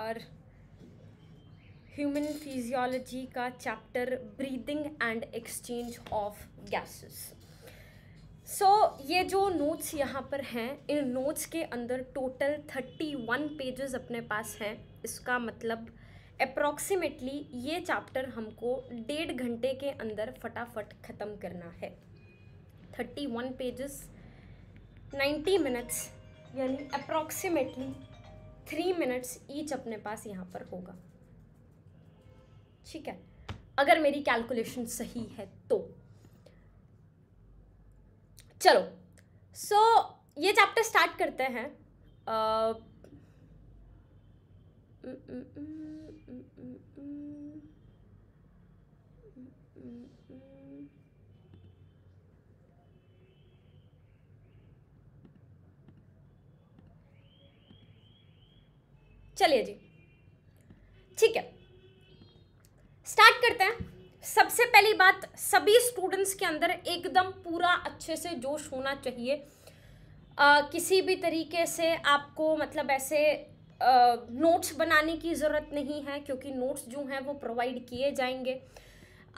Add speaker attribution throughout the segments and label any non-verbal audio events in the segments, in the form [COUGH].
Speaker 1: और human physiology का chapter breathing and exchange of gases so ये जो नोट्स यहाँ पर हैं इन नोट्स के अंदर टोटल थर्टी वन पेजेस अपने पास हैं इसका मतलब अप्रॉक्सीमेटली ये चैप्टर हमको डेढ़ घंटे के अंदर फटाफट ख़त्म करना है thirty one pages ninety minutes यानी अप्रॉक्सीमेटली थ्री मिनट्स ईच अपने पास यहाँ पर होगा ठीक है अगर मेरी कैलकुलेशन सही है तो चलो सो so, ये चैप्टर स्टार्ट करते हैं uh, mm -mm -mm. चलिए जी ठीक है स्टार्ट करते हैं सबसे पहली बात सभी स्टूडेंट्स के अंदर एकदम पूरा अच्छे से जोश होना चाहिए आ, किसी भी तरीके से आपको मतलब ऐसे आ, नोट्स बनाने की ज़रूरत नहीं है क्योंकि नोट्स जो हैं वो प्रोवाइड किए जाएंगे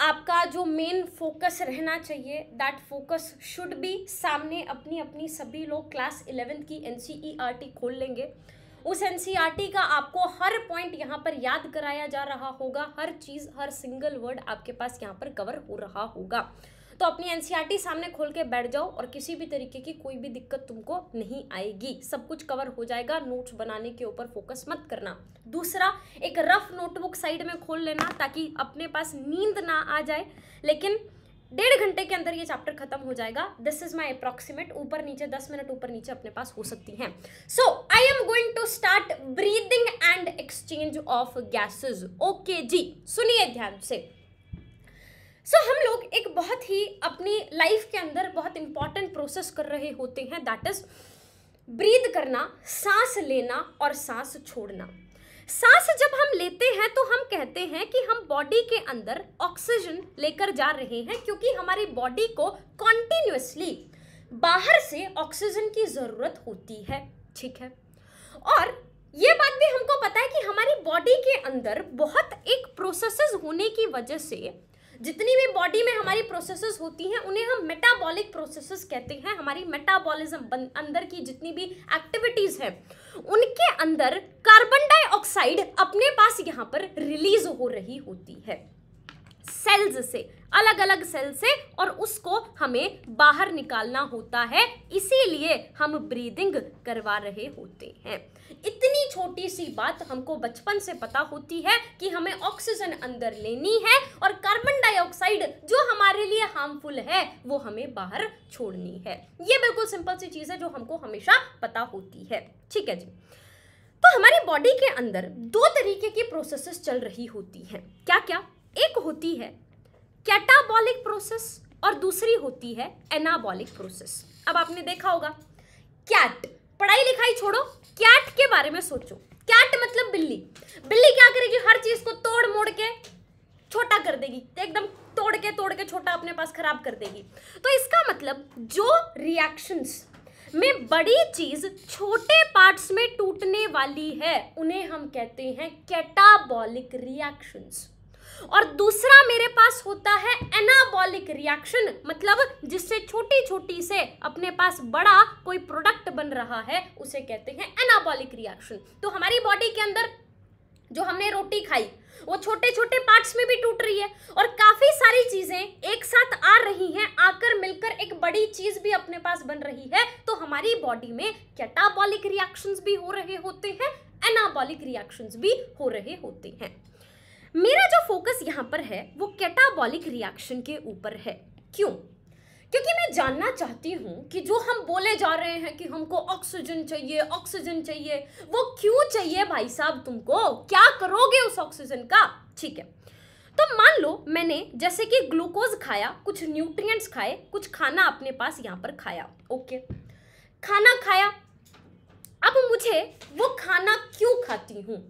Speaker 1: आपका जो मेन फोकस रहना चाहिए दैट फोकस शुड बी सामने अपनी अपनी सभी लोग क्लास इलेवेंथ की एन e e खोल लेंगे उस एनसीईआरटी e का आपको हर पॉइंट यहाँ पर याद कराया जा रहा होगा हर चीज़ हर सिंगल वर्ड आपके पास यहाँ पर कवर हो रहा होगा तो अपनी एनसीईआरटी e सामने खोल के बैठ जाओ और किसी भी तरीके की कोई भी दिक्कत तुमको नहीं आएगी सब कुछ कवर हो जाएगा नोट्स बनाने के ऊपर फोकस मत करना दूसरा एक रफ नोटबुक साइड में खोल लेना ताकि अपने पास नींद ना आ जाए लेकिन डेढ़ घंटे के अंदर ये चैप्टर खत्म हो जाएगा दिस इज माई अप्रोक्सीमेट ऊपर नीचे दस मिनट ऊपर नीचे अपने पास हो सकती हैं so I am going to start breathing and exchange of gases okay जी सुनिए ध्यान से सो so, हम लोग एक बहुत ही अपनी लाइफ के अंदर बहुत इंपॉर्टेंट प्रोसेस कर रहे होते हैं दैट इज ब्रीद करना सांस लेना और सांस छोड़ना सांस जब हम लेते हैं तो हम कहते हैं कि हम बॉडी के अंदर ऑक्सीजन लेकर जा रहे हैं क्योंकि हमारी बॉडी को कॉन्टिन्यूसली बाहर से ऑक्सीजन की ज़रूरत होती है ठीक है और ये बात भी हमको पता है कि हमारी बॉडी के अंदर बहुत एक प्रोसेसेस होने की वजह से जितनी भी बॉडी में हमारी प्रोसेसेस होती हैं उन्हें हम मेटाबॉलिक प्रोसेसेस कहते हैं हमारी मेटाबॉलिज्म अंदर की जितनी भी एक्टिविटीज़ हैं उनके अंदर कार्बन डाइऑक्साइड अपने पास यहाँ पर रिलीज हो रही होती है सेल्स से अलग अलग सेल से और उसको हमें बाहर निकालना होता है इसीलिए हम ब्रीदिंग करवा रहे होते हैं इतनी छोटी सी बात हमको बचपन से पता होती है कि हमें ऑक्सीजन अंदर लेनी है और कार्बन डाइऑक्साइड जो हमारे लिए हार्मफुल है वो हमें बाहर छोड़नी है ये बिल्कुल सिंपल सी चीज़ है जो हमको हमेशा पता होती है ठीक है जी तो हमारी बॉडी के अंदर दो तरीके की प्रोसेसेस चल रही होती हैं क्या क्या एक होती है कैटाबॉलिक प्रोसेस और दूसरी होती है एनाबॉलिक प्रोसेस अब आपने देखा होगा कैट पढ़ाई लिखाई छोड़ो कैट के बारे में सोचो कैट मतलब बिल्ली बिल्ली क्या करेगी हर चीज को तोड़ मोड़ के छोटा कर देगी एकदम तोड़ के तोड़ के छोटा अपने पास खराब कर देगी तो इसका मतलब जो रिएक्शंस में बड़ी चीज छोटे पार्ट्स में टूटने वाली है उन्हें हम कहते हैं कैटाबॉलिक रिएक्शंस और दूसरा मेरे पास होता है एनाबॉलिक रिएक्शन मतलब जिससे छोटी छोटी से अपने पास बड़ा कोई प्रोडक्ट बन रहा है उसे कहते हैं एनाबॉलिक रिएक्शन तो हमारी बॉडी के अंदर जो हमने रोटी खाई वो छोटे छोटे पार्ट्स में भी टूट रही है और काफी सारी चीजें एक साथ आ रही हैं आकर मिलकर एक बड़ी चीज भी अपने पास बन रही है तो हमारी बॉडी में कैटाबॉलिक रिएक्शंस भी हो रहे होते हैं एनाबॉलिक रिएक्शंस भी हो रहे होते हैं मेरा जो फोकस यहाँ पर है वो कैटाबॉलिक रिएक्शन के ऊपर है क्यों क्योंकि मैं जानना चाहती हूँ कि जो हम बोले जा रहे हैं कि हमको ऑक्सीजन चाहिए ऑक्सीजन चाहिए वो क्यों चाहिए भाई साहब तुमको क्या करोगे उस ऑक्सीजन का ठीक है तो मान लो मैंने जैसे कि ग्लूकोज खाया कुछ न्यूट्रिएंट्स खाए कुछ खाना अपने पास यहाँ पर खाया ओके खाना खाया अब मुझे वो खाना क्यों खाती हूँ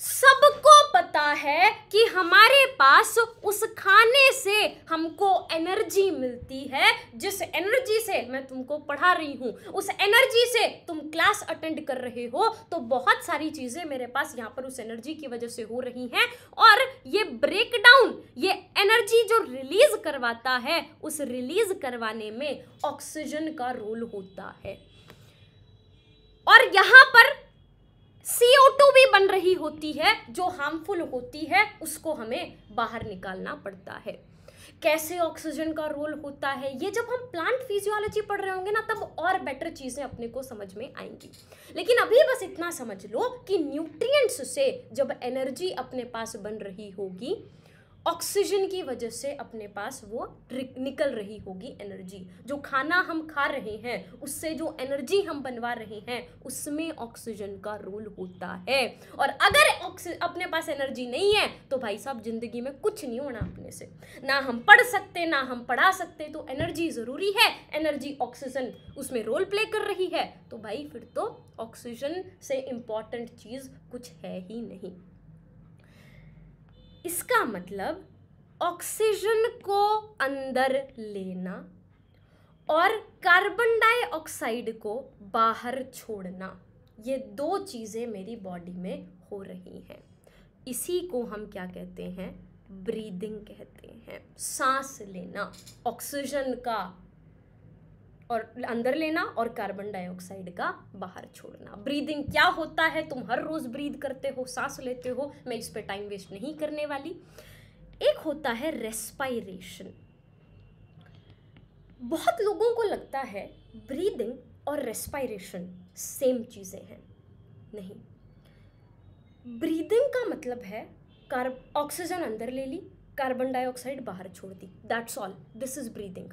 Speaker 1: सबको पता है कि हमारे पास उस खाने से हमको एनर्जी मिलती है जिस एनर्जी से मैं तुमको पढ़ा रही हूँ उस एनर्जी से तुम क्लास अटेंड कर रहे हो तो बहुत सारी चीज़ें मेरे पास यहाँ पर उस एनर्जी की वजह से हो रही हैं और ये ब्रेकडाउन ये एनर्जी जो रिलीज करवाता है उस रिलीज करवाने में ऑक्सीजन का रोल होता है और यहाँ पर CO2 भी बन रही होती है जो हार्मफुल होती है उसको हमें बाहर निकालना पड़ता है कैसे ऑक्सीजन का रोल होता है ये जब हम प्लांट फिजियोलॉजी पढ़ रहे होंगे ना तब और बेटर चीज़ें अपने को समझ में आएंगी लेकिन अभी बस इतना समझ लो कि न्यूट्रिएंट्स से जब एनर्जी अपने पास बन रही होगी ऑक्सीजन की वजह से अपने पास वो निकल रही होगी एनर्जी जो खाना हम खा रहे हैं उससे जो एनर्जी हम बनवा रहे हैं उसमें ऑक्सीजन का रोल होता है और अगर अपने पास एनर्जी नहीं है तो भाई साहब ज़िंदगी में कुछ नहीं होना अपने से ना हम पढ़ सकते ना हम पढ़ा सकते तो एनर्जी ज़रूरी है एनर्जी ऑक्सीजन उसमें रोल प्ले कर रही है तो भाई फिर तो ऑक्सीजन से इम्पॉर्टेंट चीज़ कुछ है ही नहीं इसका मतलब ऑक्सीजन को अंदर लेना और कार्बन डाइऑक्साइड को बाहर छोड़ना ये दो चीज़ें मेरी बॉडी में हो रही हैं इसी को हम क्या कहते हैं ब्रीदिंग कहते हैं सांस लेना ऑक्सीजन का और अंदर लेना और कार्बन डाइऑक्साइड का बाहर छोड़ना ब्रीदिंग क्या होता है तुम हर रोज़ ब्रीद करते हो सांस लेते हो मैं इस पर टाइम वेस्ट नहीं करने वाली एक होता है रेस्पायरेशन बहुत लोगों को लगता है ब्रीदिंग और रेस्पायरेशन सेम चीज़ें हैं नहीं ब्रीदिंग का मतलब है कार्ब ऑक्सीजन अंदर ले ली कार्बन डाइऑक्साइड बाहर छोड़ दी that's all this is breathing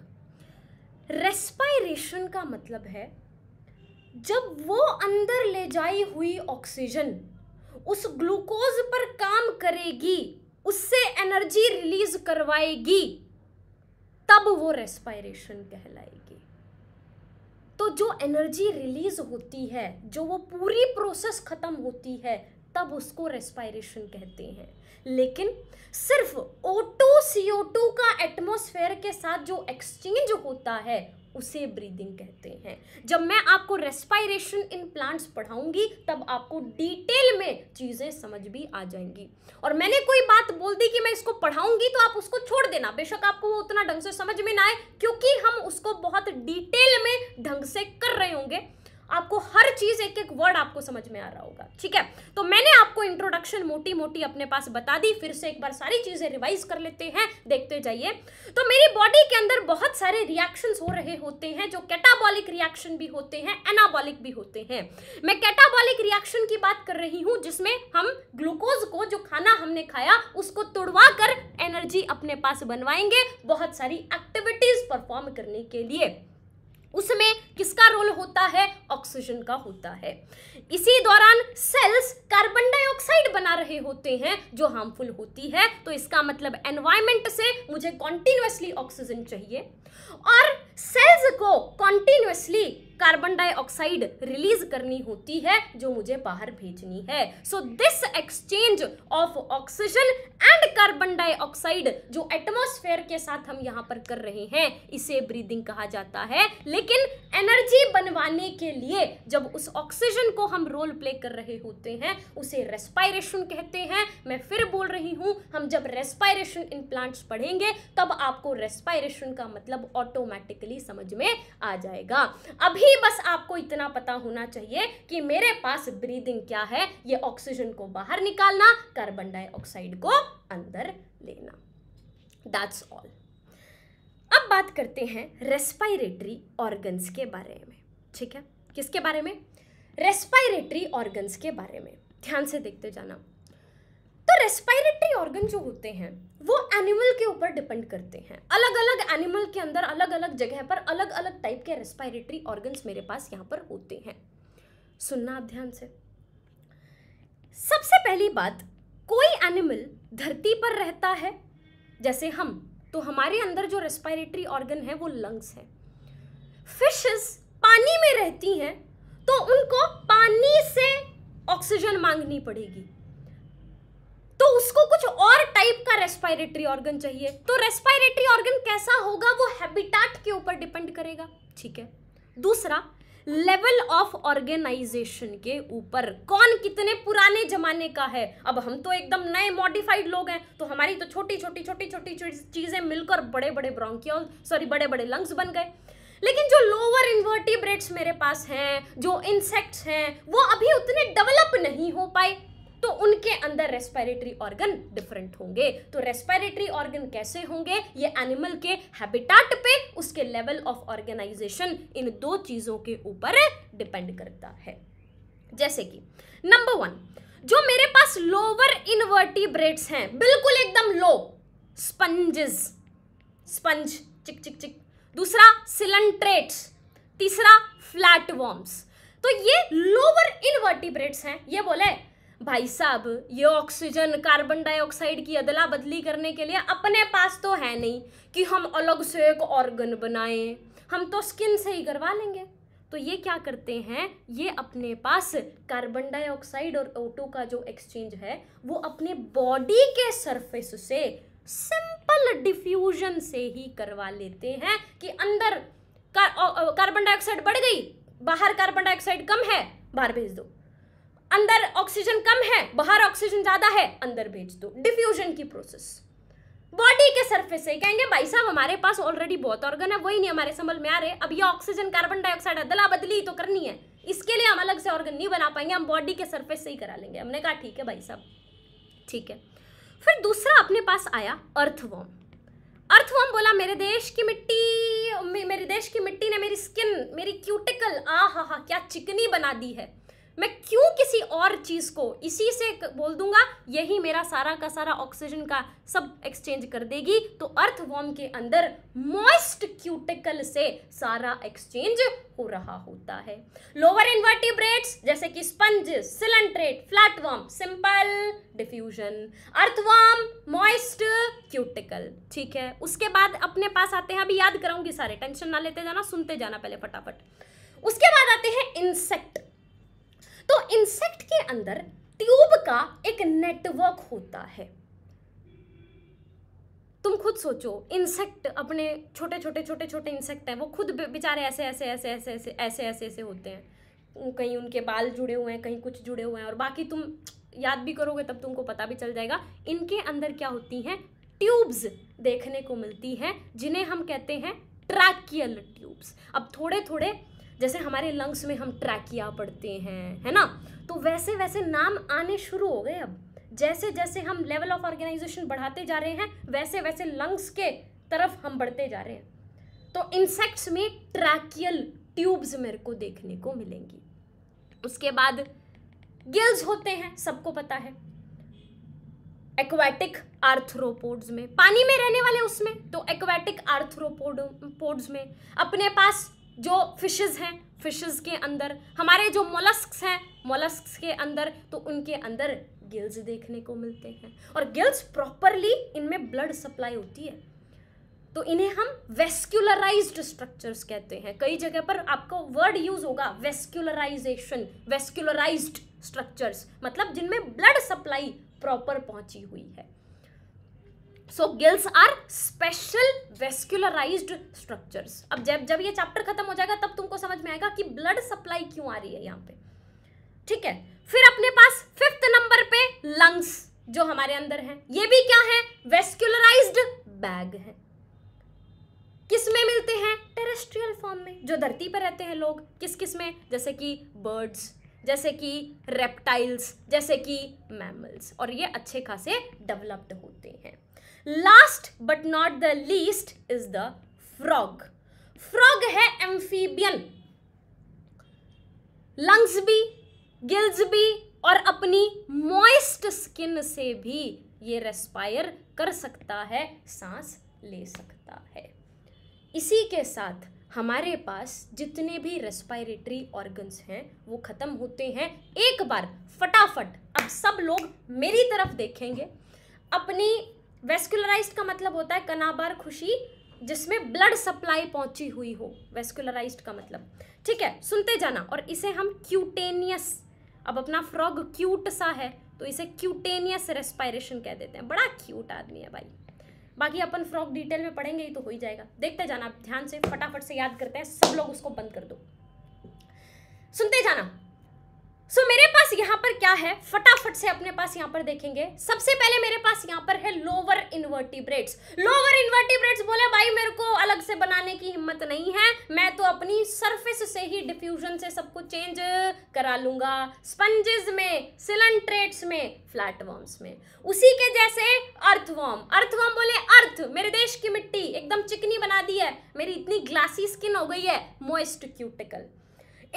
Speaker 1: respiration का मतलब है जब वो अंदर ले जाई हुई ऑक्सीजन उस ग्लूकोज पर काम करेगी उससे एनर्जी रिलीज करवाएगी तब वो रेस्पायरेशन कहलाएगी तो जो एनर्जी रिलीज होती है जो वो पूरी प्रोसेस ख़त्म होती है तब उसको रेस्पायरेशन कहते हैं लेकिन सिर्फ ओ टू का एटमोसफेयर के साथ जो एक्सचेंज होता है उसे ब्रीदिंग कहते हैं जब मैं आपको रेस्पायरेशन इन प्लांट्स पढ़ाऊंगी तब आपको डिटेल में चीज़ें समझ भी आ जाएंगी और मैंने कोई बात बोल दी कि मैं इसको पढ़ाऊंगी तो आप उसको छोड़ देना बेशक आपको वो उतना ढंग से समझ में ना आए क्योंकि हम उसको बहुत डिटेल में ढंग से कर रहे होंगे आपको हर चीज एक एक वर्ड आपको समझ में आ रहा होगा ठीक है तो मैंने आपको इंट्रोडक्शन मोटी मोटी अपने पास बता दी फिर से एक बार सारी चीजें रिवाइज कर लेते हैं देखते जाइए तो मेरी बॉडी के अंदर बहुत सारे रिएक्शन हो रहे होते हैं जो कैटाबॉलिक रिएक्शन भी होते हैं एनाबॉलिक भी होते हैं मैं कैटाबॉलिक रिएक्शन की बात कर रही हूँ जिसमें हम ग्लूकोज को जो खाना हमने खाया उसको तोड़वा कर एनर्जी अपने पास बनवाएंगे बहुत सारी एक्टिविटीज परफॉर्म करने के लिए उसमें किसका रोल होता है ऑक्सीजन का होता है इसी दौरान सेल्स कार्बन डाइऑक्साइड बना रहे होते हैं जो हार्मफुल होती है तो इसका मतलब एनवायरमेंट से मुझे कॉन्टिन्यूसली ऑक्सीजन चाहिए और सेल्स को कॉन्टिन्यूसली कार्बन डाइऑक्साइड रिलीज करनी होती है जो मुझे बाहर भेजनी है so this exchange of oxygen and carbon dioxide जो एटमोस्फेयर के साथ हम यहाँ पर कर रहे हैं इसे ब्रीदिंग कहा जाता है लेकिन एनर्जी बनवाने के लिए जब उस ऑक्सीजन को हम रोल प्ले कर रहे होते हैं उसे रेस्पायरेशन कहते हैं मैं फिर बोल रही हूँ हम जब रेस्पायरेशन इन प्लांट्स पढ़ेंगे तब आपको रेस्पायरेशन का मतलब ऑटोमेटिकली समझ में आ जाएगा अभी ही बस आपको इतना पता होना चाहिए कि मेरे पास ब्रीदिंग क्या है ये ऑक्सीजन को बाहर निकालना कार्बन डाइऑक्साइड को अंदर लेना दैट्स ऑल अब बात करते हैं रेस्पायरेटरी ऑर्गन्स के बारे में ठीक है किसके बारे में रेस्पायरेटरी ऑर्गन्स के बारे में ध्यान से देखते जाना रेस्पायरेटरी ऑर्गन जो होते हैं वो एनिमल के ऊपर डिपेंड करते हैं अलग अलग एनिमल के अंदर अलग अलग जगह पर अलग अलग टाइप के रेस्पायरेटरी ऑर्गन्स मेरे पास यहाँ पर होते हैं सुनना आप ध्यान से सबसे पहली बात कोई एनिमल धरती पर रहता है जैसे हम तो हमारे अंदर जो रेस्पायरेटरी ऑर्गन है वो लंग्स है फिशेस पानी में रहती हैं तो उनको पानी से ऑक्सीजन मांगनी पड़ेगी तो उसको कुछ और टाइप का रेस्पायरेटरी ऑर्गन चाहिए तो रेस्पायरेटरी ऑर्गन कैसा होगा वो हैबिटेट के ऊपर डिपेंड करेगा ठीक है दूसरा लेवल ऑफ ऑर्गेनाइजेशन के ऊपर कौन कितने पुराने जमाने का है अब हम तो एकदम नए मॉडिफाइड लोग हैं तो हमारी तो छोटी छोटी छोटी छोटी चीज़ें मिलकर बड़े बड़े ब्रोंकियल सॉरी बड़े बड़े लंग्स बन गए लेकिन जो लोअर इन्वर्टिब्रेट्स मेरे पास हैं जो इंसेक्ट्स हैं वो अभी उतने डेवलप नहीं हो पाए तो उनके अंदर रेस्पिरेटरी ऑर्गन डिफरेंट होंगे तो रेस्पिरेटरी ऑर्गन कैसे होंगे ये एनिमल के हैबिटाट पे उसके लेवल ऑफ ऑर्गेनाइजेशन इन दो चीज़ों के ऊपर डिपेंड करता है जैसे कि नंबर वन जो मेरे पास लोअर इनवर्टिब्रेट्स हैं बिल्कुल एकदम लो स्पंजेस स्पंज चिक चिक चिक दूसरा सिलेंट्रेट्स तीसरा फ्लैट वॉर्म्स तो ये लोअर इनवर्टिब्रेट्स हैं ये बोले भाई साहब ये ऑक्सीजन कार्बन डाइऑक्साइड की अदला बदली करने के लिए अपने पास तो है नहीं कि हम अलग से एक ऑर्गन बनाएं हम तो स्किन से ही करवा लेंगे तो ये क्या करते हैं ये अपने पास कार्बन डाइऑक्साइड और ओटो का जो एक्सचेंज है वो अपने बॉडी के सरफेस से सिंपल डिफ्यूजन से ही करवा लेते हैं कि अंदर कार्बन डाइऑक्साइड बढ़ गई बाहर कार्बन डाइऑक्साइड कम है बाहर भेज दो अंदर ऑक्सीजन कम है बाहर ऑक्सीजन ज़्यादा है अंदर भेज दो डिफ्यूजन की प्रोसेस बॉडी के सरफेस से कहेंगे भाई साहब हमारे पास ऑलरेडी बहुत ऑर्गन है वही नहीं हमारे संभल में आ रहे अब ये ऑक्सीजन कार्बन डाइऑक्साइड अदला बदली तो करनी है इसके लिए हम अलग से ऑर्गन नहीं बना पाएंगे हम बॉडी के सरफेस से ही करा लेंगे हमने कहा ठीक है भाई साहब ठीक है फिर दूसरा अपने पास आया अर्थवॉम अर्थवॉम बोला मेरे देश की मिट्टी मे, मेरे देश की मिट्टी ने मेरी स्किन मेरी क्यूटिकल आ हा हा क्या चिकनी बना दी है मैं क्यों किसी और चीज़ को इसी से बोल दूंगा यही मेरा सारा का सारा ऑक्सीजन का सब एक्सचेंज कर देगी तो अर्थवॉर्म के अंदर मॉइस्ट क्यूटिकल से सारा एक्सचेंज हो रहा होता है लोअर इनवर्टिब्रेट्स जैसे कि sponge coelenterate worm simple diffusion earthworm moist cuticle ठीक है उसके बाद अपने पास आते हैं अभी याद कराऊंगी सारे टेंशन ना लेते जाना सुनते जाना पहले फटाफट उसके बाद आते हैं इंसेक्ट तो इंसेक्ट के अंदर ट्यूब का एक नेटवर्क होता है तुम खुद सोचो इंसेक्ट अपने छोटे छोटे छोटे छोटे इंसेक्ट हैं वो खुद बेचारे ऐसे ऐसे ऐसे ऐसे ऐसे ऐसे ऐसे ऐसे होते हैं कहीं उनके बाल जुड़े हुए हैं कहीं कुछ जुड़े हुए हैं और बाकी तुम याद भी करोगे तब तुमको पता भी चल जाएगा इनके अंदर क्या होती हैं ट्यूब्स देखने को मिलती हैं जिन्हें हम कहते हैं ट्रैकियल ट्यूब्स अब थोड़े थोड़े जैसे हमारे लंग्स में हम ट्रैकिया पढ़ते हैं है ना तो वैसे वैसे नाम आने शुरू हो गए अब जैसे जैसे हम लेवल ऑफ ऑर्गेनाइजेशन बढ़ाते जा रहे हैं वैसे वैसे लंग्स के तरफ हम बढ़ते जा रहे हैं तो इंसेक्ट्स में ट्रैकियल ट्यूब्स मेरे को देखने को मिलेंगी उसके बाद गिल्स होते हैं सबको पता है एक्वाटिक आर्थ्रोपोड्स में पानी में रहने वाले उसमें तो एक्वाटिक आर्थ्रोपोड पोड्स में अपने पास जो फिशेस हैं फिशेस के अंदर हमारे जो मोलस्क्स हैं मोलस्क्स के अंदर तो उनके अंदर गिल्स देखने को मिलते हैं और गिल्स प्रॉपरली इनमें ब्लड सप्लाई होती है तो इन्हें हम वेस्क्यूलराइज स्ट्रक्चर्स कहते हैं कई जगह पर आपको वर्ड यूज होगा वेस्क्यूलराइजेशन वेस्क्यूलराइज्ड स्ट्रक्चर्स मतलब जिनमें ब्लड सप्लाई प्रॉपर पहुंची हुई है so gills are special vascularised structures अब जब जब ये चैप्टर खत्म हो जाएगा तब तुमको समझ में आएगा कि ब्लड सप्लाई क्यों आ रही है यहाँ पे ठीक है फिर अपने पास फिफ्थ नंबर पे लंग्स जो हमारे अंदर हैं ये भी क्या है वेस्क्यूलराइज्ड बैग है किस में मिलते हैं टेरेस्ट्रियल फॉर्म में जो धरती पर रहते हैं लोग किस किस में जैसे कि बर्ड्स जैसे कि रेप्टाइल्स जैसे कि मैमल्स और ये अच्छे खासे डेवलप्ड होते हैं last but not the least is the frog frog है एम्फीबियन लंग्स भी गिल्स भी और अपनी मॉइस्ट स्किन से भी ये रेस्पायर कर सकता है सांस ले सकता है इसी के साथ हमारे पास जितने भी रेस्पायरेटरी ऑर्गन्स हैं वो ख़त्म होते हैं एक बार फटाफट अब सब लोग मेरी तरफ देखेंगे अपनी वेस्कुलराइज का मतलब होता है कनाबार खुशी जिसमें ब्लड सप्लाई पहुंची हुई हो वेस्कुलराइज का मतलब ठीक है सुनते जाना और इसे हम क्यूटेनियस अब अपना फ्रॉग क्यूट सा है तो इसे क्यूटेनियस रेस्पायरेशन कह देते हैं बड़ा क्यूट आदमी है भाई बाकी अपन फ्रॉग डिटेल में पढ़ेंगे ही तो हो ही जाएगा देखते जाना ध्यान से फटाफट से याद करते हैं सब लोग उसको बंद कर दो सुनते जाना सो so, मेरे पास यहाँ पर क्या है फटाफट से अपने पास यहाँ पर देखेंगे सबसे पहले मेरे पास यहाँ पर है लोअर इन्वर्टिब्रेट्स लोअर इन्वर्टिब्रेट्स बोले भाई मेरे को अलग से बनाने की हिम्मत नहीं है मैं तो अपनी सरफेस से ही डिफ्यूजन से सब कुछ चेंज करा लूंगा स्पंजेस में सिलेंट्रेट्स में फ्लैटवॉर्म्स में उसी के जैसे अर्थवॉर्म अर्थवॉर्म बोले अर्थ मेरे देश की मिट्टी एकदम चिकनी बना दी है मेरी इतनी ग्लासी स्किन हो गई है moist cuticle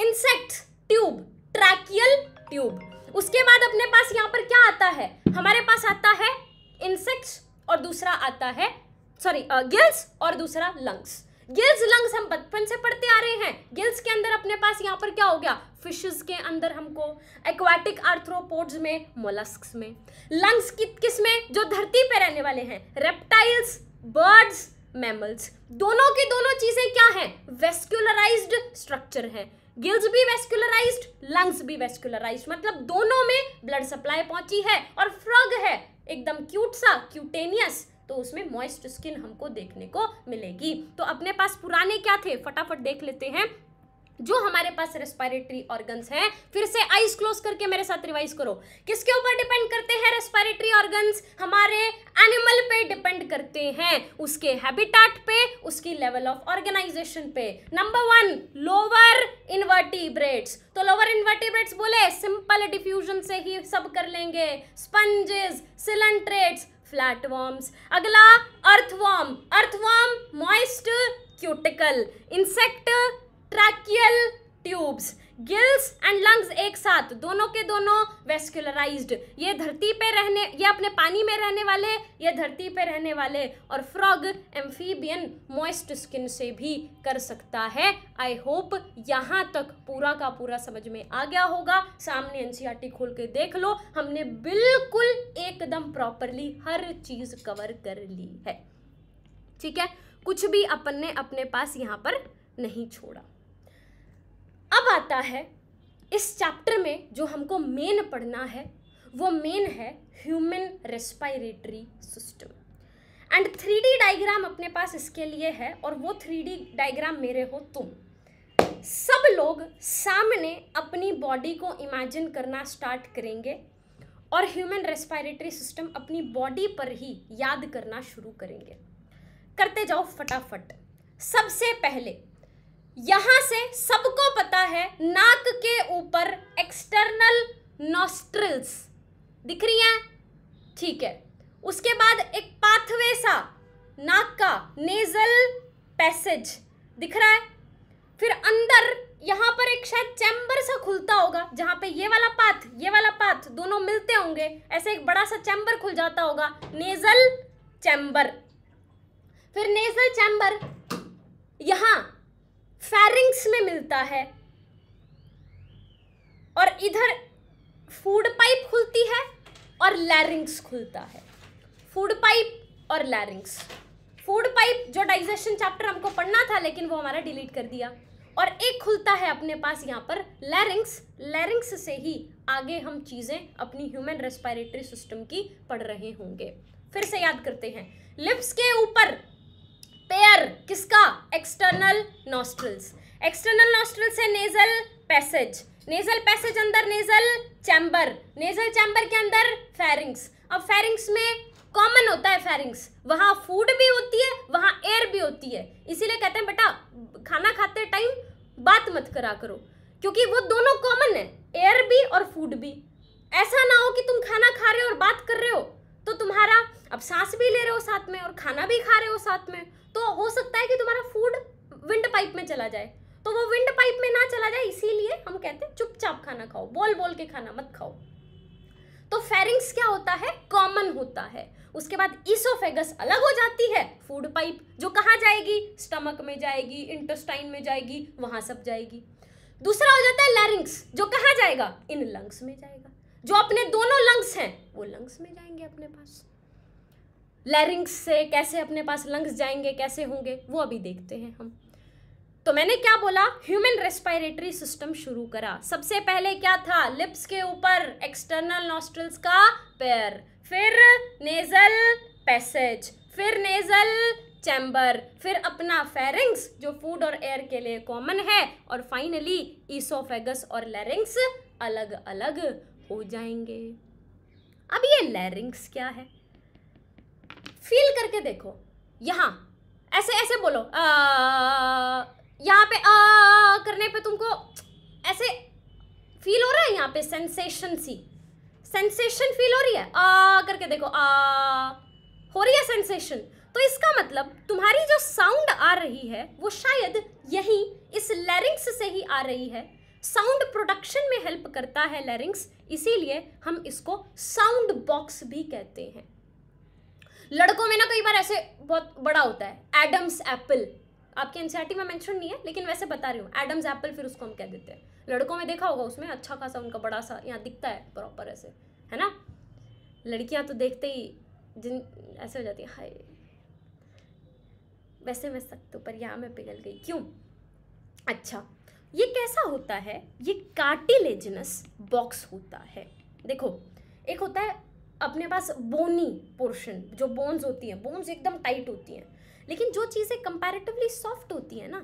Speaker 1: insect tube tracheal tube उसके बाद अपने पास यहाँ पर क्या आता है हमारे पास आता है इंसेक्ट्स और दूसरा आता है सॉरी गिल्स और दूसरा लंग्स गिल्स लंग्स हम बचपन से पढ़ते आ रहे हैं गिल्स के अंदर अपने पास यहाँ पर क्या हो गया फिशेस के अंदर हमको एक्वाटिक आर्थ्रोपोड्स में मोलस्क में लंग्स कि, किस में जो धरती पर रहने वाले हैं रेप्टाइल्स बर्ड्स मैमल्स दोनों की दोनों चीज़ें क्या हैं वेस्क्यूलराइज्ड स्ट्रक्चर हैं गिल्स भी वेस्कुलराइज्ड लंग्स भी वेस्कुलराइज्ड मतलब दोनों में ब्लड सप्लाई पहुंची है और फ्रग है एकदम क्यूट सा क्यूटेनियस तो उसमें मॉइस्ट स्किन हमको देखने को मिलेगी तो अपने पास पुराने क्या थे फटाफट देख लेते हैं जो हमारे पास रेस्पायरेटरी ऑर्गन्स हैं फिर से आइज क्लोज करके मेरे साथ रिवाइज करो किसके ऊपर डिपेंड करते हैं रेस्पायरेटरी ऑर्गन्स हमारे एनिमल पे डिपेंड करते हैं उसके हैबिटाट पे उसकी लेवल ऑफ ऑर्गेनाइजेशन पे नंबर वन लोअर इन्वर्टिब्रेट्स तो लोअर इन्वर्टिब्रेट्स बोले सिंपल डिफ्यूजन से ही सब कर लेंगे स्पंजेस सिलेंट्रेट्स फ्लैटवर्म्स अगला earthworm earthworm moist cuticle insect tracheal tubes gills and lungs एक साथ दोनों के दोनों वेस्कुलराइज्ड ये धरती पे रहने ये अपने पानी में रहने वाले ये धरती पे रहने वाले और फ्रॉग एम्फीबियन मॉइस्ट स्किन से भी कर सकता है आई होप यहाँ तक पूरा का पूरा समझ में आ गया होगा सामने एनसीईआरटी खोल के देख लो हमने बिल्कुल एकदम प्रॉपरली हर चीज़ कवर कर ली है ठीक है कुछ भी अपन ने अपने पास यहाँ पर नहीं छोड़ा अब आता है इस चैप्टर में जो हमको मेन पढ़ना है वो मेन है human respiratory system and three D diagram अपने पास इसके लिए है और वो थ्री डी डाइग्राम मेरे हो तुम सब लोग सामने अपनी बॉडी को इमेजिन करना स्टार्ट करेंगे और ह्यूमन रेस्पायरेटरी सिस्टम अपनी बॉडी पर ही याद करना शुरू करेंगे करते जाओ फटाफट सबसे पहले यहां से सबको पता है नाक के ऊपर एक्सटर्नल नोस्ट्रिल्स दिख रही हैं ठीक है उसके बाद एक पाथवे सा नाक का नेजल पैसेज दिख रहा है फिर अंदर यहां पर एक शायद चैम्बर सा खुलता होगा जहां पे ये वाला पाथ ये वाला पाथ दोनों मिलते होंगे ऐसे एक बड़ा सा चैम्बर खुल जाता होगा नेजल चैम्बर फिर नेजल चैम्बर यहां फेरिंग्स में मिलता है और इधर फूड पाइप खुलती है और लैरिंग्स खुलता है फूड पाइप और लैरिंग्स फूड पाइप जो डाइजेशन चैप्टर हमको पढ़ना था लेकिन वो हमारा डिलीट कर दिया और एक खुलता है अपने पास यहाँ पर लैरिंग्स लैरिंग्स से ही आगे हम चीज़ें अपनी ह्यूमन रेस्पायरेटरी सिस्टम की पढ़ रहे होंगे फिर से याद करते हैं लिप्स के ऊपर पेयर किसका एक्सटर्नल नॉस्ट्रल्स एक्सटर्नल नॉस्ट्रल्स है नेजल पैसेज नेजल पैसेज अंदर नेजल चैम्बर नेजल चैम्बर के अंदर फेरिंग्स अब फेरिंग्स में कॉमन होता है फेरिंग्स वहाँ फूड भी होती है वहाँ एयर भी होती है इसीलिए कहते हैं बेटा खाना खाते टाइम बात मत करा करो क्योंकि वो दोनों कॉमन है एयर भी और फूड भी ऐसा ना हो कि तुम खाना खा रहे हो और बात कर रहे हो तो तुम्हारा अब सांस भी ले रहे हो साथ में और खाना भी खा रहे हो साथ में तो हो सकता है कि तुम्हारा फूड विंड पाइप में चला जाए तो वो विंड पाइप में ना चला जाए इसीलिए हम कहते हैं चुपचाप खाना खाओ बोल बोल के खाना मत खाओ तो फेरिंग्स क्या होता है कॉमन होता है उसके बाद इसोफेगस अलग हो जाती है फूड पाइप जो कहाँ जाएगी स्टमक में जाएगी इंटेस्टाइन में जाएगी वहां सब जाएगी दूसरा हो जाता है लैरिंग्स जो कहाँ जाएगा इन लंग्स में जाएगा जो अपने दोनों लंग्स हैं वो लंग्स में जाएंगे अपने पास लैरिंग्स से कैसे अपने पास लंग्स जाएंगे कैसे होंगे वो अभी देखते हैं हम तो मैंने क्या बोला ह्यूमन रेस्पायरेटरी सिस्टम शुरू करा सबसे पहले क्या था लिप्स के ऊपर एक्सटर्नल नॉस्ट्रल्स का पेयर फिर नेजल पैसेज फिर नेजल चैम्बर फिर अपना फेरिंग्स जो फूड और एयर के लिए कॉमन है और फाइनली ईसोफेगस और लैरिंग्स अलग अलग हो जाएंगे अब ये लैरिंग्स क्या है फील करके देखो यहाँ ऐसे ऐसे बोलो यहाँ पे आ करने पे तुमको ऐसे फील हो रहा है यहाँ पे सेंसेशन सी सेंसेशन फील हो रही है आ करके देखो आ हो रही है सेंसेशन तो इसका मतलब तुम्हारी जो साउंड आ रही है वो शायद यही इस लैरिंग्स से ही आ रही है साउंड प्रोडक्शन में हेल्प करता है लैरिंग्स इसीलिए हम इसको साउंड बॉक्स भी कहते हैं लड़कों में ना कई बार ऐसे बहुत बड़ा होता है एडम्स एप्पल आपके एनसीआरटी में मेंशन नहीं है लेकिन वैसे बता रही हूँ एडम्स एप्पल फिर उसको हम कह देते हैं लड़कों में देखा होगा उसमें अच्छा खासा उनका बड़ा सा यहाँ दिखता है प्रॉपर ऐसे है ना लड़कियाँ तो देखते ही जिन ऐसे हो जाती है हाय वैसे मैं सख्त हूँ पर यहाँ मैं पिघल गई क्यों अच्छा ये कैसा होता है ये कार्टिलेजनस बॉक्स होता है देखो एक होता है अपने पास बोनी पोर्शन जो बोन्स होती हैं बोन्स एकदम टाइट होती हैं लेकिन जो चीज़ें कंपैरेटिवली सॉफ्ट होती हैं ना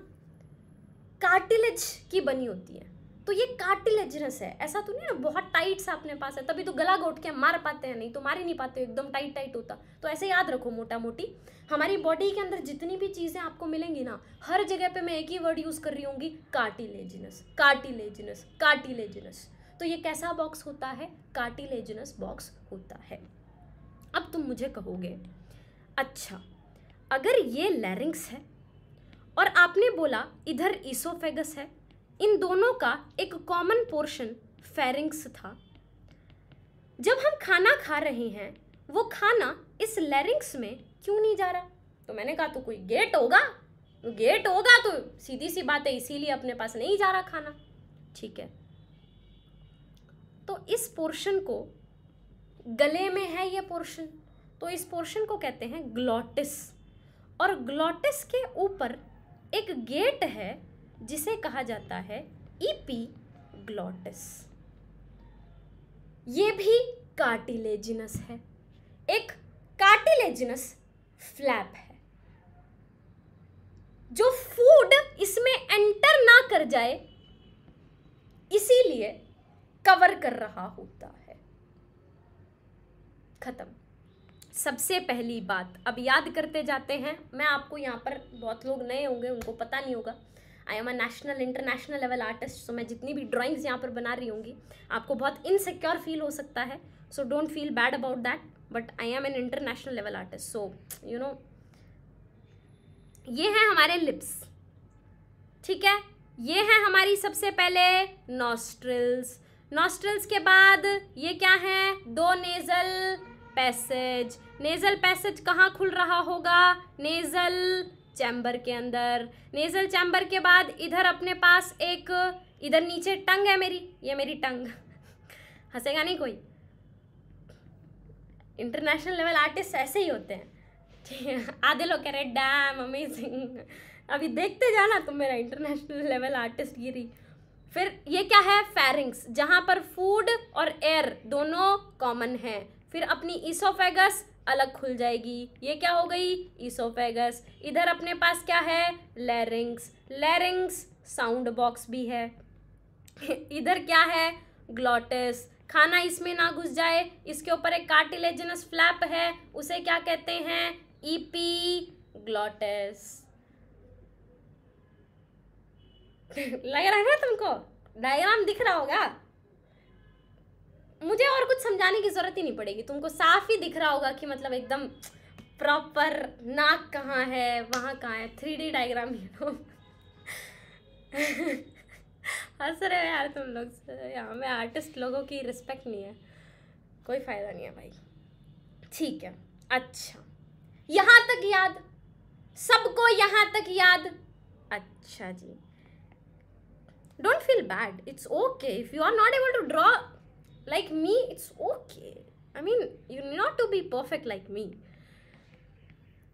Speaker 1: कार्टिलेज की बनी होती है तो ये कार्टिलेजनस है ऐसा तो नहीं ना बहुत टाइट सा अपने पास है तभी तो गला घोट के हम मार पाते हैं नहीं तो मार ही नहीं पाते एकदम टाइट टाइट होता तो ऐसे याद रखो मोटा मोटी हमारी बॉडी के अंदर जितनी भी चीज़ें आपको मिलेंगी ना हर जगह पे मैं एक ही वर्ड यूज़ कर रही हूँ कार्टिलेजिनस कार्टिलेजिनस कार्टिलेजिनस तो ये कैसा बॉक्स होता है कार्टिलेजनस बॉक्स होता है अब तुम मुझे कहोगे अच्छा अगर ये लैरिंग्स है और आपने बोला इधर ईसोफेगस है इन दोनों का एक कॉमन पोर्शन फेरिंग्स था जब हम खाना खा रहे हैं वो खाना इस लैरिंग्स में क्यों नहीं जा रहा तो मैंने कहा तो कोई गेट होगा गेट होगा तो सीधी सी बात है इसीलिए अपने पास नहीं जा रहा खाना ठीक है तो इस पोर्शन को गले में है ये पोर्शन तो इस पोर्शन को कहते हैं ग्लॉटिस और ग्लॉटिस के ऊपर एक गेट है जिसे कहा जाता है ईपी ग्लॉटिस ये भी कार्टिलेजिनस है एक कार्टिलेजिनस फ्लैप है जो फूड इसमें एंटर ना कर जाए इसीलिए कवर कर रहा होता है खत्म सबसे पहली बात अब याद करते जाते हैं मैं आपको यहाँ पर बहुत लोग नए होंगे उनको पता नहीं होगा I am a national international level artist so मैं जितनी भी ड्राइंग्स यहाँ पर बना रही होंगी आपको बहुत इनसिक्योर फील हो सकता है so don't feel bad about that but I am an international level artist so you know ये हैं हमारे लिप्स ठीक है ये हैं हमारी सबसे पहले नॉस्ट्रिल्स नॉस्ट्रल्स के बाद ये क्या है दो नेजल पैसेज नेजल पैसेज कहाँ खुल रहा होगा नेजल चैम्बर के अंदर नेजल चैम्बर के बाद इधर अपने पास एक इधर नीचे टंग है मेरी ये मेरी टंग हंसेगा नहीं कोई इंटरनेशनल लेवल आर्टिस्ट ऐसे ही होते हैं ठीक है आधे लोग कह रहे डैम अमेजिंग अभी देखते जाना तुम मेरा इंटरनेशनल लेवल आर्टिस्ट गिरी फिर ये क्या है फेरिंग्स जहाँ पर फूड और एयर दोनों कॉमन है फिर अपनी ईसोफेगस अलग खुल जाएगी ये क्या हो गई ईसोफेगस इधर अपने पास क्या है लेरिंग्स लेरिंग्स साउंड बॉक्स भी है [LAUGHS] इधर क्या है ग्लॉटस खाना इसमें ना घुस जाए इसके ऊपर एक कार्टिलेजनस फ्लैप है उसे क्या कहते हैं ईपी e ग्लॉटस लग रहा है ना तुमको डायग्राम दिख रहा होगा मुझे और कुछ समझाने की ज़रूरत ही नहीं पड़ेगी तुमको साफ ही दिख रहा होगा कि मतलब एकदम प्रॉपर नाक कहाँ है वहाँ कहाँ है थ्री डी डायग्राम हंस रहे हो यार तुम लोग यहाँ में आर्टिस्ट लोगों की रिस्पेक्ट नहीं है कोई फ़ायदा नहीं है भाई ठीक है अच्छा यहाँ तक याद सबको यहाँ तक याद अच्छा जी don't feel bad it's okay if you are not able to draw like me it's okay I mean you not to be perfect like me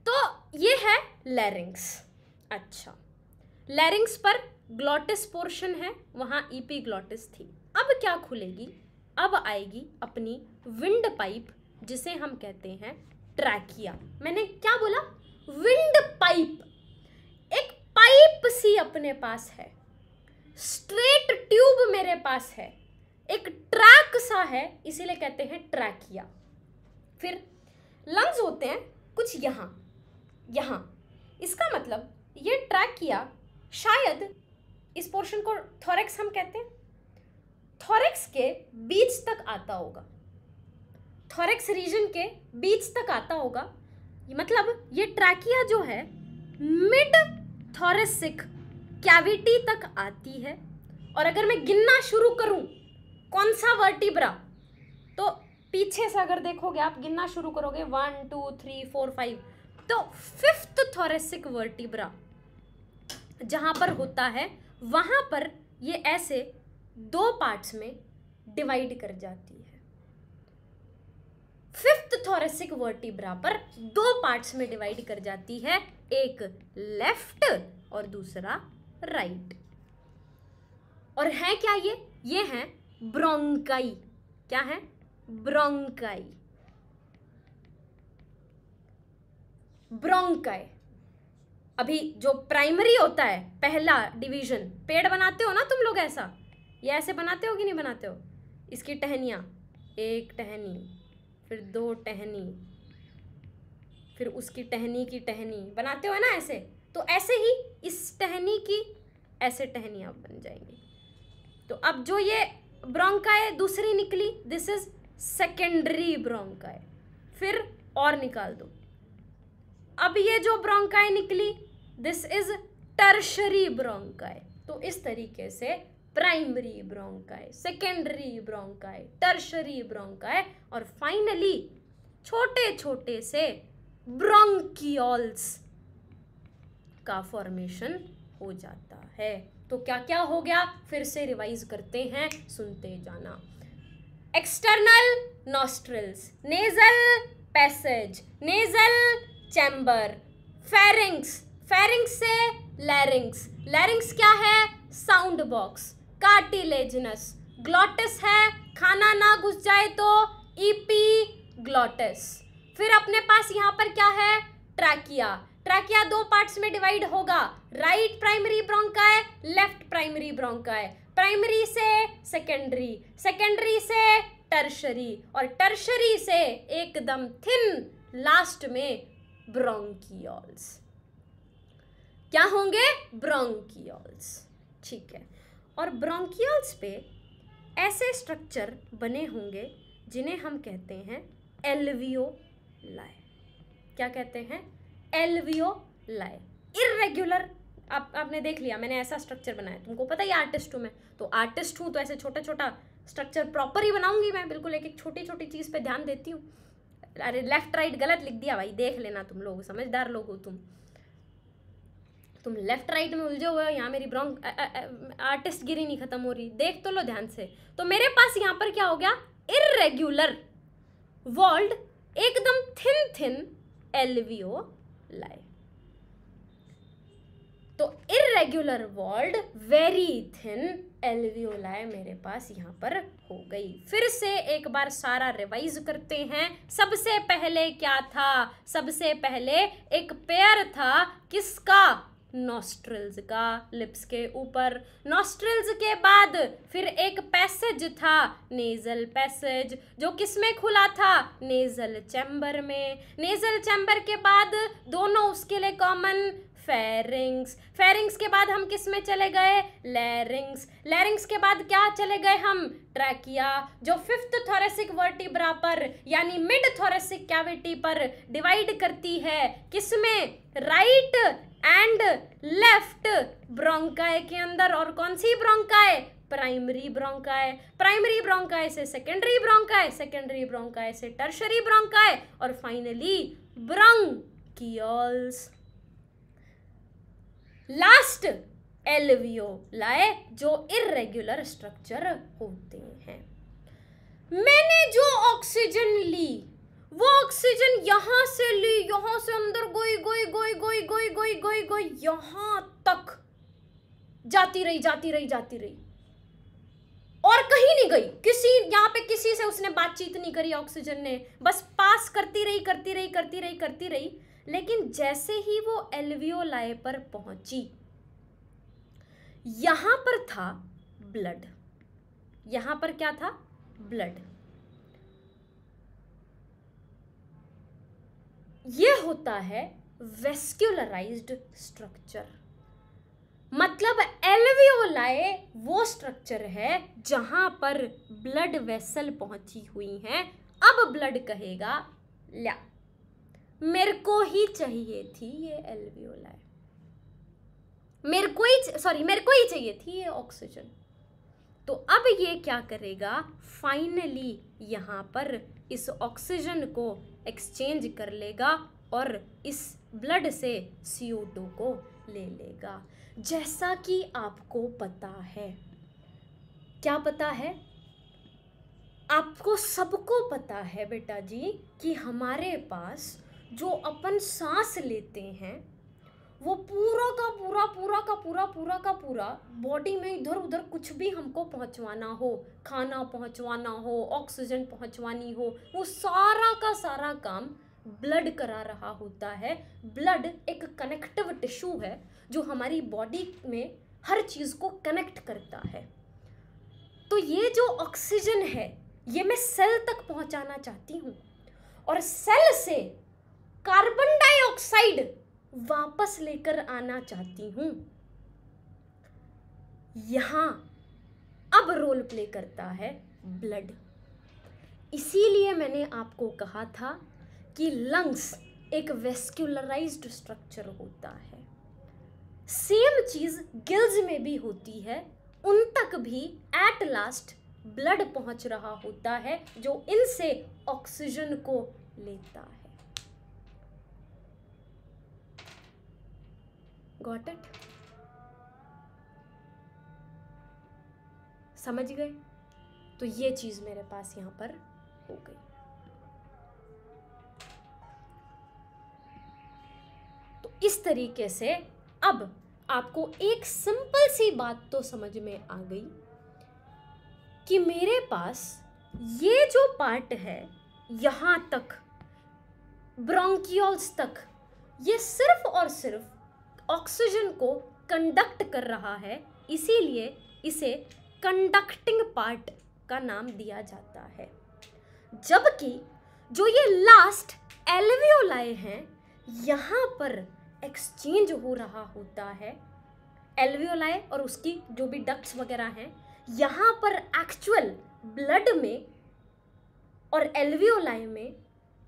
Speaker 1: तो ये है लैरिंग्स अच्छा लैरिंग्स पर ग्लॉटिस पोर्शन है वहाँ ईपी e ग्लॉटिस थी अब क्या खुलेगी अब आएगी अपनी विंड पाइप जिसे हम कहते हैं ट्रैकिया मैंने क्या बोला विंड पाइप एक पाइप सी अपने पास है स्ट्रेट ट्यूब मेरे पास है एक ट्रैक सा है इसीलिए कहते हैं ट्रैकिया फिर लंग्स होते हैं कुछ यहाँ यहाँ इसका मतलब ये ट्रैकिया शायद इस पोर्शन को थॉरेक्स हम कहते हैं थॉरेक्स के बीच तक आता होगा थॉरेक्स रीजन के बीच तक आता होगा मतलब ये ट्रैकिया जो है मिड थॉरेसिक कैविटी तक आती है और अगर मैं गिनना शुरू करूं कौन सा वर्टिब्रा तो पीछे से अगर देखोगे आप गिनना शुरू करोगे one two three four five तो फिफ्थ थोरेसिक वर्टिब्रा जहां पर होता है वहां पर ये ऐसे दो पार्ट्स में डिवाइड कर जाती है फिफ्थ थोरेसिक वर्टिब्रा पर दो पार्ट्स में डिवाइड कर जाती है एक लेफ्ट और दूसरा राइट और है क्या ये ये है ब्रोंकाई क्या है ब्रोंकाई ब्रोंकाई अभी जो प्राइमरी होता है पहला डिवीजन पेड़ बनाते हो ना तुम लोग ऐसा ये ऐसे बनाते हो कि नहीं बनाते हो इसकी टहनिया एक टहनी फिर दो टहनी फिर उसकी टहनी की टहनी बनाते हो ना ऐसे तो ऐसे ही इस टहनी की ऐसे टहनी आप बन जाएंगी तो अब जो ये ब्रोंकाए दूसरी निकली दिस इज सेकेंडरी ब्रोंकाय फिर और निकाल दो अब ये जो ब्रोंकाए निकली दिस इज टर्शरी ब्रोंकाय तो इस तरीके से primary bronchi secondary bronchi tertiary bronchi और फाइनली छोटे छोटे से ब्रोंकियोल्स का फॉर्मेशन हो जाता है तो क्या क्या हो गया फिर से रिवाइज करते हैं सुनते जाना external nostrils nasal passage nasal chamber pharynx pharynx से लैरिंग्स लैरिंग्स क्या है साउंड बॉक्स कार्टिलेजनस ग्लॉटस है खाना ना घुस जाए तो ईपी ग्लॉटस फिर अपने पास यहाँ पर क्या है ट्रैकिया ट्रैकिया दो पार्ट्स में डिवाइड होगा right primary bronchi left primary bronchi primary से सेकेंडरी सेकेंडरी से टर्शरी और टर्शरी से एकदम थिन लास्ट में ब्रोंकियोल्स क्या होंगे ब्रोंकियोल्स ठीक है और ब्रोंकियोल्स पे ऐसे स्ट्रक्चर बने होंगे जिन्हें हम कहते हैं एल्वियो क्या कहते हैं एलवीओलाई इरेगुलर आप आपने देख लिया मैंने ऐसा स्ट्रक्चर बनाया तुमको पता ही आर्टिस्ट हूँ मैं तो आर्टिस्ट हूँ तो ऐसे छोटा छोटा स्ट्रक्चर प्रॉपर ही बनाऊंगी मैं बिल्कुल एक एक छोटी छोटी चीज़ पे ध्यान देती हूँ अरे लेफ्ट राइट गलत लिख दिया भाई देख लेना तुम लोग समझदार लोग हो तुम तुम लेफ्ट राइट में उलझे हुए हो यहाँ मेरी ब्रॉन्ग आर्टिस्ट गिरी नहीं खत्म हो रही देख तो लो ध्यान से तो मेरे पास यहाँ पर क्या हो गया इरेग्युलर वर्ल्ड एकदम थिन थिन एलवीओ lie. तो irregular wall very thin alveoli मेरे पास यहां पर हो गई फिर से एक बार सारा रिवाइज करते हैं सबसे पहले क्या था सबसे पहले एक पेयर था किसका नॉस्ट्रल्स का लिप्स के ऊपर नॉस्ट्रल्स के बाद फिर एक पैसेज था नेजल पैसेज जो किस में खुला था नेजल चैम्बर में नेजल चैम्बर के बाद दोनों उसके लिए कॉमन फेरिंग्स फेरिंग्स के बाद हम किस में चले गए लैरिंग्स लैरिंग्स के बाद क्या चले गए हम ट्रैकिया जो फिफ्थ थोरेसिक वर्टिब्रा पर यानी मिड थोरेसिक कैविटी पर डिवाइड करती है किस में राइट एंड लेफ्ट ब्रोंकाय के अंदर और कौन सी bronchi primary bronchi primary bronchi से सेकेंडरी ब्रोंकाय सेकेंडरी ब्रोंकाय से टर्शरी ब्रोंकाय और finally bronchioles last alveoli जो इरेग्युलर स्ट्रक्चर होते हैं मैंने जो ऑक्सीजन ली वो ऑक्सीजन यहां से ली यहां से अंदर गोई गोई गोई गोई गोई गोई गोई गोई यहां तक जाती रही जाती रही जाती रही और कहीं नहीं गई किसी यहां पे किसी से उसने बातचीत नहीं करी ऑक्सीजन ने बस पास करती रही करती रही करती रही करती रही लेकिन जैसे ही वो लाए पर पहुंची यहां पर था ब्लड यहां पर क्या था ब्लड ये होता है वेस्क्यूलराइज्ड स्ट्रक्चर मतलब एलवीओलाए वो स्ट्रक्चर है जहां पर ब्लड वेसल पहुंची हुई है अब ब्लड कहेगा ला मेरे को ही चाहिए थी ये एलवीओलाए मेरे को ही सॉरी मेरे को ही चाहिए थी ये ऑक्सीजन तो अब ये क्या करेगा फाइनली यहां पर इस ऑक्सीजन को एक्सचेंज कर लेगा और इस ब्लड से सी को ले लेगा जैसा कि आपको पता है क्या पता है आपको सबको पता है बेटा जी कि हमारे पास जो अपन सांस लेते हैं वो पूरा का पूरा पूरा का पूरा पूरा का पूरा बॉडी में इधर उधर कुछ भी हमको पहुंचवाना हो खाना पहुंचवाना हो ऑक्सीजन पहुंचवानी हो वो सारा का सारा काम ब्लड करा रहा होता है ब्लड एक कनेक्टिव टिश्यू है जो हमारी बॉडी में हर चीज़ को कनेक्ट करता है तो ये जो ऑक्सीजन है ये मैं सेल तक पहुंचाना चाहती हूँ और सेल से कार्बन डाइऑक्साइड वापस लेकर आना चाहती हूं यहां अब रोल प्ले करता है ब्लड इसीलिए मैंने आपको कहा था कि लंग्स एक वेस्क्यूलराइज्ड स्ट्रक्चर होता है सेम चीज़ गिल्स में भी होती है उन तक भी एट लास्ट ब्लड पहुंच रहा होता है जो इनसे ऑक्सीजन को लेता है गॉट इट समझ गए तो ये चीज़ मेरे पास यहां पर हो गई तो इस तरीके से अब आपको एक सिंपल सी बात तो समझ में आ गई कि मेरे पास ये जो पार्ट है यहां तक ब्रोंकियोल्स तक ये सिर्फ और सिर्फ ऑक्सीजन को कंडक्ट कर रहा है इसीलिए इसे कंडक्टिंग पार्ट का नाम दिया जाता है जबकि जो ये लास्ट एलवियोलाई हैं यहाँ पर एक्सचेंज हो रहा होता है एलवीओलाई और उसकी जो भी डक्ट्स वगैरह हैं यहाँ पर एक्चुअल ब्लड में और एलवियोलाय में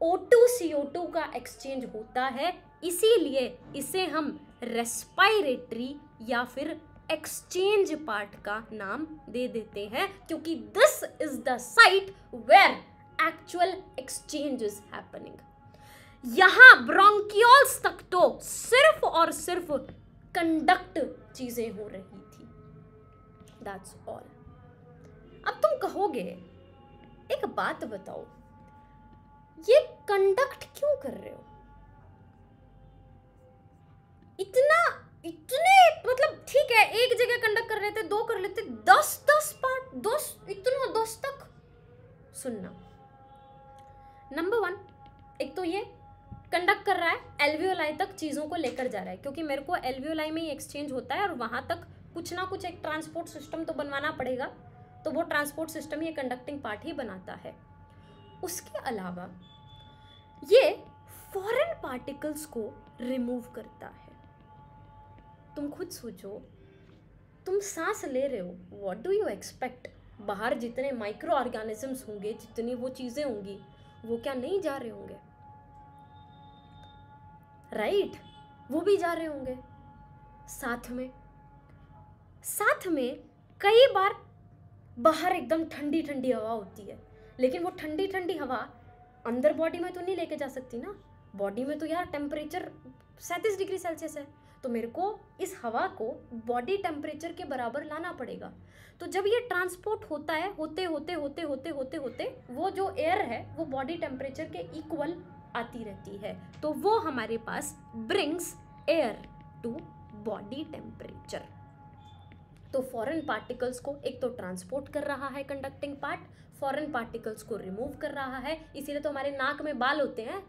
Speaker 1: O2 CO2 का एक्सचेंज होता है इसीलिए इसे हम रेस्पायरेटरी या फिर एक्सचेंज पार्ट का नाम दे देते हैं क्योंकि this is the site where actual exchange is happening यहां ब्रोंकियोल्स तक तो सिर्फ और सिर्फ कंडक्ट चीजें हो रही थी दैट्स ऑल अब तुम कहोगे एक बात बताओ ये कंडक्ट क्यों कर रहे हो इतना इतने मतलब ठीक है एक जगह कंडक्ट कर रहे थे दो कर लेते दस दस पार्ट दस इतना दस तक सुनना नंबर वन एक तो ये कंडक्ट कर रहा है एलवीओलाई तक चीज़ों को लेकर जा रहा है क्योंकि मेरे को एलवीओलाई में ही एक्सचेंज होता है और वहाँ तक कुछ ना कुछ एक ट्रांसपोर्ट सिस्टम तो बनवाना पड़ेगा तो वो ट्रांसपोर्ट सिस्टम ये कंडक्टिंग पार्ट ही बनाता है उसके अलावा ये फॉरेन पार्टिकल्स को रिमूव करता है तुम खुद सोचो तुम सांस ले रहे हो व्हाट डू यू एक्सपेक्ट बाहर जितने माइक्रो ऑर्गेनिजम्स होंगे जितनी वो चीज़ें होंगी वो क्या नहीं जा रहे होंगे राइट right? वो भी जा रहे होंगे साथ में साथ में कई बार बाहर एकदम ठंडी ठंडी हवा होती है लेकिन वो ठंडी ठंडी हवा अंदर बॉडी में तो नहीं लेके जा सकती ना बॉडी में तो यार टेम्परेचर सैंतीस डिग्री सेल्सियस है तो मेरे को इस हवा को बॉडी टेम्परेचर के बराबर लाना पड़ेगा तो जब ये ट्रांसपोर्ट होता है होते होते होते होते होते होते वो जो एयर है वो बॉडी टेम्परेचर के इक्वल आती रहती है तो वो हमारे पास brings air to body temperature तो फॉरेन पार्टिकल्स को एक तो ट्रांसपोर्ट कर रहा है कंडक्टिंग पार्ट फॉरेन पार्टिकल्स को रिमूव कर रहा है इसीलिए तो हमारे नाक में बाल होते हैं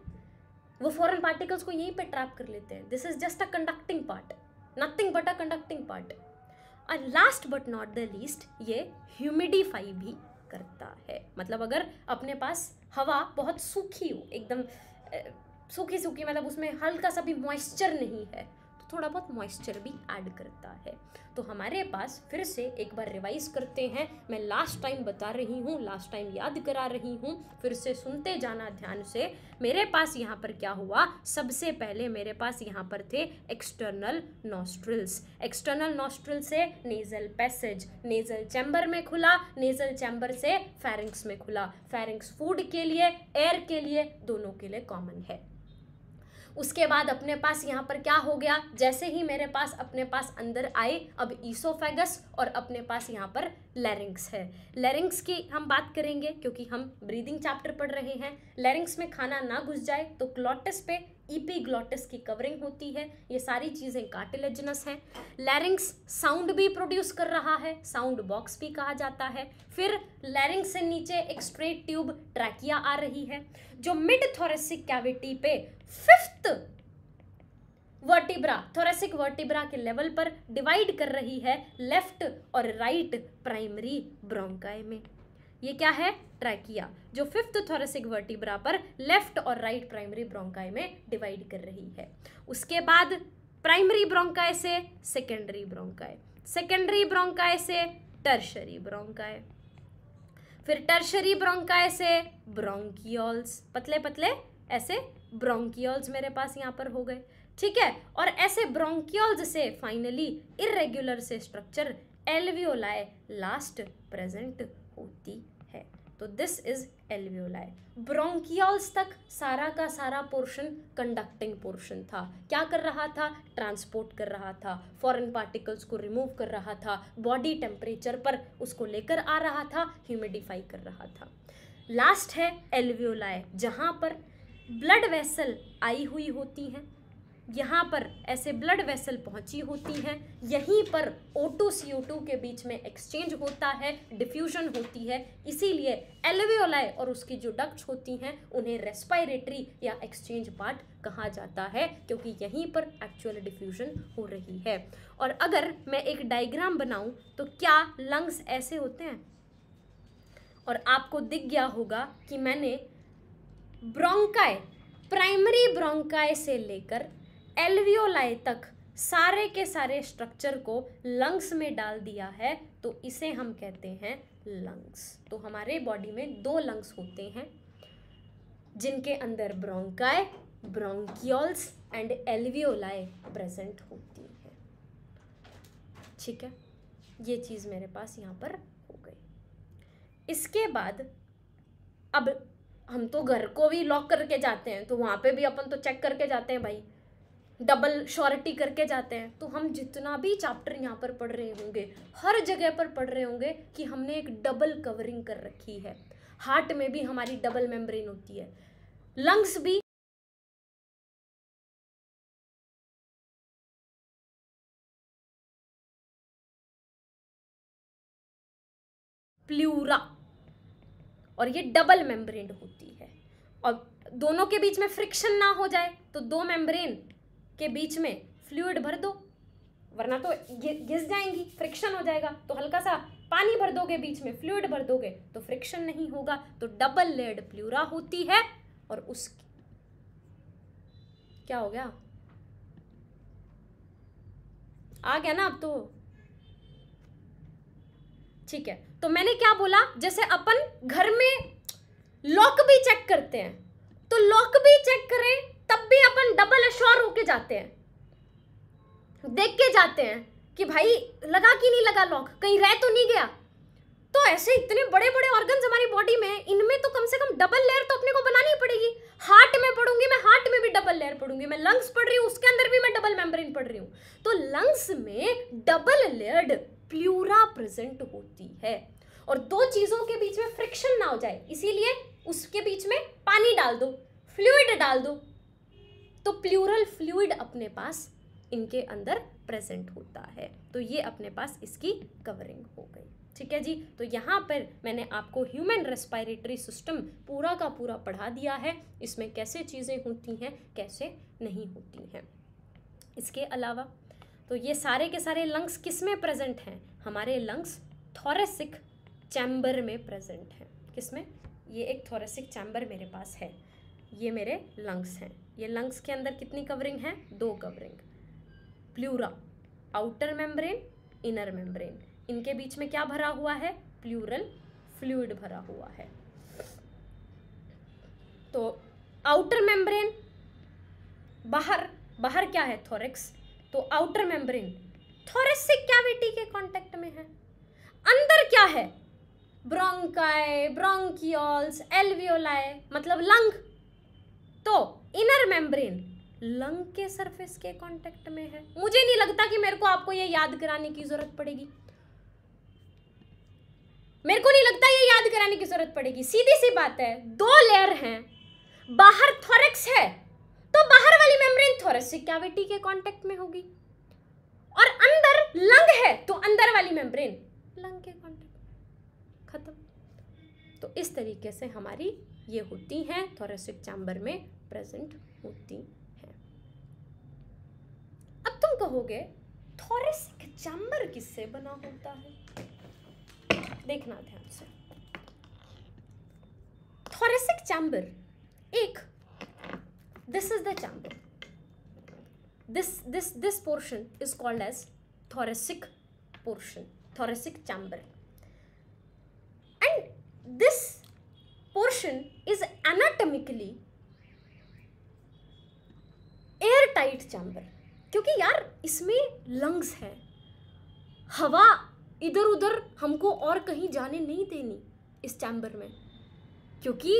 Speaker 1: वो फॉरेन पार्टिकल्स को यहीं पे ट्रैप कर लेते हैं this is just a conducting part nothing but a conducting part और last but not the least ये ह्यूमिडिफाई भी करता है मतलब अगर अपने पास हवा बहुत सूखी हो एकदम सूखी सूखी मतलब उसमें हल्का सा भी मॉइस्चर नहीं है तो थोड़ा बहुत मॉइस्चर भी ऐड करता है तो हमारे पास फिर से एक बार रिवाइज करते हैं मैं लास्ट टाइम बता रही हूँ लास्ट टाइम याद करा रही हूँ फिर से सुनते जाना ध्यान से मेरे पास यहाँ पर क्या हुआ सबसे पहले मेरे पास यहाँ पर थे एक्सटर्नल नॉस्ट्रल्स एक्सटर्नल नॉस्ट्रल से नेजल पैसेज नेजल चैम्बर में खुला नेजल चैम्बर से फेरिंग्स में खुला फेरिंग्स फूड के लिए एयर के लिए दोनों के लिए कॉमन है उसके बाद अपने पास यहाँ पर क्या हो गया जैसे ही मेरे पास अपने पास अंदर आए अब ईसोफेगस और अपने पास यहाँ पर लेरिंग्स है लेरिंग्स की हम बात करेंगे क्योंकि हम ब्रीदिंग चैप्टर पढ़ रहे हैं लेरिंग्स में खाना ना घुस जाए तो क्लॉटस पे ईपीग्लॉटिस की कवरिंग होती है ये सारी चीज़ें कार्टिलेजनस हैं लैरिंग्स साउंड भी प्रोड्यूस कर रहा है साउंड बॉक्स भी कहा जाता है फिर लैरिंग्स से नीचे एक स्ट्रेट ट्यूब ट्रैकिया आ रही है जो मिड थोरेसिक कैविटी पे फिफ्थ वर्टिब्रा थोरेसिक वर्टिब्रा के लेवल पर डिवाइड कर रही है लेफ्ट और राइट प्राइमरी ब्रोंकाई में ये क्या है ट्रैकिया जो फिफ्थ थोरेसिक वर्टिब्रा पर लेफ्ट और राइट प्राइमरी ब्रोंकाई में डिवाइड कर रही है उसके बाद प्राइमरी ब्रोंकाय से सेकेंडरी ब्रोंकाय सेकेंडरी ब्रोंकाय से टर्शरी ब्रोंकाय फिर टर्शरी ब्रोंकाय से ब्रोंकियोल्स पतले पतले ऐसे ब्रोंकियोल्स मेरे पास यहाँ पर हो गए ठीक है और ऐसे ब्रोंकियोल्स से फाइनली इरेग्युलर से स्ट्रक्चर एलवीओलाए लास्ट प्रेजेंट होती तो दिस इज एल्वियोलाई ब्रोंकियोल्स तक सारा का सारा पोर्शन कंडक्टिंग पोर्शन था क्या कर रहा था ट्रांसपोर्ट कर रहा था फॉरेन पार्टिकल्स को रिमूव कर रहा था बॉडी टेम्परेचर पर उसको लेकर आ रहा था ह्यूमिडिफाई कर रहा था लास्ट है एल्वियोलाई जहाँ पर ब्लड वेसल आई हुई होती हैं यहाँ पर ऐसे ब्लड वेसल पहुँची होती हैं यहीं पर O2 CO2 के बीच में एक्सचेंज होता है डिफ्यूजन होती है इसीलिए एलवेलाई और उसकी जो डक्ट होती हैं उन्हें रेस्पायरेटरी या एक्सचेंज पार्ट कहा जाता है क्योंकि यहीं पर एक्चुअल डिफ्यूजन हो रही है और अगर मैं एक डायग्राम बनाऊँ तो क्या लंग्स ऐसे होते हैं और आपको दिख गया होगा कि मैंने ब्रोंकाई प्राइमरी ब्रोंकाई से लेकर एलवियोलाई तक सारे के सारे स्ट्रक्चर को लंग्स में डाल दिया है तो इसे हम कहते हैं लंग्स तो हमारे बॉडी में दो लंग्स होते हैं जिनके अंदर bronchi bronchioles and alveoli present होती हैं ठीक है ये चीज़ मेरे पास यहाँ पर हो गई इसके बाद अब हम तो घर को भी लॉक करके जाते हैं तो वहाँ पे भी अपन तो चेक करके जाते हैं भाई डबल श्योरिटी करके जाते हैं तो हम जितना भी चैप्टर यहाँ पर पढ़ रहे होंगे हर जगह पर पढ़ रहे होंगे कि हमने एक डबल कवरिंग कर रखी है हार्ट में भी हमारी डबल मेम्ब्रेन होती है लंग्स भी प्लूरा और ये डबल मेम्ब्रेन होती है और दोनों के बीच में फ्रिक्शन ना हो जाए तो दो मेम्ब्रेन के बीच में फ्लूड भर दो वरना तो घिस जाएंगी फ्रिक्शन हो जाएगा तो हल्का सा पानी भर दोगे बीच में फ्लूड भर दोगे तो फ्रिक्शन नहीं होगा तो डबल लेड प्लूरा होती है और उसकी क्या हो गया आ गया ना अब तो ठीक है तो मैंने क्या बोला जैसे अपन घर में लॉक भी चेक करते हैं तो लॉक भी चेक करें तब भी अपन डबल अश्योर होके जाते हैं देख के जाते हैं कि भाई लगा कि नहीं लगा लॉक कहीं रह तो नहीं गया तो ऐसे इतने बड़े बड़े ऑर्गन हमारी बॉडी में इनमें तो कम से कम डबल लेयर तो अपने को बनानी पड़ेगी हार्ट में पढ़ूंगी मैं हार्ट में भी डबल लेयर पढ़ूंगी मैं लंग्स पढ़ रही हूँ उसके अंदर भी मैं डबल मेम्ब्रेन पढ़ रही हूँ तो लंग्स में डबल लेयर्ड प्लूरा प्रेजेंट होती है और दो चीज़ों के बीच में फ्रिक्शन ना हो जाए इसीलिए उसके बीच में पानी डाल दो फ्लूड डाल दो तो प्लूरल फ्लूड अपने पास इनके अंदर प्रेजेंट होता है तो ये अपने पास इसकी कवरिंग हो गई ठीक है जी तो यहाँ पर मैंने आपको ह्यूमन रेस्पायरेटरी सिस्टम पूरा का पूरा पढ़ा दिया है इसमें कैसे चीज़ें होती हैं कैसे नहीं होती हैं इसके अलावा तो ये सारे के सारे लंग्स किस में प्रेजेंट हैं हमारे लंग्स थॉरेसिक चैम्बर में प्रेजेंट हैं किस में ये एक थॉरेसिक चैम्बर मेरे पास है ये मेरे लंग्स हैं ये लंग्स के अंदर कितनी कवरिंग है दो covering pleura outer membrane inner membrane इनके बीच में क्या भरा हुआ है प्लूरल फ्लूड भरा हुआ है तो आउटर मेम्ब्रेन बाहर बाहर क्या है थोरेक्स तो outer membrane thorax thoracic cavity के कांटेक्ट में है अंदर क्या है ब्रोंकाई ब्रोंकियोल्स एल्वियोलाई मतलब लंग तो इनर मेम्ब्रेन लंग के सरफेस के कांटेक्ट में है मुझे नहीं लगता कि मेरे को आपको ये याद कराने की जरूरत पड़ेगी मेरे को नहीं लगता ये याद कराने की जरूरत पड़ेगी सीधी सी बात है दो लेयर हैं बाहर थोरेक्स है तो बाहर वाली मेम्ब्रेन थोरेक्स से कैविटी के कांटेक्ट में होगी और अंदर लंग है तो अंदर वाली मेम्ब्रेन लंग के कांटेक्ट खत्म तो इस तरीके से हमारी ये होती हैं थोरेसिक चैम्बर में प्रेजेंट होती है अब तुम कहोगे थोरेसिक चैम्बर किससे बना होता है देखना ध्यान से थोरेसिक चैम्बर एक this is the chamber this this this portion is called as thoracic portion thoracic chamber and this portion is anatomically tight chamber क्योंकि यार इसमें लंग्स हैं हवा इधर उधर हमको और कहीं जाने नहीं देनी इस चैम्बर में क्योंकि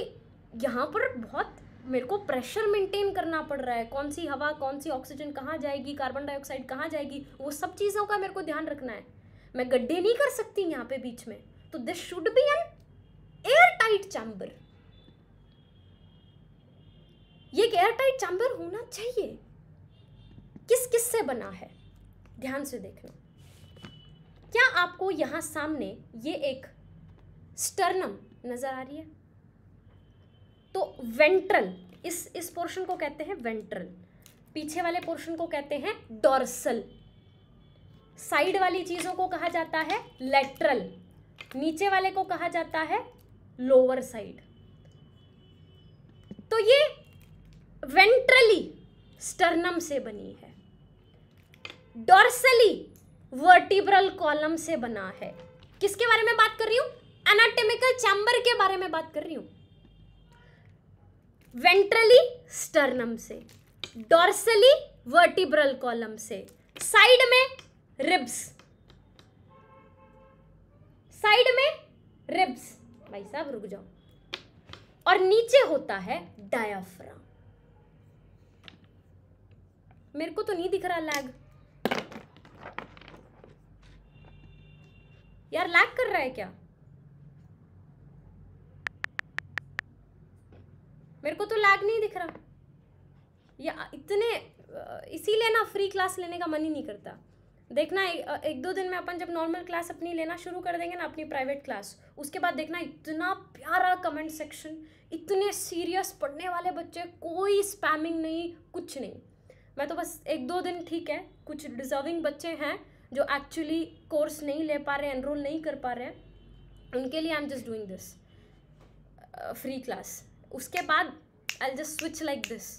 Speaker 1: यहाँ पर बहुत मेरे को प्रेशर मेंटेन करना पड़ रहा है कौन सी हवा कौन सी ऑक्सीजन कहाँ जाएगी कार्बन डाइऑक्साइड कहाँ जाएगी वो सब चीज़ों का मेरे को ध्यान रखना है मैं गड्ढे नहीं कर सकती यहाँ पे बीच में तो this should be an air tight chamber ये एक एयर टाइट चैम्बर होना चाहिए किस किस से बना है ध्यान से देखना क्या आपको यहाँ सामने ये एक स्टर्नम नज़र आ रही है तो वेंट्रल इस इस पोर्शन को कहते हैं वेंट्रल पीछे वाले पोर्शन को कहते हैं डोरसल साइड वाली चीज़ों को कहा जाता है लेटरल नीचे वाले को कहा जाता है लोअर साइड तो ये वेंट्रली स्टर्नम से बनी है डॉर्सली वर्टिब्रल कॉलम से बना है किसके बारे में बात कर रही हूं एनाटेमिकल चैम्बर के बारे में बात कर रही हूं वेंट्रली स्टर्नम से डॉर्सली वर्टिब्रल कॉलम से साइड में रिब्स साइड में रिब्स भाई साहब रुक जाओ और नीचे होता है डायाफ्राम मेरे को तो नहीं दिख रहा लैग यार लैग कर रहा है क्या मेरे को तो लैग नहीं दिख रहा या इतने इसीलिए ना फ्री क्लास लेने का मन ही नहीं करता देखना ए, एक दो दिन में अपन जब नॉर्मल क्लास अपनी लेना शुरू कर देंगे ना अपनी प्राइवेट क्लास उसके बाद देखना इतना प्यारा कमेंट सेक्शन इतने सीरियस पढ़ने वाले बच्चे कोई स्पैमिंग नहीं कुछ नहीं मैं तो बस एक दो दिन ठीक है कुछ डिजर्विंग बच्चे हैं जो एक्चुअली कोर्स नहीं ले पा रहे हैं एनरोल नहीं कर पा रहे हैं उनके लिए I am just doing this free class उसके बाद I'll just switch like this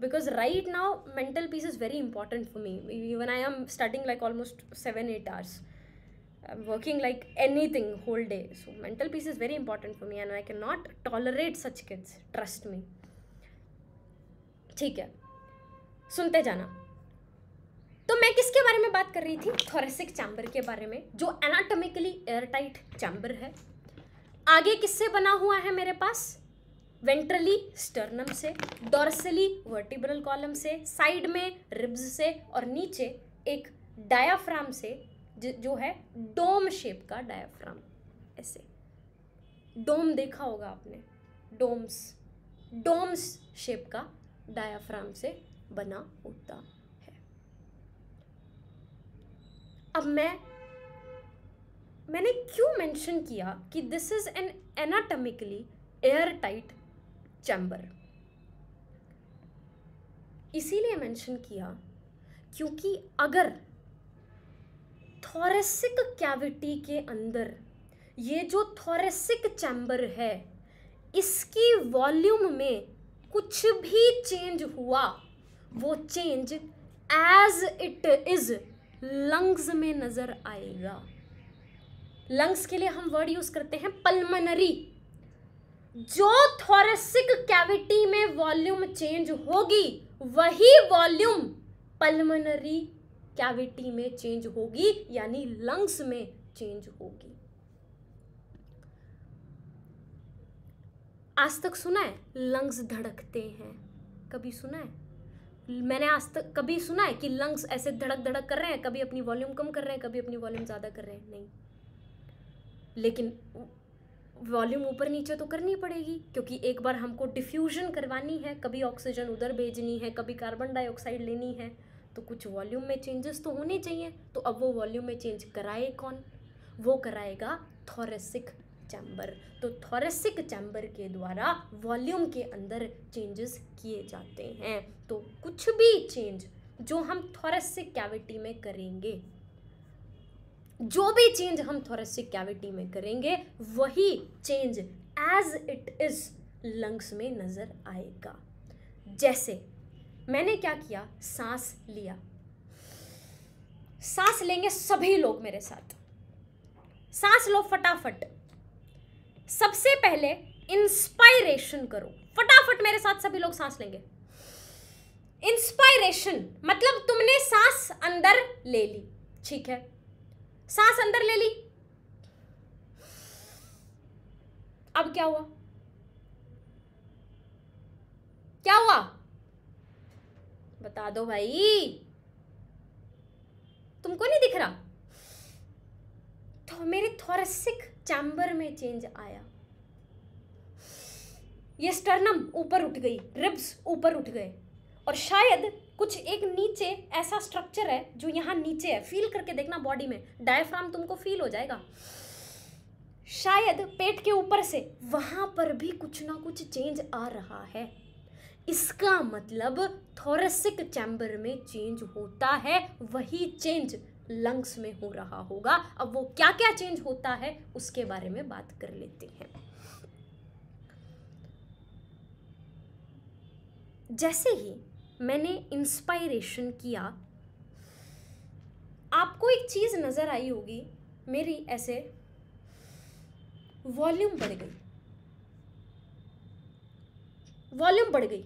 Speaker 1: because right now mental peace is very important for me even I am starting like almost seven eight hours working like anything whole day so mental peace is very important for me and I can not tolerate such kids trust me ठीक है सुनते जाना तो मैं किसके बारे में बात कर रही थी थोरेसिक चैम्बर के बारे में जो एनाटॉमिकली एयरटाइट चैम्बर है आगे किससे बना हुआ है मेरे पास वेंट्रली स्टर्नम से डोरसली वर्टिब्रल कॉलम से साइड में रिब्स से और नीचे एक डायाफ्राम से जो है डोम शेप का डायाफ्राम ऐसे डोम देखा होगा आपने डोम्स डोम्स शेप का डायाफ्राम से बना होता अब मैं मैंने क्यों मेंशन किया कि this is an anatomically air tight chamber इसीलिए मेंशन किया क्योंकि अगर थॉरेसिक कैविटी के अंदर ये जो थॉरेसिक चैम्बर है इसकी वॉल्यूम में कुछ भी चेंज हुआ वो change as it is lungs में नज़र आएगा लंग्स के लिए हम वर्ड यूज़ करते हैं पल्मनरी जो थोरेसिक कैविटी में वॉल्यूम चेंज होगी वही वॉल्यूम पल्मनरी कैविटी में चेंज होगी यानी लंग्स में चेंज होगी आज तक सुना है लंग्स धड़कते हैं कभी सुना है मैंने आज तक कभी सुना है कि लंग्स ऐसे धड़क धड़क कर रहे हैं कभी अपनी वॉल्यूम कम कर रहे हैं कभी अपनी वॉल्यूम ज़्यादा कर रहे हैं नहीं लेकिन वॉल्यूम ऊपर नीचे तो करनी पड़ेगी क्योंकि एक बार हमको डिफ्यूजन करवानी है कभी ऑक्सीजन उधर भेजनी है कभी कार्बन डाइऑक्साइड लेनी है तो कुछ वॉल्यूम में चेंजेस तो होने चाहिए तो अब वो वॉल्यूम में चेंज कराए कौन वो कराएगा थोरेसिक चैम्बर तो थोरेसिक चैम्बर के द्वारा वॉल्यूम के अंदर चेंजेस किए जाते हैं तो कुछ भी चेंज जो हम थोरेसिक कैविटी में करेंगे जो भी चेंज हम थोरेसिक कैविटी में करेंगे वही change as it is lungs में नज़र आएगा जैसे मैंने क्या किया सांस लिया सांस लेंगे सभी लोग मेरे साथ सांस लो फटाफट सबसे पहले इंस्पायरेशन करो फटाफट मेरे साथ सभी लोग सांस लेंगे इंस्पायरेशन मतलब तुमने सांस अंदर ले ली ठीक है सांस अंदर ले ली अब क्या हुआ क्या हुआ बता दो भाई तुमको नहीं दिख रहा तो मेरे थोरसिक चैम्बर में चेंज आया ये स्टर्नम ऊपर उठ गई रिब्स ऊपर उठ गए और शायद कुछ एक नीचे ऐसा स्ट्रक्चर है जो यहाँ नीचे है फील करके देखना बॉडी में डायफ्राम तुमको फील हो जाएगा शायद पेट के ऊपर से वहाँ पर भी कुछ ना कुछ चेंज आ रहा है इसका मतलब थोरेसिक चैम्बर में चेंज होता है वही चेंज लंग्स में हो रहा होगा अब वो क्या क्या चेंज होता है उसके बारे में बात कर लेते हैं जैसे ही मैंने इंस्पायरेशन किया आपको एक चीज़ नज़र आई होगी मेरी ऐसे वॉल्यूम बढ़ गई वॉल्यूम बढ़ गई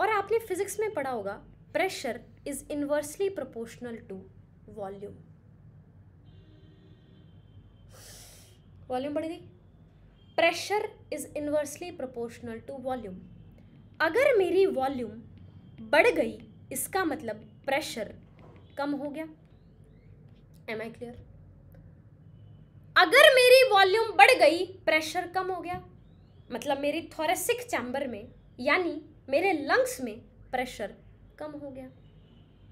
Speaker 1: और आपने फिज़िक्स में पढ़ा होगा pressure is inversely proportional to volume volume बढ़ गई pressure is inversely proportional to volume अगर मेरी वॉल्यूम बढ़ गई इसका मतलब प्रेशर कम हो गया एम आई क्लियर अगर मेरी वॉल्यूम बढ़ गई प्रेशर कम हो गया मतलब मेरी थोरेसिक चैम्बर में यानी मेरे लंग्स में प्रेशर कम हो गया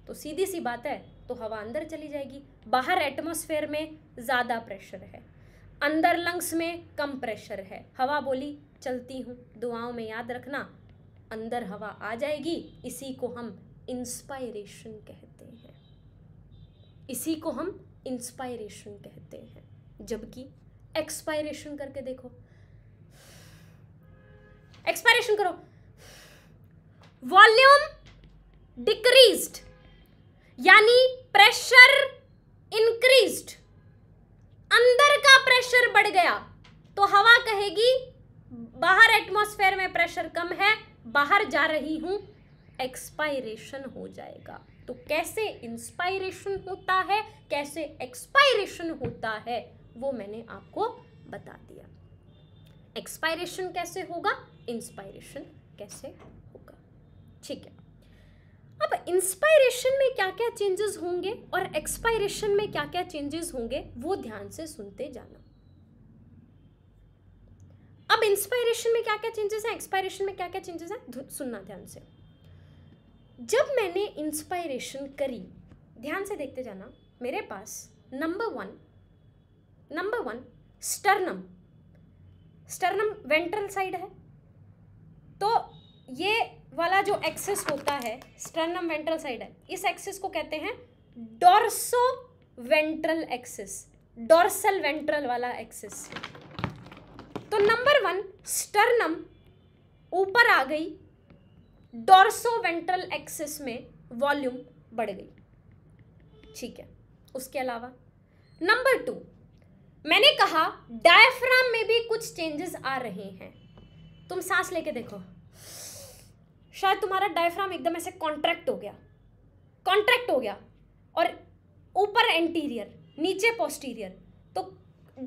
Speaker 1: तो सीधी सी बात है तो हवा अंदर चली जाएगी बाहर एटमोसफेयर में ज़्यादा प्रेशर है अंदर लंग्स में कम प्रेशर है हवा बोली चलती हूँ दुआओं में याद रखना अंदर हवा आ जाएगी इसी को हम इंस्पायरेशन कहते हैं इसी को हम इंस्पायरेशन कहते हैं जबकि एक्सपायरेशन करके देखो एक्सपायरेशन करो वॉल्यूम डिक्रीज्ड यानी प्रेशर इंक्रीज्ड अंदर का प्रेशर बढ़ गया तो हवा कहेगी बाहर एटमॉस्फेयर में प्रेशर कम है बाहर जा रही हूं एक्सपायरेशन हो जाएगा तो कैसे इंस्पायरेशन होता है कैसे एक्सपायरेशन होता है वो मैंने आपको बता दिया एक्सपायरेशन कैसे होगा इंस्पायरेशन कैसे होगा ठीक है अब इंस्पायरेशन में क्या क्या चेंजेस होंगे और एक्सपायरेशन में क्या क्या चेंजेस होंगे वो ध्यान से सुनते जाना अब इंस्पायरेशन में क्या क्या चेंजेस हैं एक्सपायरेशन में क्या क्या चेंजेस हैं सुनना ध्यान से जब मैंने इंस्पायरेशन करी ध्यान से देखते जाना मेरे पास number one number one sternum sternum ventral side है तो ये वाला जो एक्सेस होता है स्टर्नम वेंट्रल साइड है इस एक्सेस को कहते हैं dorso ventral axis dorsal ventral वाला एक्सेस तो नंबर वन स्टर्नम ऊपर आ गई डोर्सो वेंट्रल एक्सेस में वॉल्यूम बढ़ गई ठीक है उसके अलावा नंबर टू मैंने कहा डायफ्राम में भी कुछ चेंजेस आ रहे हैं तुम सांस लेके देखो शायद तुम्हारा डायफ्राम एकदम ऐसे कॉन्ट्रैक्ट हो गया कॉन्ट्रैक्ट हो गया और ऊपर एंटीरियर नीचे पोस्टीरियर तो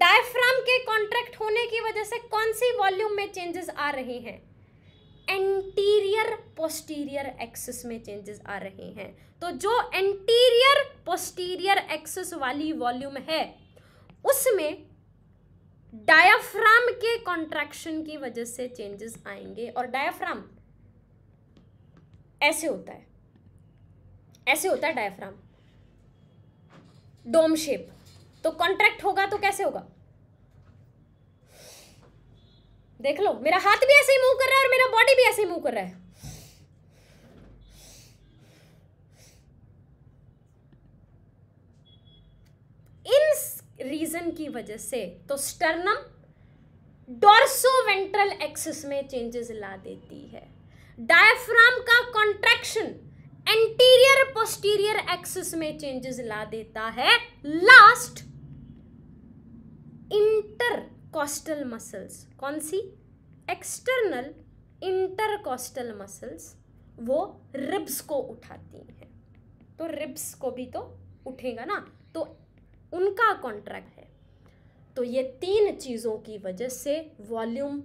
Speaker 1: डायफ्राम के कॉन्ट्रैक्ट होने की वजह से कौन सी वॉल्यूम में चेंजेस आ रहे हैं एंटीरियर पोस्टीरियर एक्सिस में चेंजेस आ रहे हैं तो जो एंटीरियर पोस्टीरियर एक्सिस वाली वॉल्यूम है उसमें डायाफ्राम के कॉन्ट्रैक्शन की वजह से चेंजेस आएंगे और डायाफ्राम ऐसे होता है ऐसे होता है डायफ्राम डोम शेप तो कॉन्ट्रैक्ट होगा तो कैसे होगा देख लो मेरा हाथ भी ऐसे ही मूव कर रहा है और मेरा बॉडी भी ऐसे ही मूव कर रहा है इन रीजन की वजह से तो स्टर्नम वेंट्रल एक्सिस में चेंजेस ला देती है डायफ्राम का कॉन्ट्रैक्शन एंटीरियर पोस्टीरियर एक्सिस में चेंजेस ला देता है लास्ट इंटरकॉस्टल मसल्स कौन सी एक्सटर्नल कॉस्टल मसल्स वो रिब्स को उठाती हैं तो रिब्स को भी तो उठेगा ना तो उनका कॉन्ट्रैक्ट है तो ये तीन चीज़ों की वजह से वॉल्यूम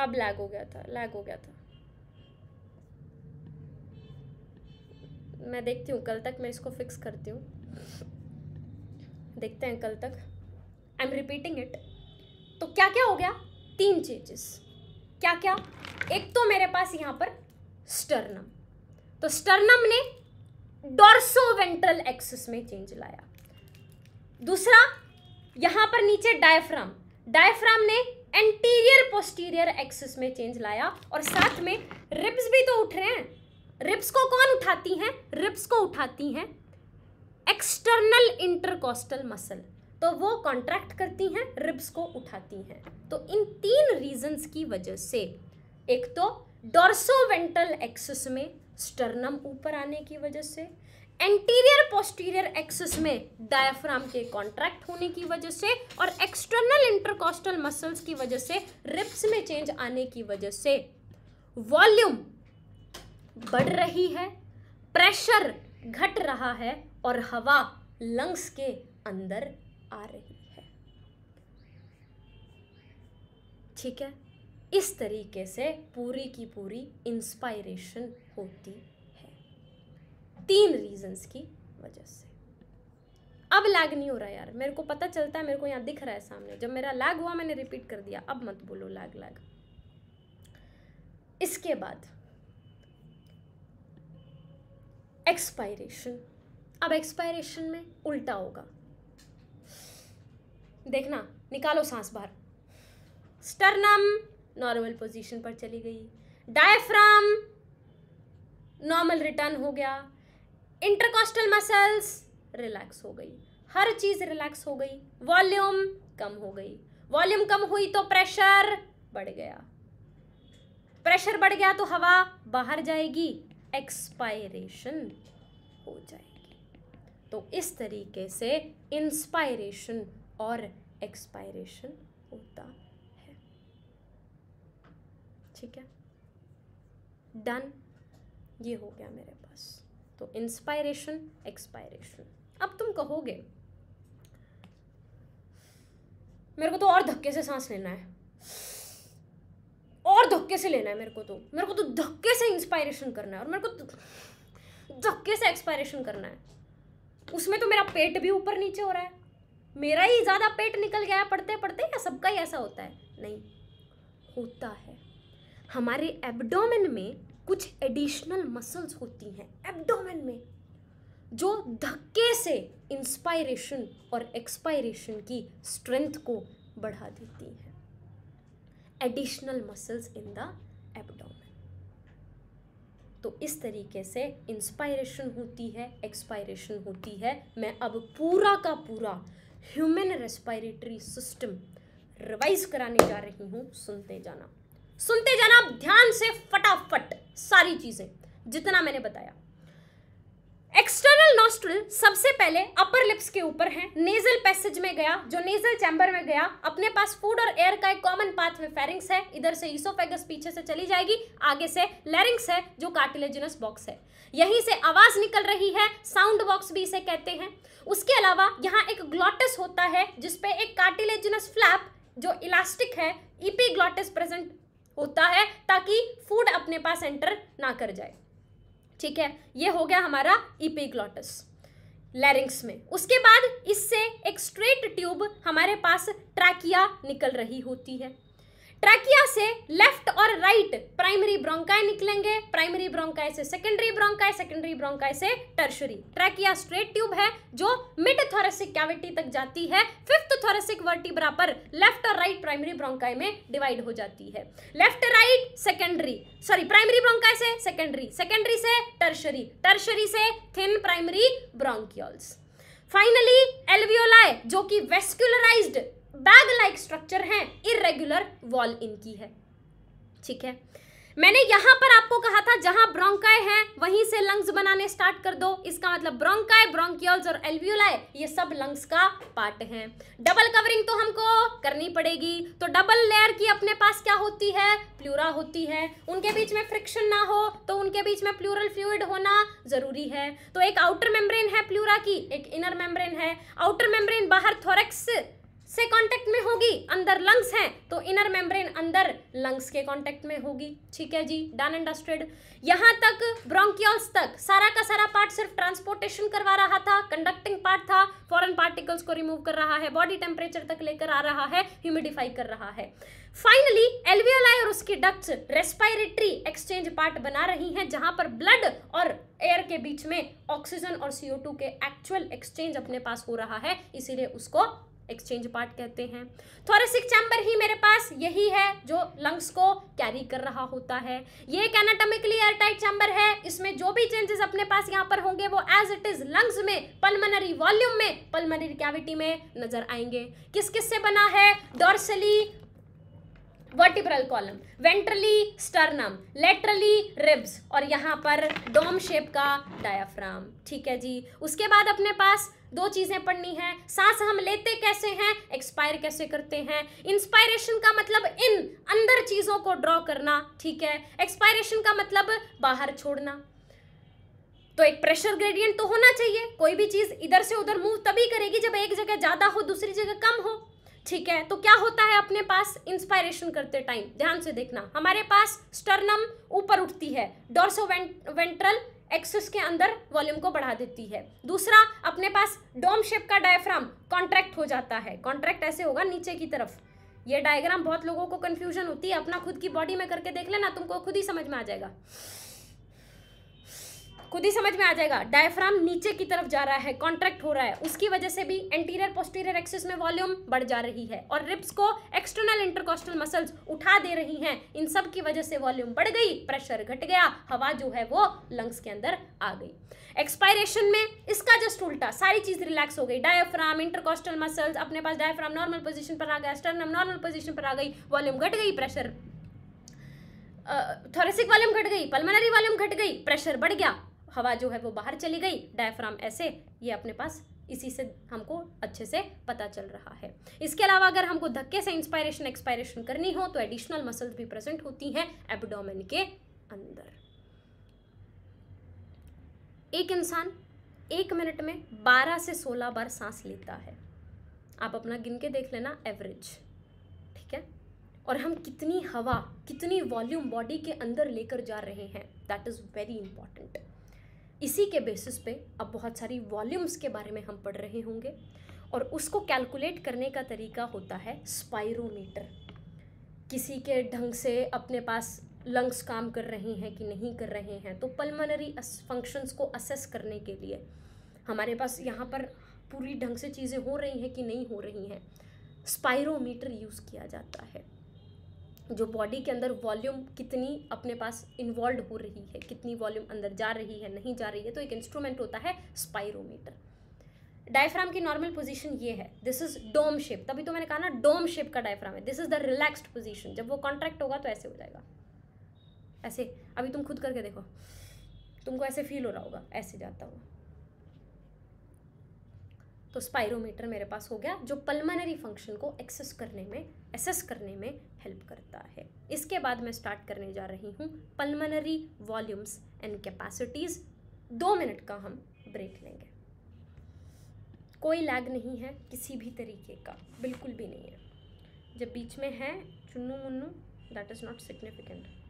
Speaker 1: अब लैग हो गया था लैग हो गया था मैं देखती हूँ कल तक मैं इसको फिक्स करती हूँ देखते हैं कल तक आई एम रिपीटिंग इट तो क्या क्या हो गया तीन चेंजेस क्या क्या एक तो मेरे पास यहाँ पर स्टर्नम तो स्टर्नम ने डॉर्सो वेंट्रल एक्सिस में चेंज लाया दूसरा यहां पर नीचे डायफ्राम डायफ्राम ने एंटीरियर पोस्टीरियर एक्सिस में चेंज लाया और साथ में रिब्स भी तो उठ रहे हैं रिब्स को कौन उठाती हैं रिब्स को उठाती हैं एक्सटर्नल इंटरकोस्टल मसल तो वो कॉन्ट्रैक्ट करती हैं रिब्स को उठाती हैं तो इन तीन रीजंस की वजह से एक तो डोर्सोवेंटल एक्सिस में स्टर्नम ऊपर आने की वजह से एंटीरियर पोस्टीरियर एक्सिस में डायफ्राम के कॉन्ट्रैक्ट होने की वजह से और एक्सटर्नल इंटरकॉस्टल मसल्स की वजह से रिप्स में चेंज आने की वजह से वॉल्यूम बढ़ रही है प्रेशर घट रहा है और हवा लंग्स के अंदर आ रही है ठीक है इस तरीके से पूरी की पूरी इंस्पायरेशन होती तीन रीजंस की वजह से अब लैग नहीं हो रहा यार मेरे को पता चलता है मेरे को यहाँ दिख रहा है सामने जब मेरा लैग हुआ मैंने रिपीट कर दिया अब मत बोलो लैग लैग इसके बाद एक्सपायरेशन अब एक्सपायरेशन में उल्टा होगा देखना निकालो सांस बाहर स्टर्नम नॉर्मल पोजीशन पर चली गई डायफ्राम नॉर्मल रिटर्न हो गया इंटरकॉस्टल मसल्स रिलैक्स हो गई हर चीज रिलैक्स हो गई वॉल्यूम कम हो गई वॉल्यूम कम हुई तो प्रेशर बढ़ गया प्रेशर बढ़ गया तो हवा बाहर जाएगी एक्सपायरेशन हो जाएगी तो इस तरीके से इंस्पायरेशन और एक्सपायरेशन होता है ठीक है डन ये हो गया मेरे पास तो इंस्पायरेशन एक्सपायरेशन अब तुम कहोगे मेरे को तो और धक्के से सांस लेना है और धक्के से लेना है मेरे को तो मेरे को तो धक्के से इंस्पायरेशन करना है और मेरे को तो धक्के से एक्सपायरेशन करना है उसमें तो मेरा पेट भी ऊपर नीचे हो रहा है मेरा ही ज़्यादा पेट निकल गया है पढ़ते पढ़ते या सबका ही ऐसा होता है नहीं होता है हमारे एबडोमिन में कुछ एडिशनल मसल्स होती हैं एब्डोमेन में जो धक्के से इंस्पायरेशन और एक्सपायरेशन की स्ट्रेंथ को बढ़ा देती हैं additional muscles in the abdomen तो इस तरीके से इंस्पायरेशन होती है एक्सपायरेशन होती है मैं अब पूरा का पूरा ह्यूमन रेस्पायरेटरी सिस्टम रिवाइज कराने जा रही हूँ सुनते जाना सुनते जाना ध्यान से फटाफट सारी चीज़ें जितना मैंने बताया एक्सटर्नल नोस्ट्रल सबसे पहले अपर लिप्स के ऊपर है नेजल पैसेज में गया जो नेजल चैम्बर में गया अपने पास फूड और एयर का एक कॉमन पाथ में फेरिंग्स है इधर से ईसोफेगस पीछे से चली जाएगी आगे से लेरिंग्स है जो कार्टिलेजिनस बॉक्स है यहीं से आवाज निकल रही है साउंड बॉक्स भी इसे कहते हैं उसके अलावा यहाँ एक ग्लॉटस होता है जिसपे एक कार्टिलेजिनस फ्लैप जो इलास्टिक है ईपी ग्लॉटस प्रेजेंट होता है ताकि फूड अपने पास एंटर ना कर जाए ठीक है ये हो गया हमारा इपिग्लॉटस लैरिंग्स में उसके बाद इससे एक स्ट्रेट ट्यूब हमारे पास ट्रैकिया निकल रही होती है ट्रैकिया से लेफ्ट और राइट प्राइमरी ब्रोंकाय निकलेंगे प्राइमरी ब्रोंकाय से सेकेंडरी ब्रोंकाय सेकेंडरी ब्रोंकाय से टर्शरी ट्रैकिया स्ट्रेट ट्यूब है जो मिड थोरेसिक कैविटी तक जाती है फिफ्थ थोरेसिक वर्टिब्रा पर लेफ्ट और राइट प्राइमरी ब्रोंकाय में डिवाइड हो जाती है left right secondary sorry primary bronchi से सेकेंडरी सेकेंडरी से टर्शरी टर्शरी से thin primary bronchioles finally alveoli जो कि वेस्कुलराइज्ड बैग लाइक स्ट्रक्चर है इरेग्युलर वॉल इनकी है ठीक है मैंने यहां पर आपको कहा था जहां ब्रोंकाय है वहीं से लंग्स बनाने स्टार्ट कर दो इसका मतलब ब्रोंकाय ब्रोंकियोल्स और एल्वियोलाय ये सब लंग्स का पार्ट है डबल कवरिंग तो हमको करनी पड़ेगी तो डबल लेयर की अपने पास क्या होती है प्लूरा होती है उनके बीच में फ्रिक्शन ना हो तो उनके बीच में प्लूरल फ्लूड होना जरूरी है तो एक आउटर मेम्ब्रेन है प्लूरा की एक इनर मेम्ब्रेन है आउटर मेम्ब्रेन बाहर थोरेक्स से कांटेक्ट में होगी अंदर लंग्स हैं तो इनर मेम्ब्रेन अंदर लंग्स के कांटेक्ट में होगी ठीक है जी डन अंडरस्टेड यहाँ तक ब्रोंकियोल्स तक सारा का सारा पार्ट सिर्फ ट्रांसपोर्टेशन करवा रहा था कंडक्टिंग पार्ट था फॉरेन पार्टिकल्स को रिमूव कर रहा है बॉडी टेम्परेचर तक लेकर आ रहा है ह्यूमिडिफाई कर रहा है फाइनली एलवीओलाई और उसकी डक्ट रेस्पायरेटरी एक्सचेंज पार्ट बना रही हैं जहां पर ब्लड और एयर के बीच में ऑक्सीजन और सीओ के एक्चुअल एक्सचेंज अपने पास हो रहा है इसीलिए उसको एक्सचेंज पार्ट कहते हैं थोरेसिक चैम्बर ही मेरे पास यही है जो लंग्स को कैरी कर रहा होता है ये एक एनाटॉमिकली एयरटाइट चैम्बर है इसमें जो भी चेंजेस अपने पास यहाँ पर होंगे वो एज इट इज लंग्स में पल्मनरी वॉल्यूम में पल्मनरी कैविटी में नजर आएंगे किस किस से बना है dorsally vertebral column ventrally sternum laterally ribs और यहाँ पर डोम शेप का डायाफ्राम ठीक है जी उसके बाद अपने पास दो चीज़ें पढ़नी है सांस हम लेते कैसे हैं एक्सपायर कैसे करते हैं इंस्पायरेशन का मतलब इन अंदर चीज़ों को ड्रॉ करना ठीक है एक्सपायरेशन का मतलब बाहर छोड़ना तो एक प्रेशर ग्रेडियंट तो होना चाहिए कोई भी चीज़ इधर से उधर मूव तभी करेगी जब एक जगह ज़्यादा हो दूसरी जगह कम हो ठीक है तो क्या होता है अपने पास इंस्पायरेशन करते टाइम ध्यान से देखना हमारे पास स्टर्नम ऊपर उठती है डोर्सो वेंट्रल एक्सिस के अंदर वॉल्यूम को बढ़ा देती है दूसरा अपने पास डोम शेप का डायफ्राम कॉन्ट्रैक्ट हो जाता है कॉन्ट्रैक्ट ऐसे होगा नीचे की तरफ ये डायग्राम बहुत लोगों को कन्फ्यूजन होती है अपना खुद की बॉडी में करके देख लेना तुमको खुद ही समझ में आ जाएगा खुद ही समझ में आ जाएगा डायफ्राम नीचे की तरफ जा रहा है कॉन्ट्रैक्ट हो रहा है उसकी वजह से भी एंटीरियर पोस्टीरियर एक्सिस में वॉल्यूम बढ़ जा रही है और रिप्स को एक्सटर्नल इंटरकोस्टल मसल्स उठा दे रही हैं इन सब की वजह से वॉल्यूम बढ़ गई प्रेशर घट गया हवा जो है वो लंग्स के अंदर आ गई एक्सपायरेशन में इसका जस्ट उल्टा सारी चीज रिलैक्स हो गई डायफ्राम इंटरकोस्टल मसल्स अपने पास डायफ्राम नॉर्मल पोजिशन पर आ गया स्टर्नम नॉर्मल पोजिशन पर आ गई वॉल्यूम घट गई प्रेशर थोरेसिक वॉल्यूम घट गई पल्मोनरी वॉल्यूम घट गई प्रेशर बढ़ गया हवा जो है वो बाहर चली गई डायफ्राम ऐसे ये अपने पास इसी से हमको अच्छे से पता चल रहा है इसके अलावा अगर हमको धक्के से इंस्पायरेशन एक्सपायरेशन करनी हो तो एडिशनल मसल्स भी प्रेजेंट होती हैं एबडोमेन के अंदर एक इंसान एक मिनट में 12 से 16 बार सांस लेता है आप अपना गिन के देख लेना एवरेज ठीक है और हम कितनी हवा कितनी वॉल्यूम बॉडी के अंदर लेकर जा रहे हैं दैट इज़ वेरी इंपॉर्टेंट इसी के बेसिस पे अब बहुत सारी वॉल्यूम्स के बारे में हम पढ़ रहे होंगे और उसको कैलकुलेट करने का तरीका होता है स्पायरोमीटर किसी के ढंग से अपने पास लंग्स काम कर रहे हैं कि नहीं कर रहे हैं तो पल्मोनरी फंक्शंस को असेस करने के लिए हमारे पास यहाँ पर पूरी ढंग से चीज़ें हो रही हैं कि नहीं हो रही हैं स्पायरोमीटर यूज़ किया जाता है जो बॉडी के अंदर वॉल्यूम कितनी अपने पास इन्वॉल्व हो रही है कितनी वॉल्यूम अंदर जा रही है नहीं जा रही है तो एक इंस्ट्रूमेंट होता है स्पायरोमीटर डायफ्राम की नॉर्मल पोजीशन ये है दिस इज डोम शेप तभी तो मैंने कहा ना डोम शेप का डायफ्राम है this is the relaxed position जब वो कॉन्ट्रैक्ट होगा तो ऐसे हो जाएगा ऐसे अभी तुम खुद करके देखो तुमको ऐसे फील हो रहा होगा ऐसे जाता हुआ तो स्पायरोमीटर मेरे पास हो गया जो पल्मोनरी फंक्शन को एक्सेस करने में एसेस करने में हेल्प करता है इसके बाद मैं स्टार्ट करने जा रही हूँ पल्मोनरी वॉल्यूम्स एंड कैपेसिटीज़ दो मिनट का हम ब्रेक लेंगे कोई लैग नहीं है किसी भी तरीके का बिल्कुल भी नहीं है जब बीच में है चुन्नू मुन्नू दैट इज़ नॉट सिग्निफिकेंट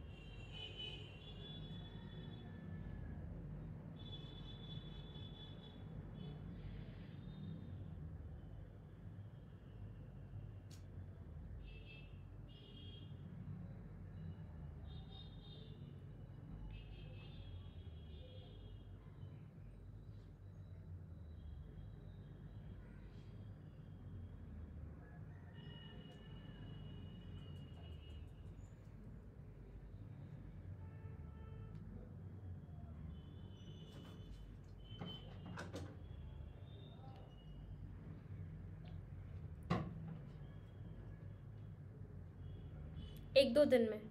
Speaker 1: एक दो दिन में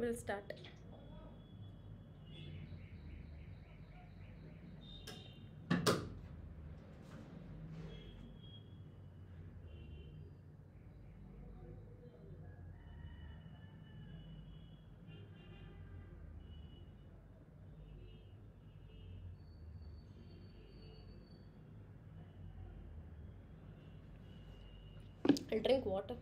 Speaker 1: will start I'll drink water.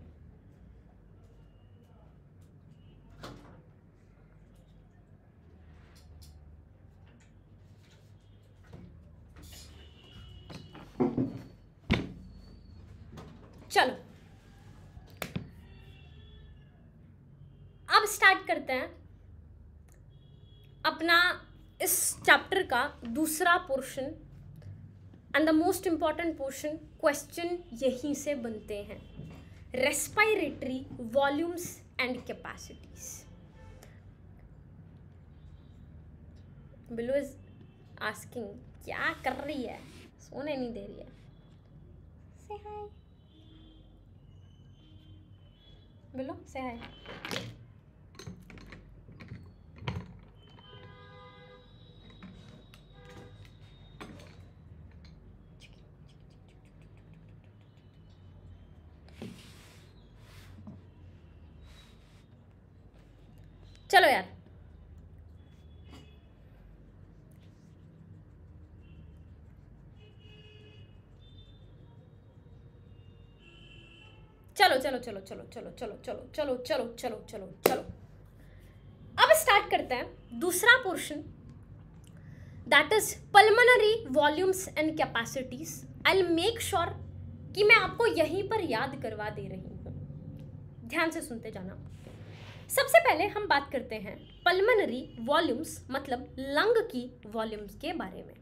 Speaker 1: करते हैं अपना इस चैप्टर का दूसरा portion and the most important portion question यहीं से बनते हैं respiratory volumes and capacities below is asking क्या कर रही है सोने नहीं दे रही है से हाय बिलो से हाय चलो चलो चलो चलो चलो चलो चलो चलो चलो चलो चलो चलो अब स्टार्ट करते हैं दूसरा portion that is pulmonary volumes and capacities I make sure कि मैं आपको यहीं पर याद करवा दे रही हूँ ध्यान से सुनते जाना सबसे पहले हम बात करते हैं पलमनरी वॉल्यूम्स मतलब लंग की वॉल्यूम्स के बारे में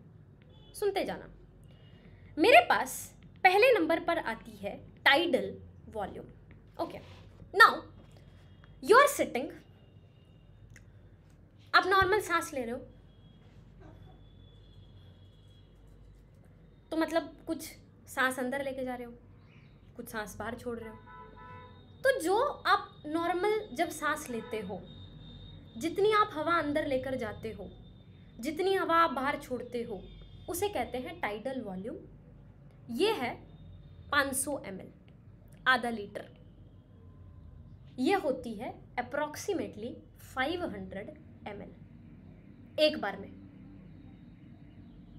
Speaker 1: सुनते जाना मेरे पास पहले नंबर पर आती है tidal volume okay now you're sitting आप नॉर्मल सांस ले रहे हो तो मतलब कुछ सांस अंदर लेके जा रहे हो कुछ सांस बाहर छोड़ रहे हो तो जो आप नॉर्मल जब सांस लेते हो जितनी आप हवा अंदर लेकर जाते हो जितनी हवा आप बाहर छोड़ते हो उसे कहते हैं टाइडल वॉल्यूम ये है 500 सौ एम एल आधा लीटर यह होती है अप्रॉक्सीमेटली 500 हंड्रेड एक बार में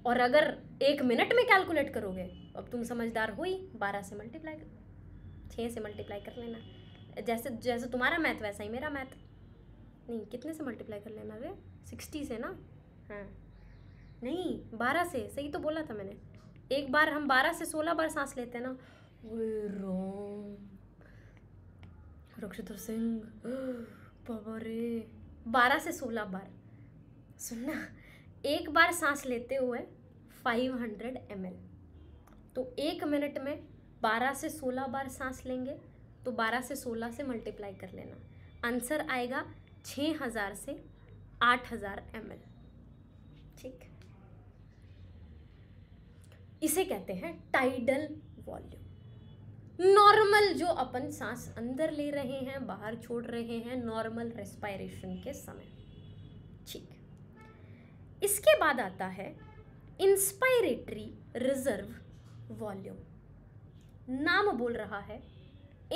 Speaker 1: और अगर एक मिनट में कैलकुलेट करोगे अब तुम समझदार हो ही बारह से मल्टीप्लाई छः से मल्टीप्लाई कर लेना जैसे जैसे तुम्हारा मैथ वैसा ही मेरा मैथ नहीं कितने से मल्टीप्लाई कर लेना रे सिक्सटी से ना हाँ नहीं बारह से सही तो बोला था मैंने एक बार हम बारह से सोलह बार सांस लेते हैं ना रोम रक्षिता सिंह बाबा रे बारह से सोलह बार सुनना एक बार सांस लेते हुए फाइव हंड्रेड एम एल तो एक मिनट में बारह से सोलह बार सांस लेंगे तो बारह से सोलह से मल्टीप्लाई कर लेना आंसर आएगा छ हज़ार से आठ हज़ार एम एल ठीक इसे कहते हैं टाइडल वॉल्यूम नॉर्मल जो अपन सांस अंदर ले रहे हैं बाहर छोड़ रहे हैं नॉर्मल रेस्पायरेशन के समय ठीक इसके बाद आता है इंस्पायरेटरी रिजर्व वॉल्यूम नाम बोल रहा है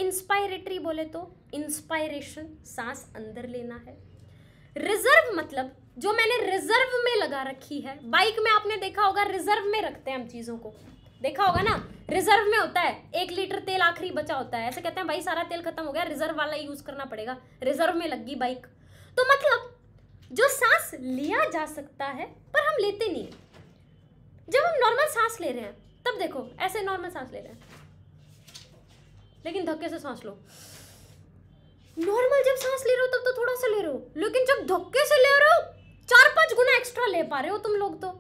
Speaker 1: इंस्पायरेटरी बोले तो इंस्पायरेशन सांस अंदर लेना है रिजर्व मतलब जो मैंने रिजर्व में लगा रखी है बाइक में आपने देखा होगा रिजर्व में रखते हैं हम चीज़ों को देखा होगा ना रिजर्व में होता है एक लीटर तेल आखिरी बचा होता है ऐसे कहते हैं भाई सारा तेल खत्म हो गया रिजर्व वाला यूज करना पड़ेगा रिजर्व में लग गई बाइक तो मतलब जो सांस लिया जा सकता है पर हम लेते नहीं है जब हम नॉर्मल सांस ले रहे हैं तब देखो ऐसे नॉर्मल सांस ले रहे हैं लेकिन धक्के से सांस लो नॉर्मल जब सांस ले रहे हो तब तो थोड़ा सा ले रहे हो लेकिन जब धक्के से ले रहे हो चार पांच गुना एक्स्ट्रा ले पा रहे हो तुम लोग तो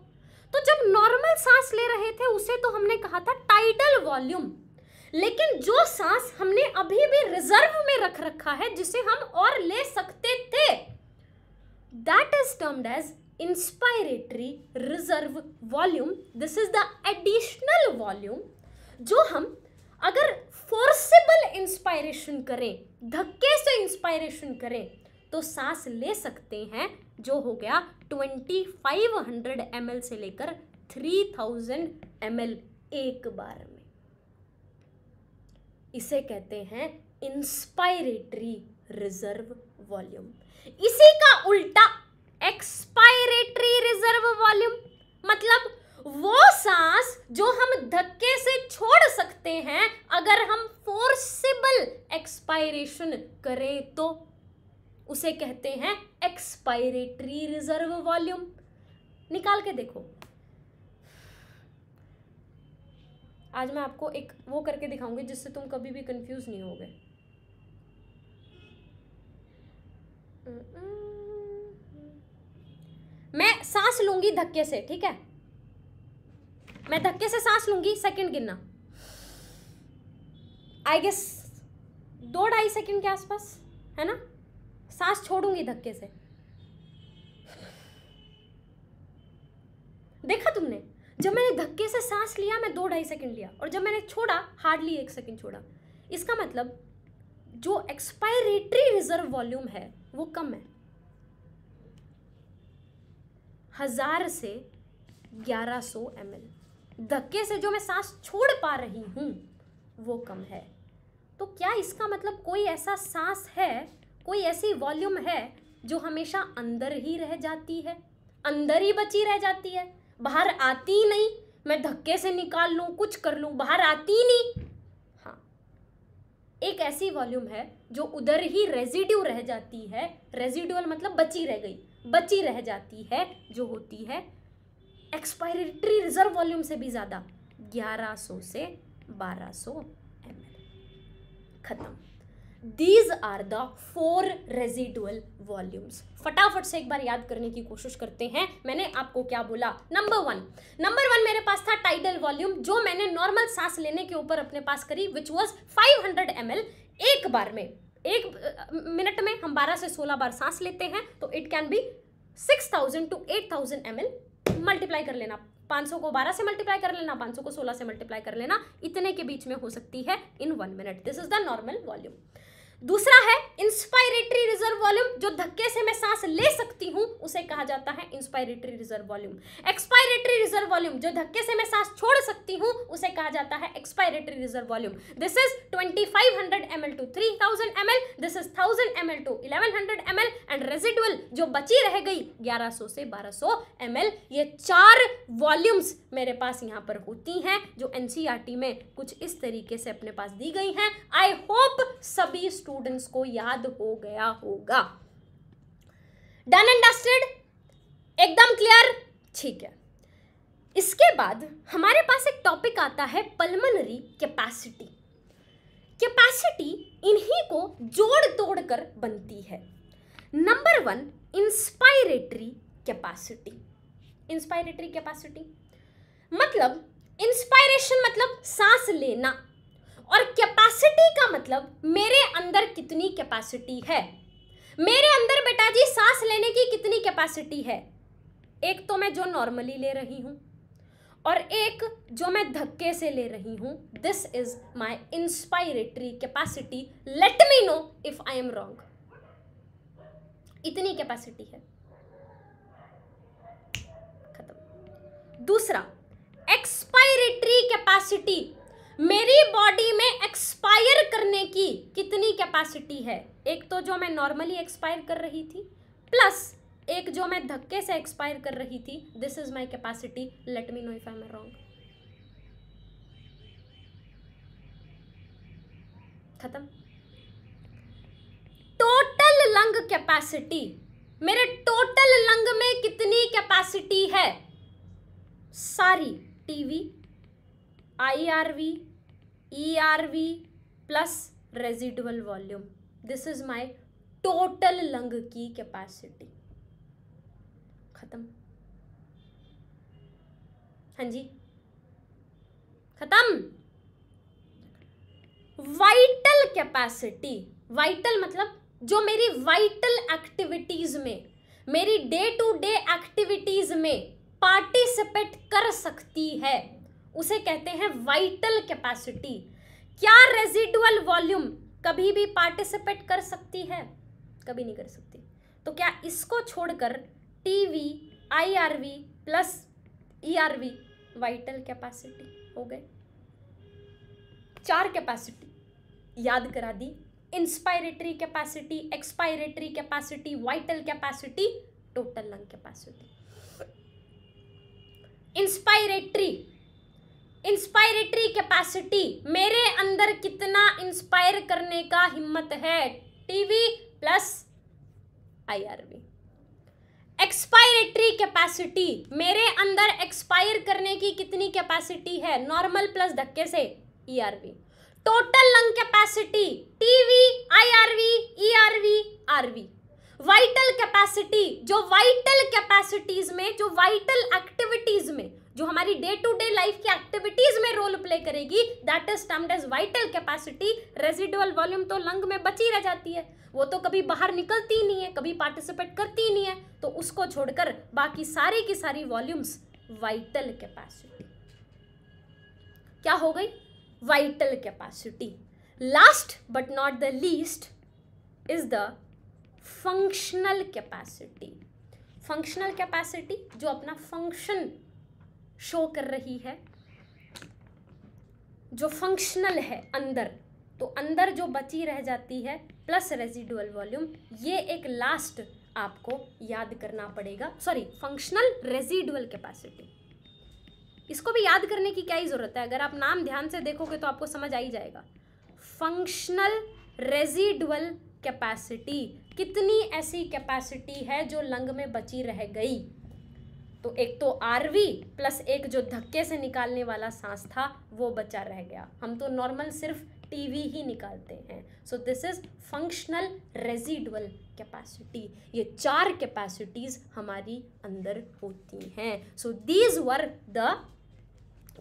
Speaker 1: तो जब नॉर्मल सांस ले रहे थे उसे तो हमने कहा था टाइटल वॉल्यूम लेकिन जो सांस हमने अभी भी रिजर्व में रख रखा है जिसे हम और ले सकते थे that is termed as inspiratory reserve volume this is the additional volume जो हम अगर फोर्सेबल इंस्पायरेशन करें धक्के से इंस्पायरेशन करें तो सांस ले सकते हैं जो हो गया twenty five hundred M L से लेकर थ्री थाउजेंड एम एल एक बार में इसे कहते हैं इंस्पायरेटरी रिजर्व वॉल्यूम इसी का उल्टा एक्सपायरेटरी रिजर्व वॉल्यूम मतलब वो सांस जो हम धक्के से छोड़ सकते हैं अगर हम फोर्सिबल एक्सपायरेशन करें तो उसे कहते हैं एक्सपायरेटरी रिजर्व वॉल्यूम निकाल के देखो आज मैं आपको एक वो करके दिखाऊंगी जिससे तुम कभी भी कंफ्यूज नहीं होगे मैं सांस लूंगी धक्के से ठीक है मैं धक्के से सांस लूंगी सेकंड गिनना आई गेस दो ढाई सेकंड के आसपास है ना सांस छोड़ूंगी धक्के से देखा तुमने जब मैंने धक्के से सांस लिया मैं दो ढाई सेकंड लिया और जब मैंने छोड़ा हार्डली एक सेकंड छोड़ा इसका मतलब जो एक्सपायरेटरी रिजर्व वॉल्यूम है वो कम है हजार से ग्यारह सौ एम धक्के से जो मैं सांस छोड़ पा रही हूं वो कम है तो क्या इसका मतलब कोई ऐसा सांस है कोई ऐसी वॉल्यूम है जो हमेशा अंदर ही रह जाती है अंदर ही बची रह जाती है बाहर आती ही नहीं मैं धक्के से निकाल लूँ कुछ कर लूँ बाहर आती ही नहीं हाँ एक ऐसी वॉल्यूम है जो उधर ही रेजिड्यू रह जाती है रेजिड्यूअल मतलब बची रह गई बची रह जाती है जो होती है एक्सपायरेटरी रिजर्व वॉल्यूम से भी ज़्यादा 1100 से 1200 सौ खत्म these are the four residual volumes फटाफट से एक बार याद करने की कोशिश करते हैं मैंने आपको क्या बोला नंबर वन नंबर वन मेरे पास था टाइडल वॉल्यूम जो मैंने नॉर्मल सांस लेने के ऊपर अपने पास करी विच वॉज फाइव हंड्रेड एक बार में एक मिनट में हम 12 से 16 बार सांस लेते हैं तो it can be 6000 to 8000 thousand multiply कर लेना 500 को 12 से मल्टीप्लाई कर लेना 500 को 16 से मल्टीप्लाई कर लेना इतने के बीच में हो सकती है in one minute this is the normal volume दूसरा है इंस्पायरेटरी रिजर्व वॉल्यूम जो धक्के से मैं सांस ले सकती हूं उसे कहा जाता है inspiratory reserve volume expiratory reserve volume जो धक्के से मैं सांस छोड़ सकती हूं उसे कहा जाता है expiratory reserve volume this is 2500 ml to 3000 ml this is 1000 ml to 1100 ml and residual जो बची रह गई 1100 से 1200 ml ये चार वॉल्यूम्स मेरे पास यहां पर होती हैं जो एनसीईआरटी e में कुछ इस तरीके से अपने पास दी गई हैं आई होप सभी स्टूडेंट स्टूडेंट्स को याद हो गया होगा डन एंड डस्टेड एकदम क्लियर ठीक है इसके बाद हमारे पास एक टॉपिक आता है पल्मनरी कैपेसिटी कैपेसिटी इन्हीं को जोड़ तोड़ कर बनती है number one inspiratory capacity inspiratory capacity मतलब इंस्पायरेशन मतलब सांस लेना और कैपेसिटी का मतलब मेरे अंदर कितनी कैपेसिटी है मेरे अंदर बेटा जी सांस लेने की कितनी कैपेसिटी है एक तो मैं जो नॉर्मली ले रही हूं और एक जो मैं धक्के से ले रही हूं this is my inspiratory capacity let me know if I am wrong इतनी कैपेसिटी है खत्म दूसरा एक्सपायरेटरी कैपेसिटी मेरी बॉडी में एक्सपायर करने की कितनी कैपेसिटी है एक तो जो मैं नॉर्मली एक्सपायर कर रही थी प्लस एक जो मैं धक्के से एक्सपायर कर रही थी this is my capacity let me know if I am wrong खत्म टोटल लंग कैपेसिटी मेरे टोटल लंग में कितनी कैपेसिटी है सारी TV IRV ERV plus residual volume this is my total lung की capacity खत्म हाँ जी खत्म वाइटल कैपेसिटी वाइटल मतलब जो मेरी वाइटल एक्टिविटीज में मेरी डे टू डे एक्टिविटीज में पार्टिसिपेट कर सकती है उसे कहते हैं वाइटल कैपेसिटी क्या रेजिडुअल वॉल्यूम कभी भी पार्टिसिपेट कर सकती है कभी नहीं कर सकती तो क्या इसको छोड़कर T V I R V plus E R V vital capacity हो गए चार कैपेसिटी याद करा दी inspiratory capacity expiratory capacity vital capacity total lung capacity inspiratory inspiratory capacity मेरे अंदर कितना इंस्पायर करने का हिम्मत है TV plus IRV expiratory capacity मेरे अंदर एक्सपायर करने की कितनी कैपेसिटी है नॉर्मल प्लस धक्के से ERV total lung capacity TV IRV ERV RV vital capacity जो वाइटल कैपेसिटीज में जो वाइटल एक्टिविटीज में जो हमारी डे टू डे लाइफ की एक्टिविटीज में रोल प्ले करेगी that is termed as vital capacity residual volume तो लंग में बची रह जाती है वो तो कभी बाहर निकलती ही नहीं है कभी पार्टिसिपेट करती ही नहीं है तो उसको छोड़कर बाकी सारी की सारी वॉल्यूम्स वाइटल कैपेसिटी क्या हो गई vital capacity last but not the least is the functional capacity functional capacity जो अपना फंक्शन शो कर रही है जो फंक्शनल है अंदर तो अंदर जो बची रह जाती है प्लस रेजिडुअल वॉल्यूम ये एक लास्ट आपको याद करना पड़ेगा सॉरी फंक्शनल रेजिडुअल कैपेसिटी इसको भी याद करने की क्या ही ज़रूरत है अगर आप नाम ध्यान से देखोगे तो आपको समझ आ ही जाएगा फंक्शनल रेजिडुअल कैपेसिटी कितनी ऐसी कैपेसिटी है जो लंग में बची रह गई तो एक तो आरवी प्लस एक जो धक्के से निकालने वाला सांस था वो बचा रह गया हम तो नॉर्मल सिर्फ टीवी ही निकालते हैं so this is functional residual capacity ये चार कैपेसिटीज़ हमारी अंदर होती हैं so these were the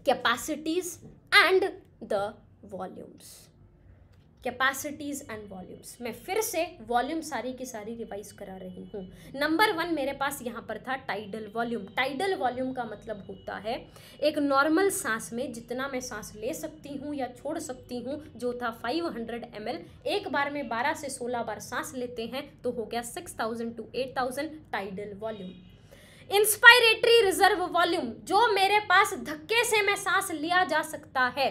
Speaker 1: capacities and the volumes capacities and volumes मैं फिर से वॉल्यूम सारी की सारी रिवाइज करा रही हूँ नंबर वन मेरे पास यहाँ पर था टाइडल वॉल्यूम टाइडल वॉल्यूम का मतलब होता है एक नॉर्मल सांस में जितना मैं सांस ले सकती हूँ या छोड़ सकती हूँ जो था 500 हंड्रेड एक बार में 12 से 16 बार सांस लेते हैं तो हो गया 6000 to 8000 tidal volume inspiratory reserve volume जो मेरे पास धक्के से मैं सांस लिया जा सकता है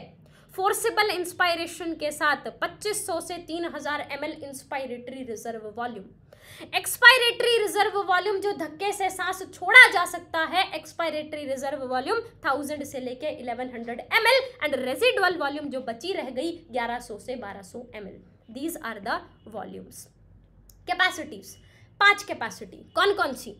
Speaker 1: फोर्सिबल इंस्पायरेशन के साथ 2500 से 3000 हजार M inspiratory reserve volume expiratory reserve volume जो धक्के से सांस छोड़ा जा सकता है एक्सपायरेटरी रिजर्व वॉल्यूम थाउजेंड से लेके 1100 hundred M L and residual volume जो बची रह गई 1100 से 1200 सौ M L these are the volumes capacities पांच कैपेसिटी कौन कौन सी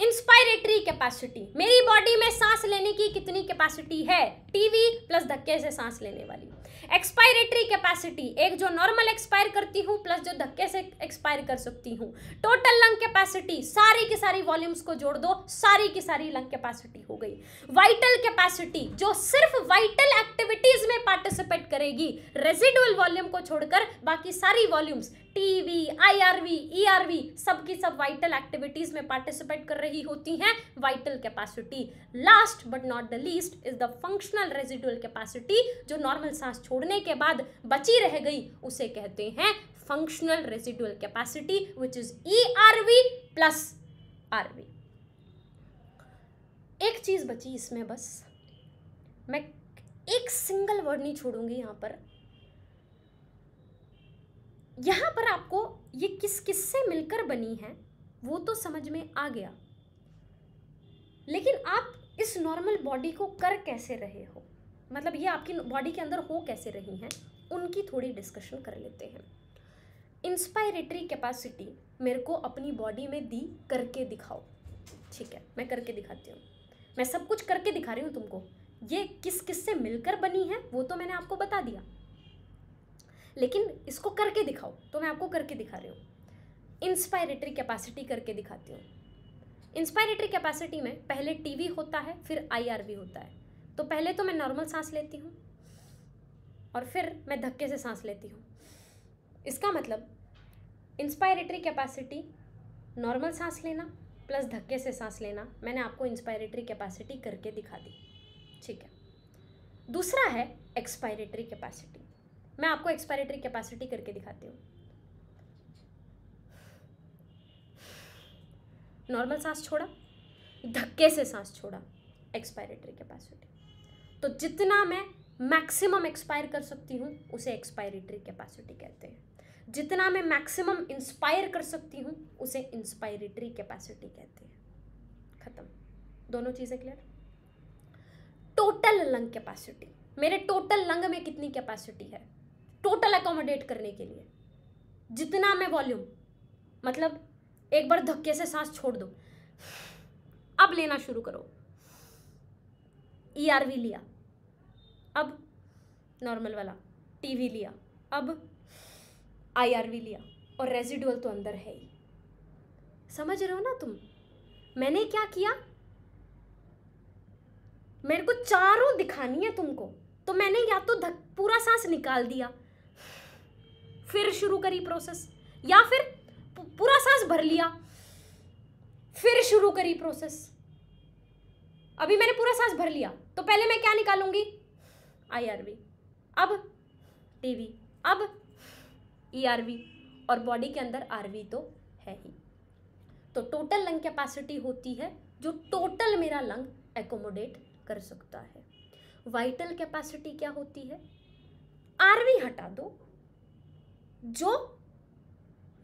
Speaker 1: इंस्पायरेटरी कैपेसिटी मेरी बॉडी में सांस लेने की कितनी कैपेसिटी है टीवी प्लस धक्के से सांस लेने वाली एक्सपायरेटरी कैपेसिटी एक जो नॉर्मल एक्सपायर करती हूँ प्लस जो धक्के से एक्सपायर कर सकती हूँ टोटल लंग कैपेसिटी सारी की सारी वॉल्यूम्स को जोड़ दो सारी की सारी लंग कैपेसिटी हो गई वाइटल कैपेसिटी जो सिर्फ वाइटल एक्टिविटीज में पार्टिसिपेट करेगी रेजिडुअल वॉल्यूम को छोड़कर बाकी सारी वॉल्यूम्स टीवी आईआरवी ईआरवी सब की सब वाइटल एक्टिविटीज में पार्टिसिपेट कर रही होती हैं vital capacity last but not the least is the functional residual capacity जो नॉर्मल सांस छोड़ने के बाद बची रह गई उसे कहते हैं functional residual capacity which is E R V plus R V एक चीज़ बची इसमें बस मैं एक सिंगल वर्ड नहीं छोड़ूंगी यहां पर यहाँ पर आपको ये किस किस से मिलकर बनी है वो तो समझ में आ गया लेकिन आप इस नॉर्मल बॉडी को कर कैसे रहे हो मतलब ये आपकी बॉडी के अंदर हो कैसे रही हैं उनकी थोड़ी डिस्कशन कर लेते हैं इंस्पायरेटरी कैपेसिटी मेरे को अपनी बॉडी में दी करके दिखाओ ठीक है मैं करके दिखाती हूँ मैं सब कुछ करके दिखा रही हूँ तुमको ये किस किस से मिलकर बनी है वो तो मैंने आपको बता दिया लेकिन इसको करके दिखाओ तो मैं आपको करके दिखा रही हूँ इंस्पायरेटरी कैपेसिटी करके दिखाती हूँ इंस्पायरेटरी कैपेसिटी में पहले टीवी होता है फिर आईआरवी होता है तो पहले तो मैं नॉर्मल सांस लेती हूँ और फिर मैं धक्के से सांस लेती हूँ इसका मतलब इंस्पायरेटरी कैपेसिटी नॉर्मल सांस लेना प्लस धक्के से सांस लेना मैंने आपको इंस्पायरेटरी कैपेसिटी करके दिखा दी ठीक है दूसरा है एक्सपायरेटरी कैपेसिटी मैं आपको एक्सपायरेटरी कैपेसिटी करके दिखाती हूँ नॉर्मल सांस छोड़ा धक्के से सांस छोड़ा एक्सपायरेटरी कैपेसिटी तो जितना मैं मैक्सिमम एक्सपायर कर सकती हूँ उसे एक्सपायरेटरी कैपेसिटी कहते हैं जितना मैं मैक्सिमम इंस्पायर कर सकती हूँ उसे इंस्पायरेटरी कैपेसिटी कहते हैं ख़त्म दोनों चीज़ें क्लियर टोटल लंग कैपेसिटी मेरे टोटल लंग में कितनी कैपेसिटी है टोटल एकोमोडेट करने के लिए जितना मैं वॉल्यूम मतलब एक बार धक्के से सांस छोड़ दो अब लेना शुरू करो ई आर वी लिया अब नॉर्मल वाला टी वी लिया अब आई आर वी लिया और रेजिडुअल तो अंदर है ही समझ रहे हो ना तुम मैंने क्या किया मेरे को चारों दिखानी है तुमको तो मैंने या तो धक पूरा सांस निकाल दिया फिर शुरू करी प्रोसेस या फिर पूरा सांस भर लिया फिर शुरू करी प्रोसेस अभी मैंने पूरा सांस भर लिया तो पहले मैं क्या निकालूंगी वी अब टीवी अब वी e और बॉडी के अंदर आरवी तो है ही तो टोटल लंग कैपेसिटी होती है जो टोटल मेरा लंग एकोमोडेट कर सकता है वाइटल कैपेसिटी क्या होती है आरवी हटा दो जो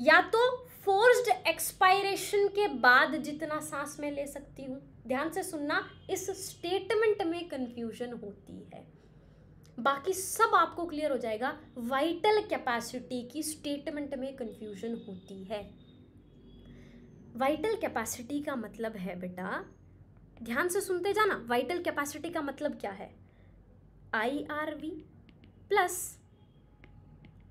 Speaker 1: या तो फोर्स्ड एक्सपायरेशन के बाद जितना सांस में ले सकती हूँ ध्यान से सुनना इस स्टेटमेंट में कंफ्यूजन होती है बाकी सब आपको क्लियर हो जाएगा वाइटल कैपेसिटी की स्टेटमेंट में कंफ्यूजन होती है वाइटल कैपेसिटी का मतलब है बेटा ध्यान से सुनते जाना वाइटल कैपेसिटी का मतलब क्या है I R V plus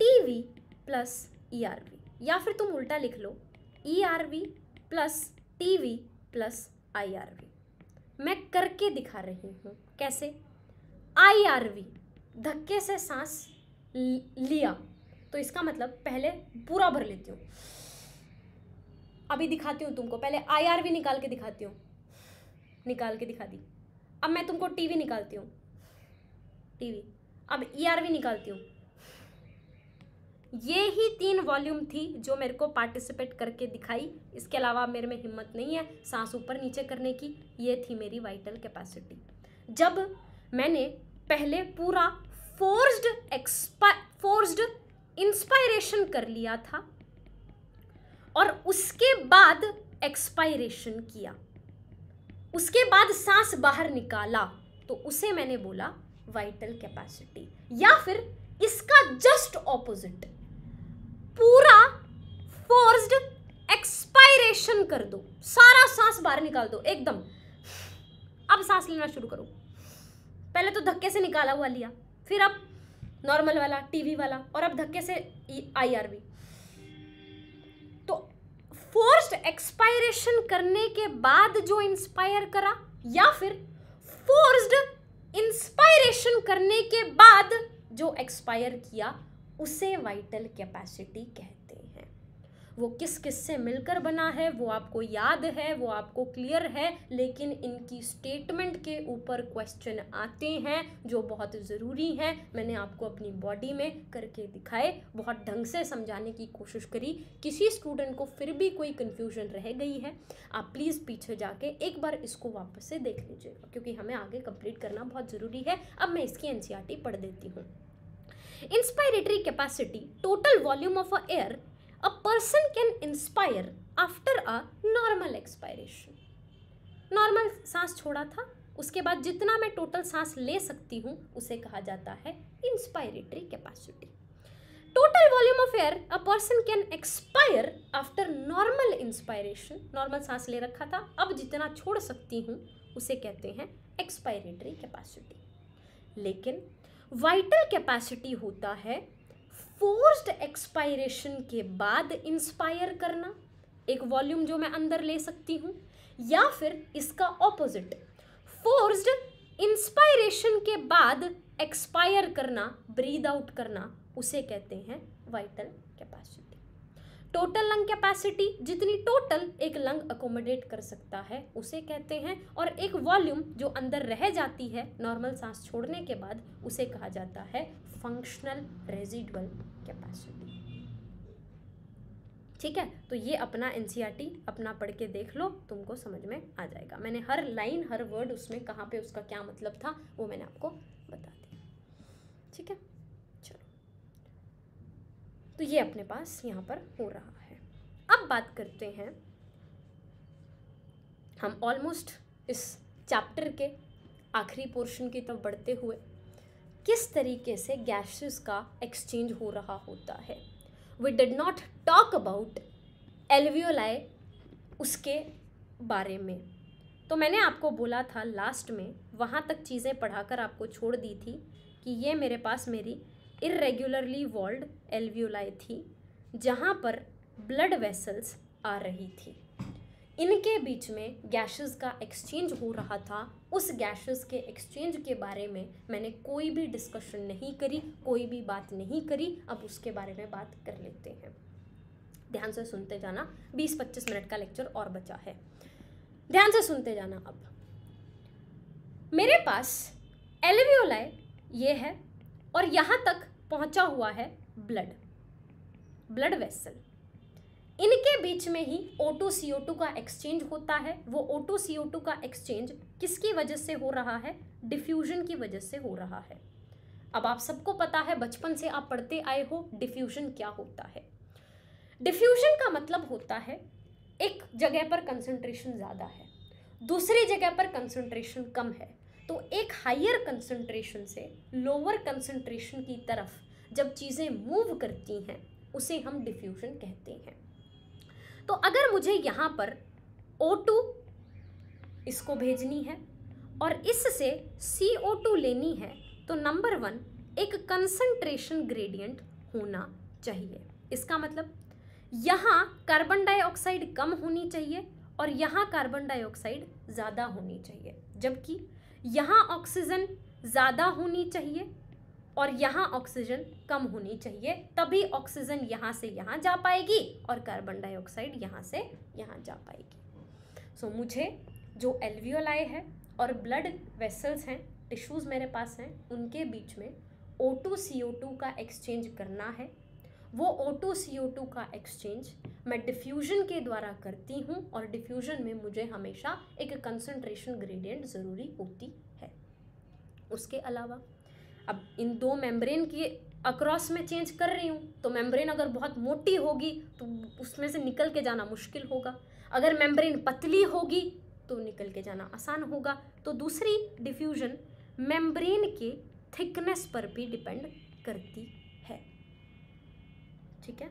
Speaker 1: T V plus E R V या फिर तुम उल्टा लिख लो E R V plus T V plus I R V मैं करके दिखा रही हूँ कैसे आई आर वी धक्के से सांस लिया तो इसका मतलब पहले पूरा भर लेती हूँ अभी दिखाती हूँ तुमको पहले आई आर वी निकाल के दिखाती हूँ निकाल के दिखा दी अब मैं तुमको टी वी निकालती हूँ टी वी अब ई आर वी निकालती हूँ ये ही तीन वॉल्यूम थी जो मेरे को पार्टिसिपेट करके दिखाई इसके अलावा मेरे में हिम्मत नहीं है सांस ऊपर नीचे करने की ये थी मेरी वाइटल कैपेसिटी जब मैंने पहले पूरा फोर्स्ड एक्सपा फोर्स्ड इंस्पायरेशन कर लिया था और उसके बाद एक्सपायरेशन किया उसके बाद सांस बाहर निकाला तो उसे मैंने बोला वाइटल कैपेसिटी या फिर इसका जस्ट ऑपोजिट पूरा फोर्स्ड एक्सपायरेशन कर दो सारा सांस बाहर निकाल दो एकदम अब सांस लेना शुरू करो पहले तो धक्के से निकाला हुआ लिया फिर अब नॉर्मल वाला टीवी वाला और अब धक्के से आईआरबी तो फोर्स्ड एक्सपायरेशन करने के बाद जो इंस्पायर करा या फिर फोर्स्ड इंस्पायरेशन करने के बाद जो एक्सपायर किया उसे वाइटल कैपेसिटी कहते हैं वो किस किस से मिलकर बना है वो आपको याद है वो आपको क्लियर है लेकिन इनकी स्टेटमेंट के ऊपर क्वेश्चन आते हैं जो बहुत ज़रूरी हैं मैंने आपको अपनी बॉडी में करके दिखाए बहुत ढंग से समझाने की कोशिश करी किसी स्टूडेंट को फिर भी कोई कन्फ्यूजन रह गई है आप प्लीज़ पीछे जाके एक बार इसको वापस से देख लीजिएगा क्योंकि हमें आगे कंप्लीट करना बहुत ज़रूरी है अब मैं इसकी एन e पढ़ देती हूँ inspiratory capacity total volume of a air a person can inspire after a normal expiration normal सांस छोड़ा था उसके बाद जितना मैं टोटल सांस ले सकती हूँ उसे कहा जाता है inspiratory capacity total volume of air a person can expire after normal inspiration normal सांस ले रखा था अब जितना छोड़ सकती हूँ उसे कहते हैं एक्सपायरेटरी कैपेसिटी लेकिन वाइटल कैपेसिटी होता है फोर्स्ड एक्सपायरेशन के बाद इंस्पायर करना एक वॉल्यूम जो मैं अंदर ले सकती हूँ या फिर इसका ऑपोजिट फोर्स्ड इंस्पायरेशन के बाद एक्सपायर करना ब्रीद आउट करना उसे कहते हैं वाइटल टोटल लंग कैपेसिटी जितनी टोटल एक लंग अकोमोडेट कर सकता है उसे कहते हैं और एक वॉल्यूम जो अंदर रह जाती है नॉर्मल सांस छोड़ने के बाद उसे कहा जाता है फंक्शनल रेजिडुअल कैपेसिटी ठीक है तो ये अपना एन e अपना पढ़ के देख लो तुमको समझ में आ जाएगा मैंने हर लाइन हर वर्ड उसमें कहाँ पे उसका क्या मतलब था वो मैंने आपको बता दिया ठीक है तो ये अपने पास यहाँ पर हो रहा है अब बात करते हैं हम ऑलमोस्ट इस चैप्टर के आखिरी पोर्शन की तरफ बढ़ते हुए किस तरीके से गैसेस का एक्सचेंज हो रहा होता है we did not talk about alveoli उसके बारे में तो मैंने आपको बोला था लास्ट में वहाँ तक चीज़ें पढ़ाकर आपको छोड़ दी थी कि ये मेरे पास मेरी इरेग्युलरली वॉल्ड एल्व्यूलाई थी जहाँ पर ब्लड वेसल्स आ रही थी इनके बीच में गैसेस का एक्सचेंज हो रहा था उस गैसेस के एक्सचेंज के बारे में मैंने कोई भी डिस्कशन नहीं करी कोई भी बात नहीं करी अब उसके बारे में बात कर लेते हैं ध्यान से सुनते जाना 20-25 मिनट का लेक्चर और बचा है ध्यान से सुनते जाना अब मेरे पास एलवीओलाई ये है और यहां तक पहुंचा हुआ है ब्लड ब्लड वेसल इनके बीच में ही ओटो टू सी टू का एक्सचेंज होता है वो ओटो सी टू का एक्सचेंज किसकी वजह से हो रहा है डिफ्यूजन की वजह से हो रहा है अब आप सबको पता है बचपन से आप पढ़ते आए हो डिफ्यूजन क्या होता है डिफ्यूजन का मतलब होता है एक जगह पर कंसंट्रेशन ज़्यादा है दूसरी जगह पर कंसंट्रेशन कम है तो एक हायर कंसंट्रेशन से लोअर कंसंट्रेशन की तरफ जब चीज़ें मूव करती हैं उसे हम डिफ्यूज़न कहते हैं तो अगर मुझे यहाँ पर O2 इसको भेजनी है और इससे CO2 लेनी है तो नंबर वन एक कंसंट्रेशन ग्रेडियंट होना चाहिए इसका मतलब यहाँ कार्बन डाइऑक्साइड कम होनी चाहिए और यहाँ कार्बन डाइऑक्साइड ज़्यादा होनी चाहिए जबकि यहाँ ऑक्सीजन ज़्यादा होनी चाहिए और यहाँ ऑक्सीजन कम होनी चाहिए तभी ऑक्सीजन यहाँ से यहाँ जा पाएगी और कार्बन डाइऑक्साइड यहाँ से यहाँ जा पाएगी सो so, मुझे जो एल्वियोलाई है और ब्लड वेसल्स हैं टिश्यूज़ मेरे पास हैं उनके बीच में ओ टू का एक्सचेंज करना है वो O two C O two का एक्सचेंज मैं डिफ्यूजन के द्वारा करती हूँ और डिफ्यूजन में मुझे हमेशा एक कंसनट्रेशन ग्रेडियंट ज़रूरी होती है उसके अलावा अब इन दो मेम्ब्रेन की अक्रॉस में चेंज कर रही हूँ तो मेम्ब्रेन अगर बहुत मोटी होगी तो उसमें से निकल के जाना मुश्किल होगा अगर मेम्ब्रेन पतली होगी तो निकल के जाना आसान होगा तो दूसरी डिफ्यूजन मेम्ब्रेन के थिकनेस पर भी डिपेंड करती ठीक है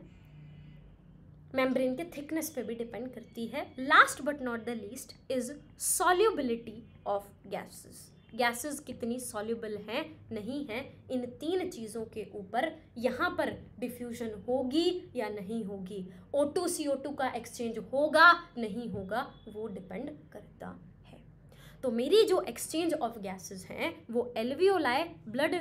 Speaker 1: मेम्ब्रेन के थिकनेस पे भी डिपेंड करती है last but not the least is solubility of gases gases कितनी सॉल्युबल हैं नहीं हैं इन तीन चीज़ों के ऊपर यहाँ पर डिफ्यूजन होगी या नहीं होगी O two C O two का एक्सचेंज होगा नहीं होगा वो डिपेंड करता है तो मेरी जो एक्सचेंज ऑफ गैसेस हैं वो एलवियोलाय ब्लड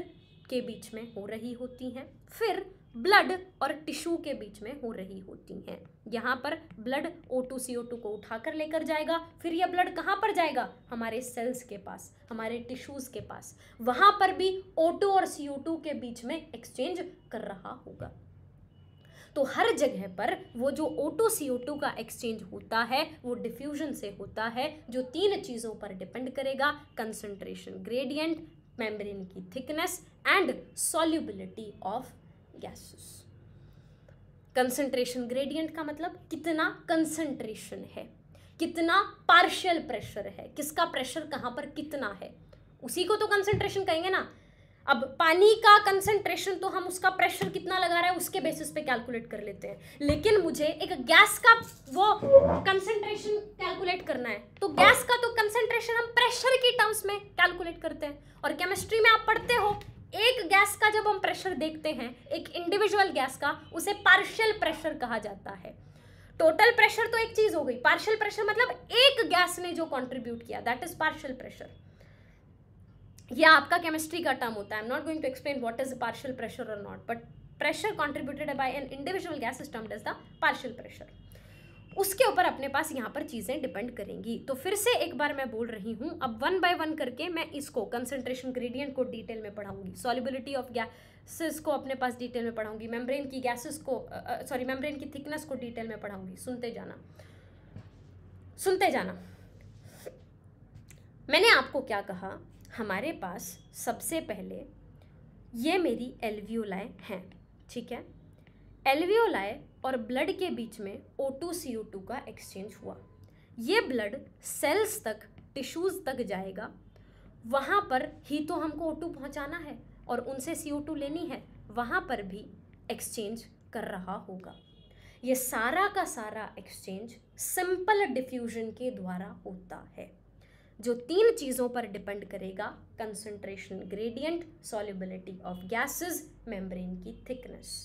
Speaker 1: के बीच में हो रही होती हैं फिर ब्लड और टिश्यू के बीच में हो रही होती हैं यहाँ पर blood O two C O two को उठाकर लेकर जाएगा फिर यह ब्लड कहाँ पर जाएगा हमारे सेल्स के पास हमारे टिश्यूज़ के पास वहाँ पर भी ओ टू और सी ओ टू के बीच में एक्सचेंज कर रहा होगा तो हर जगह पर वो जो ओटो सी ओ का एक्सचेंज होता है वो डिफ्यूजन से होता है जो तीन चीज़ों पर डिपेंड करेगा कंसनट्रेशन ग्रेडियंट मेम्ब्रेन की thickness and solubility of gases concentration gradient का मतलब कितना कंसंट्रेशन है कितना पार्शियल प्रेशर है किसका प्रेशर कहां पर कितना है उसी को तो कंसंट्रेशन कहेंगे ना अब पानी का कंसंट्रेशन तो हम उसका प्रेशर कितना लगा रहा है उसके बेसिस पे कैलकुलेट कर लेते हैं लेकिन मुझे एक गैस का वो कंसंट्रेशन कैलकुलेट करना है तो गैस का तो कंसंट्रेशन हम प्रेशर की टर्म्स में कैलकुलेट करते हैं और केमिस्ट्री में आप पढ़ते हो एक गैस का जब हम प्रेशर देखते हैं एक इंडिविजुअल गैस का उसे पार्शियल प्रेशर कहा जाता है टोटल प्रेशर तो एक चीज हो गई पार्शियल प्रेशर मतलब एक गैस ने जो कंट्रीब्यूट किया दैट इज पार्शियल प्रेशर यह आपका केमिस्ट्री का टर्म होता है I am not going to explain what is partial pressure और not but pressure contributed by an individual gas system does the partial pressure उसके ऊपर अपने पास यहाँ पर चीज़ें डिपेंड करेंगी तो फिर से एक बार मैं बोल रही हूँ अब वन बाय वन करके मैं इसको कंसनट्रेशन ग्रेडियंट को डिटेल में पढ़ाऊंगी सॉलिबिलिटी ऑफ गैसेस को अपने पास डिटेल में पढ़ाऊंगी मेम्ब्रेन की गैसेस को सॉरी मेम्ब्रेन की थिकनेस को डिटेल में पढ़ाऊंगी सुनते जाना सुनते जाना मैंने आपको क्या कहा हमारे पास सबसे पहले ये मेरी एलवियोलाएँ हैं ठीक है एलवीओलाई और ब्लड के बीच में O two C O two का एक्सचेंज हुआ ये ब्लड सेल्स तक टिश्यूज़ तक जाएगा वहाँ पर ही तो हमको ओ टू पहुँचाना है और उनसे सी ओ टू लेनी है वहाँ पर भी एक्सचेंज कर रहा होगा ये सारा का सारा एक्सचेंज सिंपल डिफ्यूजन के द्वारा होता है जो तीन चीज़ों पर डिपेंड करेगा concentration gradient solubility of gases membrane की थिकनेस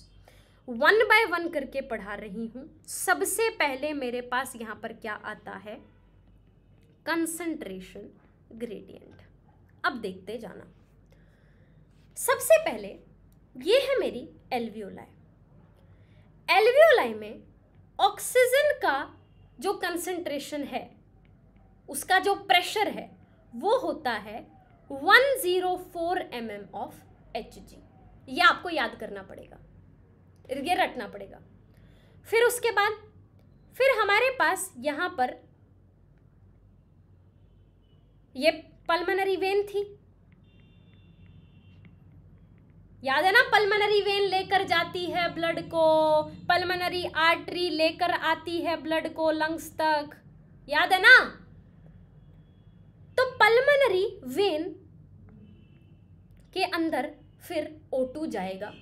Speaker 1: वन बाय वन करके पढ़ा रही हूँ सबसे पहले मेरे पास यहाँ पर क्या आता है कंसंट्रेशन ग्रेडियंट अब देखते जाना सबसे पहले ये है मेरी एल्वियोलाई एल्वियोलाई में ऑक्सीजन का जो कंसंट्रेशन है उसका जो प्रेशर है वो होता है 104 जीरो एम ऑफ एच ये आपको याद करना पड़ेगा ये रटना पड़ेगा फिर उसके बाद फिर हमारे पास यहाँ पर ये पल्मनरी वेन थी याद है ना पल्मनरी वेन लेकर जाती है ब्लड को पल्मनरी आर्टरी लेकर आती है ब्लड को लंग्स तक याद है ना तो पल्मनरी वेन के अंदर फिर O2 जाएगा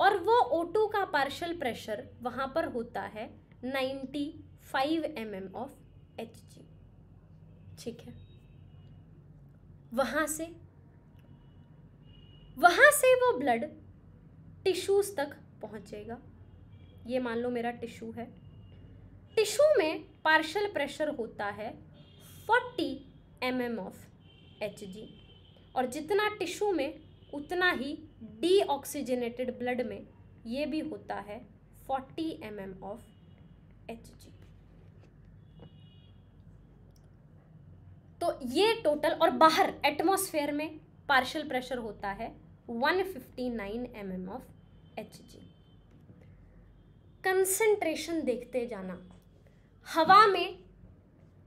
Speaker 1: और वो O2 का पार्शल प्रेशर वहाँ पर होता है 95 five M M of H G ठीक है वहाँ से वहाँ से वो ब्लड टिश्यूज़ तक पहुँचेगा ये मान लो मेरा टिश्यू है टिश्यू में पार्शल प्रेशर होता है 40 M M of H G और जितना टिश्यू में उतना ही डीऑक्सीजनेटेड ब्लड में ये भी होता है 40 M M of H G तो ये टोटल और बाहर एटमॉस्फेयर में पार्शियल प्रेशर होता है 159 fifty M of H G concentration देखते जाना हवा में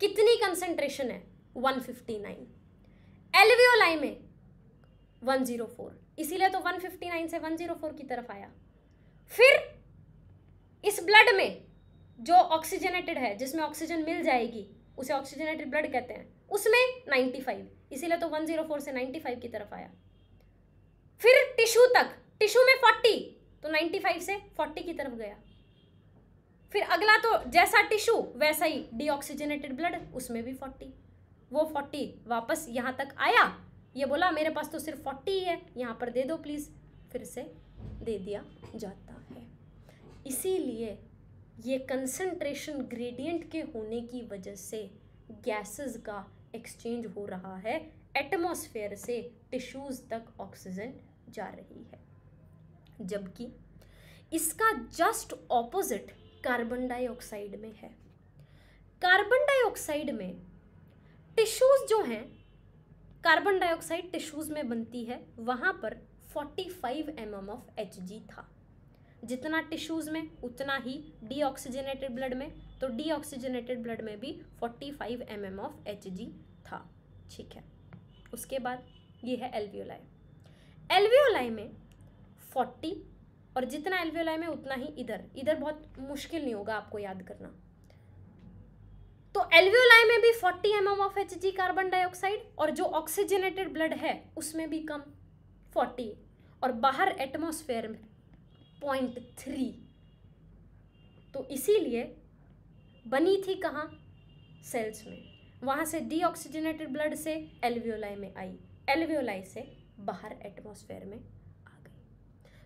Speaker 1: कितनी कंसेंट्रेशन है 159 एलवीओलाई में 104 इसीलिए तो 159 से 104 की तरफ आया फिर इस ब्लड में जो ऑक्सीजनेटेड है जिसमें ऑक्सीजन मिल जाएगी उसे ऑक्सीजनेटेड ब्लड कहते हैं उसमें 95 इसीलिए तो 104 से 95 की तरफ आया फिर टिश्यू तक टिश्यू में 40 तो 95 से 40 की तरफ गया फिर अगला तो जैसा टिश्यू वैसा ही डी ब्लड उसमें भी 40 वो 40 वापस यहाँ तक आया ये बोला मेरे पास तो सिर्फ फोर्टी है यहाँ पर दे दो प्लीज़ फिर से दे दिया जाता है इसीलिए ये कंसंट्रेशन ग्रेडियंट के होने की वजह से गैसेस का एक्सचेंज हो रहा है एटमॉस्फेयर से टिश्यूज़ तक ऑक्सीजन जा रही है जबकि इसका जस्ट ऑपोजिट कार्बन डाइऑक्साइड में है कार्बन डाइऑक्साइड में टिश्यूज़ जो हैं कार्बन डाइऑक्साइड टिश्यूज़ में बनती है वहाँ पर 45 फाइव mm ऑफ एच था जितना टिश्यूज़ में उतना ही डीऑक्सीजनेटेड ब्लड में तो डीऑक्सीजनेटेड ब्लड में भी 45 फाइव mm ऑफ एच था ठीक है उसके बाद ये है एल्वियोलाई एल्वियोलाई में 40 और जितना एल्वियोलाई में उतना ही इधर इधर बहुत मुश्किल नहीं होगा आपको याद करना तो एल्वियोलाई में भी 40 M M of H G carbon dioxide और जो ऑक्सीजनेटेड ब्लड है उसमें भी कम 40 और बाहर एटमोसफेयर में पॉइंट थ्री तो इसीलिए बनी थी कहाँ सेल्स में वहाँ से डीऑक्सीजनेटेड ब्लड से एल्वियोलाई में आई एल्वियोलाई से बाहर एटमॉस्फेयर में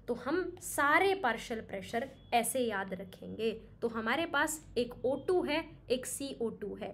Speaker 1: तो हम सारे पार्शल प्रेशर ऐसे याद रखेंगे तो हमारे पास एक O2 है एक CO2 है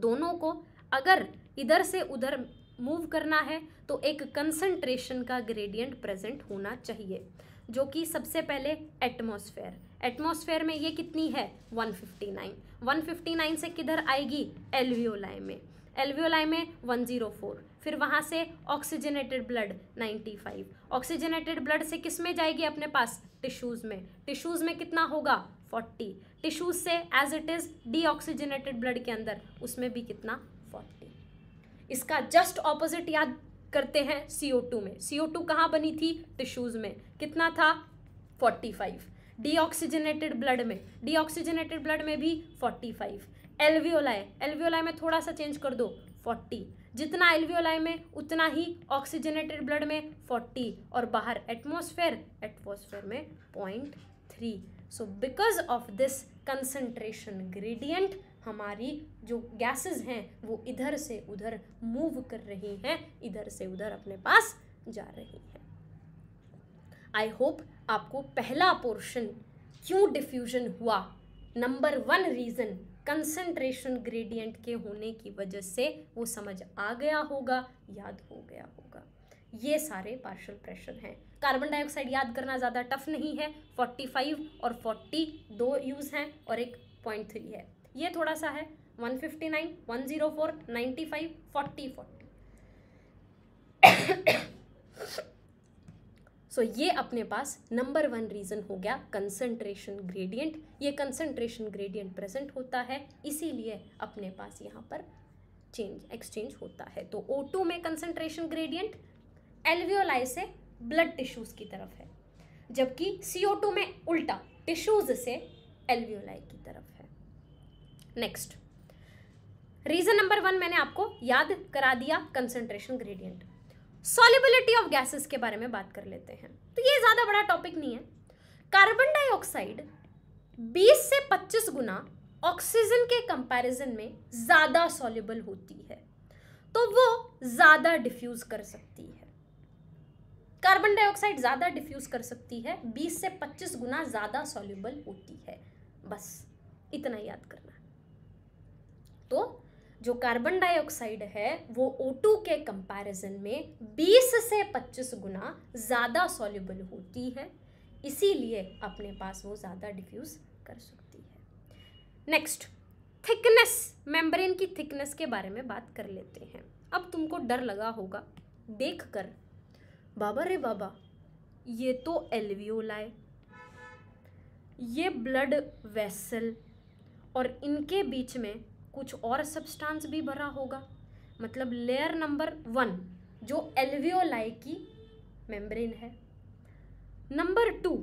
Speaker 1: दोनों को अगर इधर से उधर मूव करना है तो एक कंसंट्रेशन का ग्रेडियंट प्रेजेंट होना चाहिए जो कि सबसे पहले एटमॉस्फेयर एटमॉस्फेयर में ये कितनी है 159 159 से किधर आएगी एलवियोलाई में एल्वियोलाई में 104 फिर वहाँ से ऑक्सीजनेटेड ब्लड 95 ऑक्सीजनेटेड ब्लड से किस में जाएगी अपने पास टिश्यूज़ में टिश्यूज़ में कितना होगा 40 टिश्यूज़ से as it is oxygenated blood के अंदर उसमें भी कितना 40 इसका जस्ट ऑपोजिट याद करते हैं CO2 में CO2 कहाँ बनी थी टिश्यूज़ में कितना था 45 ऑक्सीजनेटेड ब्लड में डीऑक्सीजनेटेड ब्लड में भी 45 एलवीओलाई एलवीओलाई में थोड़ा सा चेंज कर दो फोर्टी जितना एलवीओलाई में उतना ही ऑक्सीजनेटेड ब्लड में फोर्टी और बाहर एटमोसफेयर एटमोसफेयर में point three so because of this concentration gradient हमारी जो गैसेस हैं वो इधर से उधर मूव कर रही हैं इधर से उधर अपने पास जा रही हैं आई होप आपको पहला पोर्शन क्यों डिफ्यूजन हुआ number one reason concentration gradient के होने की वजह से वो समझ आ गया होगा याद हो गया होगा ये सारे पार्शल प्रेशर हैं कार्बन डाइऑक्साइड याद करना ज़्यादा टफ नहीं है 45 और 40 दो यूज़ हैं और एक पॉइंट थ्री है ये थोड़ा सा है 159, 104, 95, 40, 40 सो so, ये अपने पास नंबर वन रीज़न हो गया कंसंट्रेशन ग्रेडियंट ये कंसंट्रेशन ग्रेडियंट प्रेजेंट होता है इसीलिए अपने पास यहाँ पर चेंज एक्सचेंज होता है तो O2 में कंसंट्रेशन ग्रेडियंट एल्वियोलाई से ब्लड टिश्यूज़ की तरफ है जबकि CO2 में उल्टा टिश्यूज़ से एल्वियोलाई की तरफ है नेक्स्ट रीज़न नंबर वन मैंने आपको याद करा दिया concentration gradient solubility of gases के बारे में बात कर लेते हैं तो ये ज़्यादा बड़ा टॉपिक नहीं है कार्बन डाइऑक्साइड 20 से 25 गुना ऑक्सीजन के कंपैरिजन में ज़्यादा सॉल्यूबल होती है तो वो ज़्यादा डिफ्यूज़ कर सकती है कार्बन डाइऑक्साइड ज़्यादा डिफ्यूज़ कर सकती है 20 से 25 गुना ज़्यादा सॉल्यूबल होती है बस इतना याद करना तो जो कार्बन डाइऑक्साइड है वो टू के कंपैरिजन में 20 से 25 गुना ज़्यादा सॉल्यूबल होती है इसीलिए अपने पास वो ज़्यादा डिफ्यूज़ कर सकती है नेक्स्ट थिकनेस मेम्ब्रेन की थिकनेस के बारे में बात कर लेते हैं अब तुमको डर लगा होगा देख कर बाबा रे बाबा ये तो एलवीओलाए ये ब्लड वेसल और इनके बीच में कुछ और सब्सटेंस भी भरा होगा मतलब लेयर नंबर वन जो एल्वियोलाई की मेम्ब्रेन है नंबर टू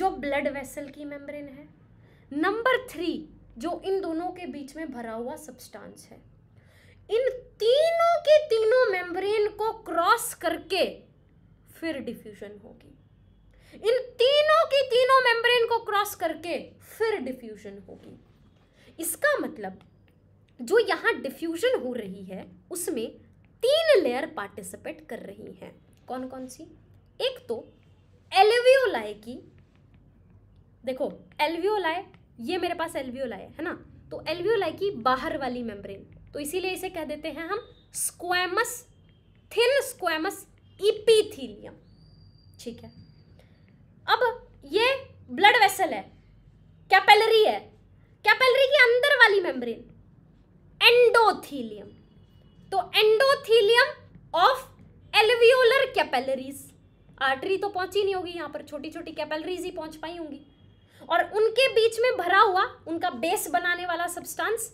Speaker 1: जो ब्लड वेसल की मेम्ब्रेन है नंबर थ्री जो इन दोनों के बीच में भरा हुआ सब्सटेंस है इन तीनों के तीनों मेम्ब्रेन को क्रॉस करके फिर डिफ्यूजन होगी इन तीनों की तीनों मेम्ब्रेन को क्रॉस करके फिर डिफ्यूजन होगी इसका मतलब जो यहाँ डिफ्यूजन हो रही है उसमें तीन लेयर पार्टिसिपेट कर रही हैं कौन कौन सी एक तो एलवियोलाई की देखो एलवियोलाई ये मेरे पास एलवियोलाई है ना तो एलवियोलाई की बाहर वाली मेम्ब्रेन तो इसीलिए इसे कह देते हैं हम स्क्वेमस थिन स्क्वेमस इपीथीलियम ठीक है अब ये ब्लड वेसल है कैपेलरी है वाली मेम्ब्रेन एंडोथीलियम तो endothelium of alveolar capillaries artery तो पहुंची नहीं होगी यहां पर छोटी छोटी कैपेलरीज ही पहुंच पाई होंगी और उनके बीच में भरा हुआ उनका बेस बनाने वाला सब्सटेंस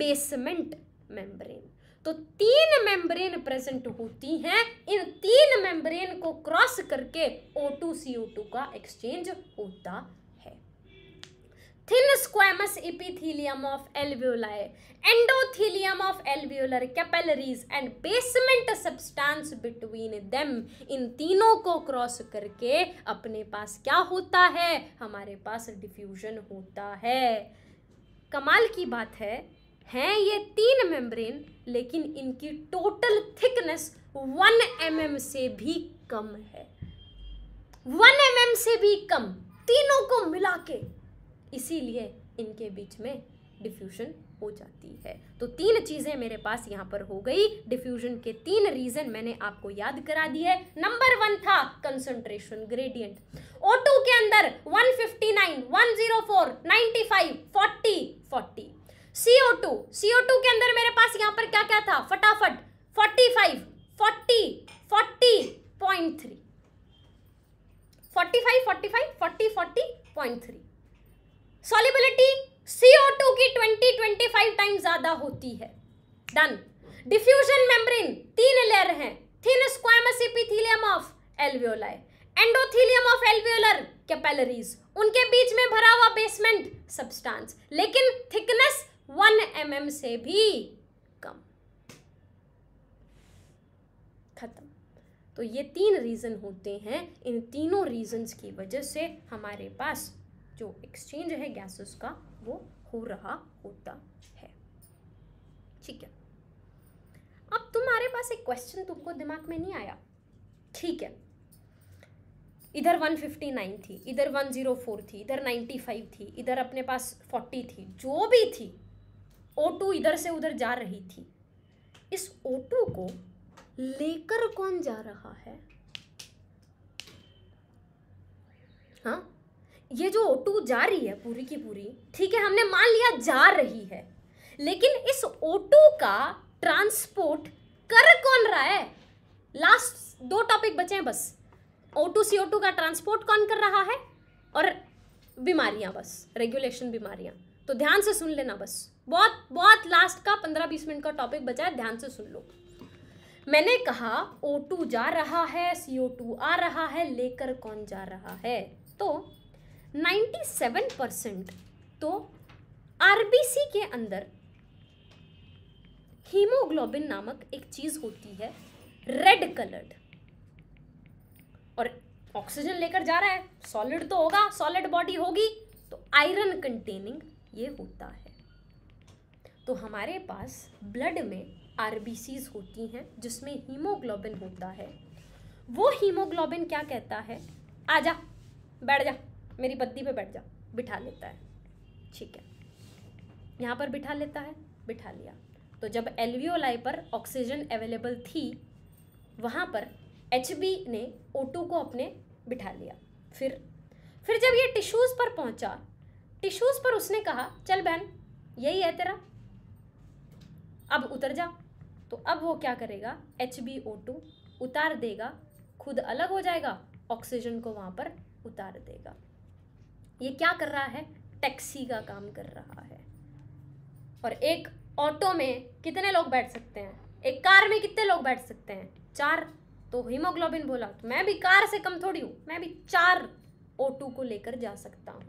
Speaker 1: बेसमेंट मेम्ब्रेन तो तीन मेम्ब्रेन प्रेजेंट होती हैं इन तीन मेम्ब्रेन को क्रॉस करके O2 CO2 का एक्सचेंज होता thin squamous epithelium of alveoli endothelium of alveolar capillaries and basement substance between them इन तीनों को क्रॉस करके अपने पास क्या होता है हमारे पास डिफ्यूजन होता है कमाल की बात है हैं ये तीन मेम्ब्रेन लेकिन इनकी total thickness one m m से भी कम है वन एम एम से भी कम तीनों को मिला के इसीलिए इनके बीच में डिफ्यूजन हो जाती है तो तीन चीज़ें मेरे पास यहाँ पर हो गई डिफ्यूजन के तीन रीज़न मैंने आपको याद करा दी है नंबर वन था कंसंट्रेशन ग्रेडियंट ओ टू के अंदर 159, 104, 95, 40, 40. CO2, CO2 के अंदर मेरे पास यहाँ पर क्या क्या था फटाफट 45, 40, 40.3. 45, 45, 40, 40.3. सॉलिबिलिटी CO2 की 20-25 टाइम ज्यादा होती है डन डिफ्यूजन मेम्ब्रेन तीन लेयर हैं thin squamous epithelium of alveoli endothelium of alveolar capillaries उनके बीच में भरा हुआ बेसमेंट सब्सटेंस लेकिन थिकनेस 1 mm से भी कम खत्म तो ये तीन रीज़न होते हैं इन तीनों रीजंस की वजह से हमारे पास जो एक्सचेंज है गैसेस का वो हो रहा होता है ठीक है अब तुम्हारे पास एक क्वेश्चन तुमको दिमाग में नहीं आया ठीक है इधर 159 थी इधर 104 थी इधर 95 थी इधर अपने पास 40 थी जो भी थी O2 इधर से उधर जा रही थी इस O2 को लेकर कौन जा रहा है हाँ ये जो O2 जा रही है पूरी की पूरी ठीक है हमने मान लिया जा रही है लेकिन इस O2 का ट्रांसपोर्ट कर कौन रहा है लास्ट दो टॉपिक बचे हैं बस O2 CO2 का ट्रांसपोर्ट कौन कर रहा है और बीमारियां बस रेगुलेशन बीमारियां तो ध्यान से सुन लेना बस बहुत बहुत लास्ट का पंद्रह बीस मिनट का टॉपिक बचा है ध्यान से सुन लो मैंने कहा O2 जा रहा है CO2 आ रहा है लेकर कौन जा रहा है तो 97 परसेंट तो आरबीसी के अंदर हीमोग्लोबिन नामक एक चीज़ होती है रेड कलर्ड और ऑक्सीजन लेकर जा रहा है सॉलिड तो होगा सॉलिड बॉडी होगी तो आयरन कंटेनिंग ये होता है तो हमारे पास ब्लड में आर होती हैं जिसमें हीमोग्लोबिन होता है वो हीमोग्लोबिन क्या कहता है आजा बैठ जा मेरी बद्दी पे बैठ जा बिठा लेता है ठीक है यहाँ पर बिठा लेता है बिठा लिया तो जब एलवीओलाई पर ऑक्सीजन अवेलेबल थी वहाँ पर एच ने ओ को अपने बिठा लिया फिर फिर जब ये टिश्यूज़ पर पहुँचा टिश्यूज़ पर उसने कहा चल बहन यही है तेरा अब उतर जा तो अब वो क्या करेगा एच उतार देगा खुद अलग हो जाएगा ऑक्सीजन को वहाँ पर उतार देगा ये क्या कर रहा है टैक्सी का काम कर रहा है और एक ऑटो में कितने लोग बैठ सकते हैं एक कार में कितने लोग बैठ सकते हैं चार तो हीमोग्लोबिन बोला तो मैं भी कार से कम थोड़ी हूँ मैं भी चार ऑटो को लेकर जा सकता हूँ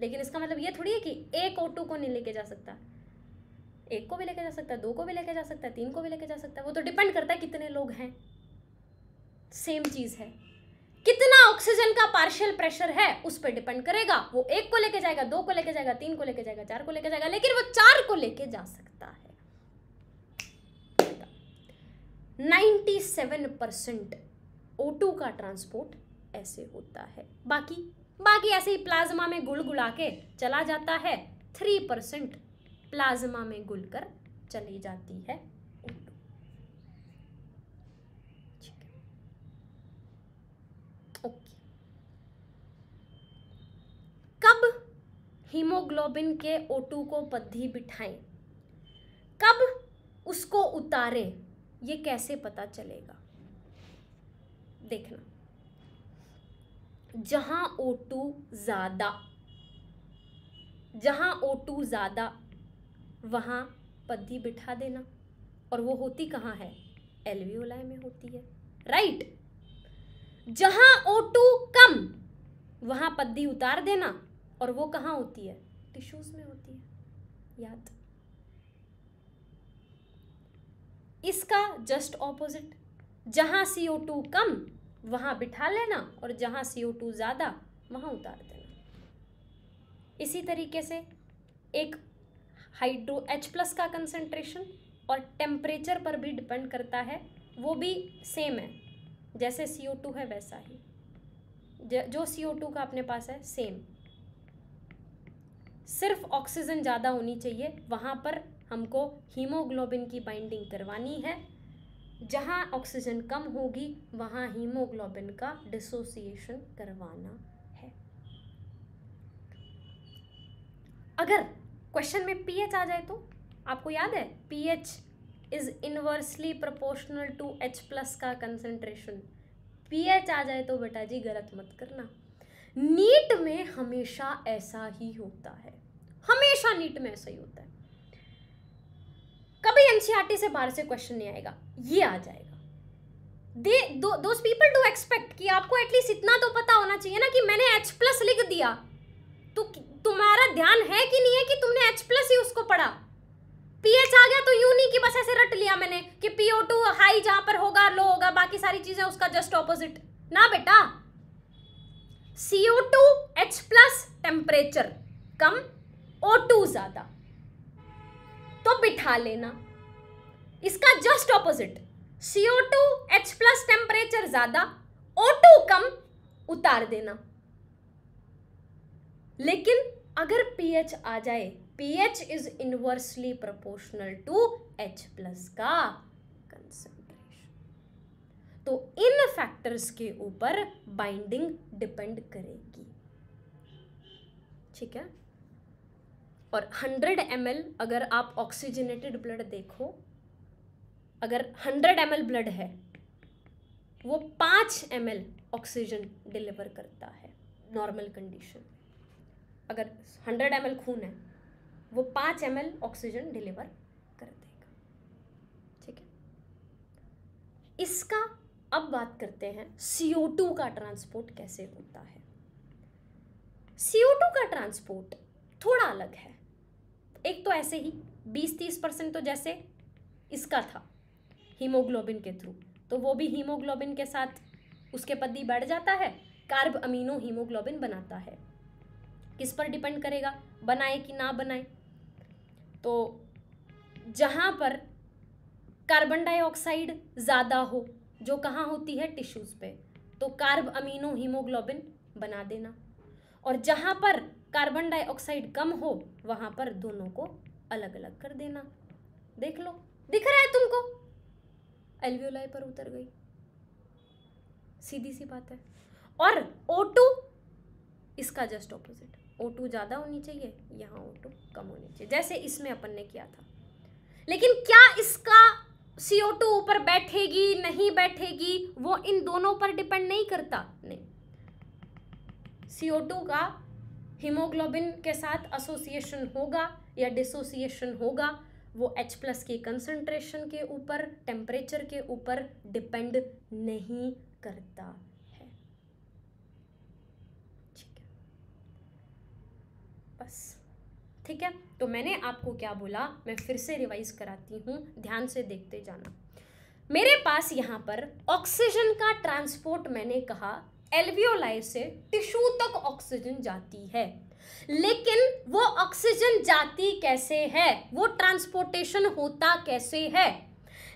Speaker 1: लेकिन इसका मतलब ये थोड़ी है कि एक ऑटो को नहीं लेके जा सकता एक को भी लेके जा सकता है दो को भी लेके जा सकता है तीन को भी लेके जा सकता है वो तो डिपेंड करता है कितने लोग हैं सेम चीज़ है कितना ऑक्सीजन का पार्शियल प्रेशर है उस पर डिपेंड करेगा वो एक को लेके जाएगा दो को लेके जाएगा तीन को लेके जाएगा चार को लेके जाएगा लेकिन वो चार को लेके जा सकता है 97 परसेंट ओ का ट्रांसपोर्ट ऐसे होता है बाकी बाकी ऐसे ही प्लाज्मा में गुड़ गुड़ा के चला जाता है थ्री परसेंट प्लाज्मा में गुल कर चली जाती है कब हीमोग्लोबिन के ओटू को पद्धि बिठाएं कब उसको उतारें ये कैसे पता चलेगा देखना जहां ओटू ज़्यादा जहां ओटू ज़्यादा वहां पद्धि बिठा देना और वो होती कहाँ है एलवीओलाई में होती है राइट जहां ओटू कम वहां पद्धि उतार देना और वो कहाँ होती है टिश्यूज़ में होती है याद इसका जस्ट ऑपोजिट जहाँ सी ओ टू कम वहाँ बिठा लेना और जहाँ सी ओ टू ज़्यादा वहाँ उतार देना इसी तरीके से एक हाइड्रो एच प्लस का कंसेंट्रेशन और टेम्परेचर पर भी डिपेंड करता है वो भी सेम है जैसे सी ओ टू है वैसा ही जो सी ओ टू का अपने पास है सेम सिर्फ ऑक्सीजन ज़्यादा होनी चाहिए वहाँ पर हमको हीमोग्लोबिन की बाइंडिंग करवानी है जहाँ ऑक्सीजन कम होगी वहाँ हीमोग्लोबिन का डिसोसिएशन करवाना है अगर क्वेश्चन में पीएच आ जाए तो आपको याद है pH is inversely proportional to H plus का कंसंट्रेशन पीएच आ जाए तो बेटा जी गलत मत करना नीट में हमेशा ऐसा ही होता है हमेशा नीट में ऐसा ही होता है कभी एनसीईआरटी से बाहर से क्वेश्चन नहीं आएगा ये आ जाएगा दे दो पीपल डू एक्सपेक्ट कि आपको एटलीस्ट इतना तो पता होना चाहिए ना कि मैंने एच प्लस लिख दिया तो तुम्हारा ध्यान है कि नहीं है कि तुमने एच प्लस ही उसको पढ़ा पी एच आ गया तो यू नहीं कि बस ऐसे रट लिया मैंने कि पीओ टू हाई जहां पर होगा लो होगा बाकी सारी चीज़ें उसका जस्ट ऑपोजिट ना बेटा CO two H plus temperature कम ओ टू ज़्यादा तो बिठा लेना इसका just opposite CO two H plus temperature ज़्यादा ओ टू कम उतार देना लेकिन अगर पी एच आ जाए pH is inversely proportional to H plus का तो इन फैक्टर्स के ऊपर बाइंडिंग डिपेंड करेगी ठीक है और 100 एम अगर आप ऑक्सीजनेटेड ब्लड देखो अगर 100 एम ब्लड है वो पांच एम ऑक्सीजन डिलीवर करता है नॉर्मल कंडीशन अगर 100 एम खून है वो पांच एम ऑक्सीजन डिलीवर कर देगा ठीक है इसका अब बात करते हैं CO2 का ट्रांसपोर्ट कैसे होता है CO2 का ट्रांसपोर्ट थोड़ा अलग है एक तो ऐसे ही 20-30 परसेंट तो जैसे इसका था हीमोग्लोबिन के थ्रू तो वो भी हीमोग्लोबिन के साथ उसके पद्दी बढ़ जाता है कार्ब अमीनो हीमोग्लोबिन बनाता है किस पर डिपेंड करेगा बनाए कि ना बनाए तो जहाँ पर कार्बन डाइऑक्साइड ज़्यादा हो जो कहाँ होती है टिश्यूज़ पे तो कार्ब अमीनो हीमोग्लोबिन बना देना और जहाँ पर कार्बन डाइऑक्साइड कम हो वहाँ पर दोनों को अलग अलग कर देना देख लो दिख रहा है तुमको एल्वियोलाई पर उतर गई सीधी सी बात है और O2 इसका जस्ट ऑपोजिट O2 ज़्यादा होनी चाहिए यहाँ O2 कम होनी चाहिए जैसे इसमें अपन ने किया था लेकिन क्या इसका सी टू ऊपर बैठेगी नहीं बैठेगी वो इन दोनों पर डिपेंड नहीं करता नहीं सी टू का हीमोग्लोबिन के साथ एसोसिएशन होगा या डिसोसिएशन होगा वो H प्लस की कंसंट्रेशन के ऊपर टेम्परेचर के ऊपर डिपेंड नहीं करता है ठीक है बस ठीक है तो मैंने आपको क्या बोला मैं फिर से रिवाइज कराती हूँ ध्यान से देखते जाना मेरे पास यहाँ पर ऑक्सीजन का ट्रांसपोर्ट मैंने कहा एल्वियोलाई से टिश्यू तक ऑक्सीजन जाती है लेकिन वो ऑक्सीजन जाती कैसे है वो ट्रांसपोर्टेशन होता कैसे है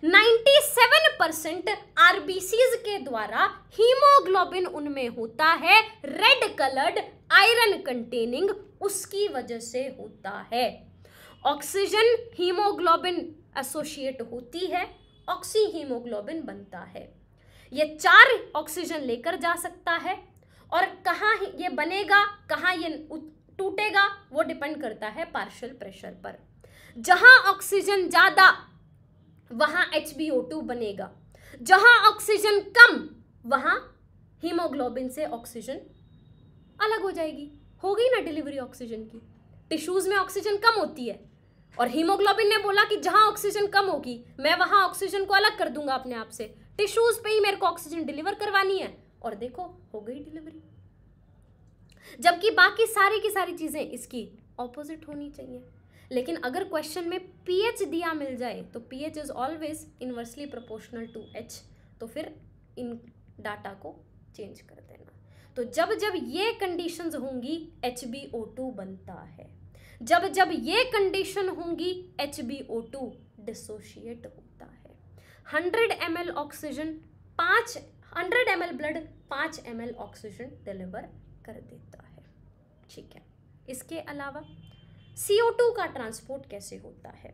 Speaker 1: 97 परसेंट आरबीसी के द्वारा हीमोग्लोबिन उनमें होता है रेड कलर्ड आयरन कंटेनिंग उसकी वजह से होता है ऑक्सीजन हीमोग्लोबिन एसोसिएट होती है ऑक्सी हीमोग्लोबिन बनता है ये चार ऑक्सीजन लेकर जा सकता है और कहाँ ये बनेगा कहाँ ये टूटेगा वो डिपेंड करता है पार्शियल प्रेशर पर जहाँ ऑक्सीजन ज़्यादा वहां एच बनेगा जहां ऑक्सीजन कम वहां हीमोग्लोबिन से ऑक्सीजन अलग हो जाएगी हो गई ना डिलीवरी ऑक्सीजन की टिश्यूज़ में ऑक्सीजन कम होती है और हीमोग्लोबिन ने बोला कि जहां ऑक्सीजन कम होगी मैं वहां ऑक्सीजन को अलग कर दूंगा अपने आप से टिश्यूज़ पे ही मेरे को ऑक्सीजन डिलीवर करवानी है और देखो हो गई डिलीवरी जबकि बाकी सारी की सारी चीज़ें इसकी ऑपोजिट होनी चाहिए लेकिन अगर क्वेश्चन में पी एच दिया मिल जाए तो P H is always inversely proportional to H तो फिर इन डाटा को चेंज कर देना तो जब जब ये कंडीशंस होंगी एच बी ओ टू बनता है जब जब ये कंडीशन होंगी H B O two dissociate होता है हंड्रेड एम एल ऑक्सीजन पाँच हंड्रेड एम एल ब्लड पाँच एम एल ऑक्सीजन डिलीवर कर देता है ठीक है इसके अलावा टू का ट्रांसपोर्ट कैसे होता है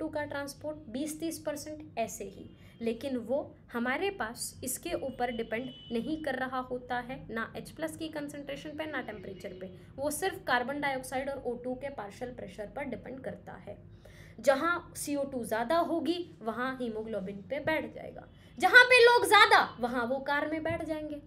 Speaker 1: टू का ट्रांसपोर्ट 20-30 परसेंट ऐसे ही लेकिन वो हमारे पास इसके ऊपर डिपेंड नहीं कर रहा होता है ना H प्लस की कंसनट्रेशन पे ना टेम्परेचर पे वो सिर्फ कार्बन डाइऑक्साइड और O2 के पार्शल प्रेशर पर डिपेंड करता है जहाँ सी ज़्यादा होगी वहाँ हीमोग्लोबिन पे बैठ जाएगा जहाँ पे लोग ज़्यादा वहाँ वो कार में बैठ जाएंगे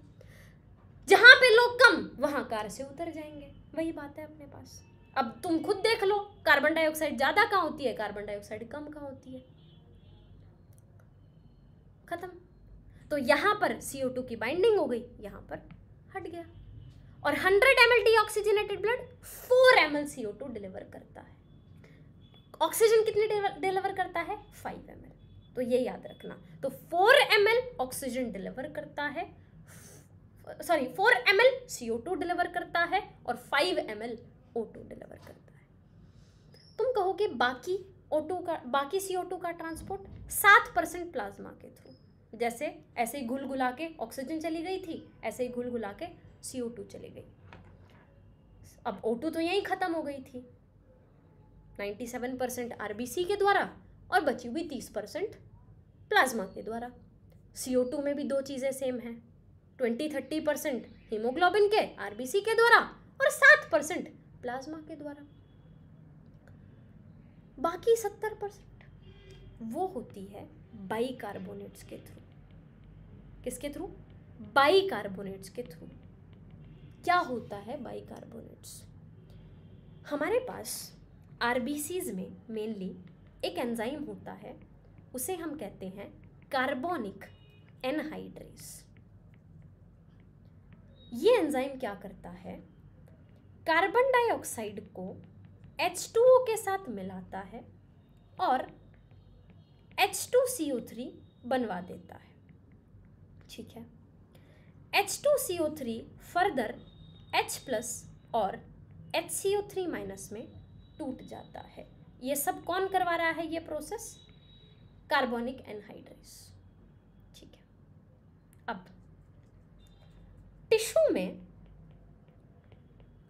Speaker 1: जहाँ पे लोग कम वहाँ कार से उतर जाएंगे वही बात है अपने पास अब तुम खुद देख लो कार्बन डाइऑक्साइड ज़्यादा कहाँ होती है कार्बन डाइऑक्साइड कम कहाँ होती है खत्म तो यहाँ पर सी की बाइंडिंग हो गई यहाँ पर हट गया और 100 ml oxygenated blood four 4 ml CO2 deliver करता है ऑक्सीजन कितने डिलीवर करता है 5 ml तो ये याद रखना तो 4 ml ऑक्सीजन डिलीवर करता है सॉरी 4 ml CO2 डिलीवर करता है और 5 ml ऑटो डिलीवर करता है तुम कहोगे बाकी ऑटो का बाकी सी ऑटो का ट्रांसपोर्ट सात परसेंट प्लाज्मा के थ्रू जैसे ऐसे ही घुल घुला के ऑक्सीजन चली गई थी ऐसे ही घुल घुला के सी ओ टू चली गई अब ओ टू तो यहीं ख़त्म हो गई थी ninety seven percent R B C के द्वारा और बची हुई तीस परसेंट प्लाज्मा के द्वारा सी ओ टू में भी दो चीज़ें सेम हैं ट्वेंटी थर्टी परसेंट हीमोग्लोबिन के आर बी सी के द्वारा और सात परसेंट प्लाज्मा के द्वारा बाकी सत्तर परसेंट वो होती है बाई कार्बोनेट्स के थ्रू किसके थ्रू बाई कार्बोनेट्स के थ्रू क्या होता है बाई कार्बोनेट्स हमारे पास आर में मेनली एक एंजाइम होता है उसे हम कहते हैं कार्बोनिक एनहाइड्रेस ये एंजाइम क्या करता है कार्बन डाइऑक्साइड को ओ के साथ मिलाता है और थ्री बनवा देता है ठीक है H two C O three further H plus और H C O three minus में टूट जाता है ये सब कौन करवा रहा है ये प्रोसेस कार्बोनिक एनहाइड्रेस ठीक है अब टिश्यू में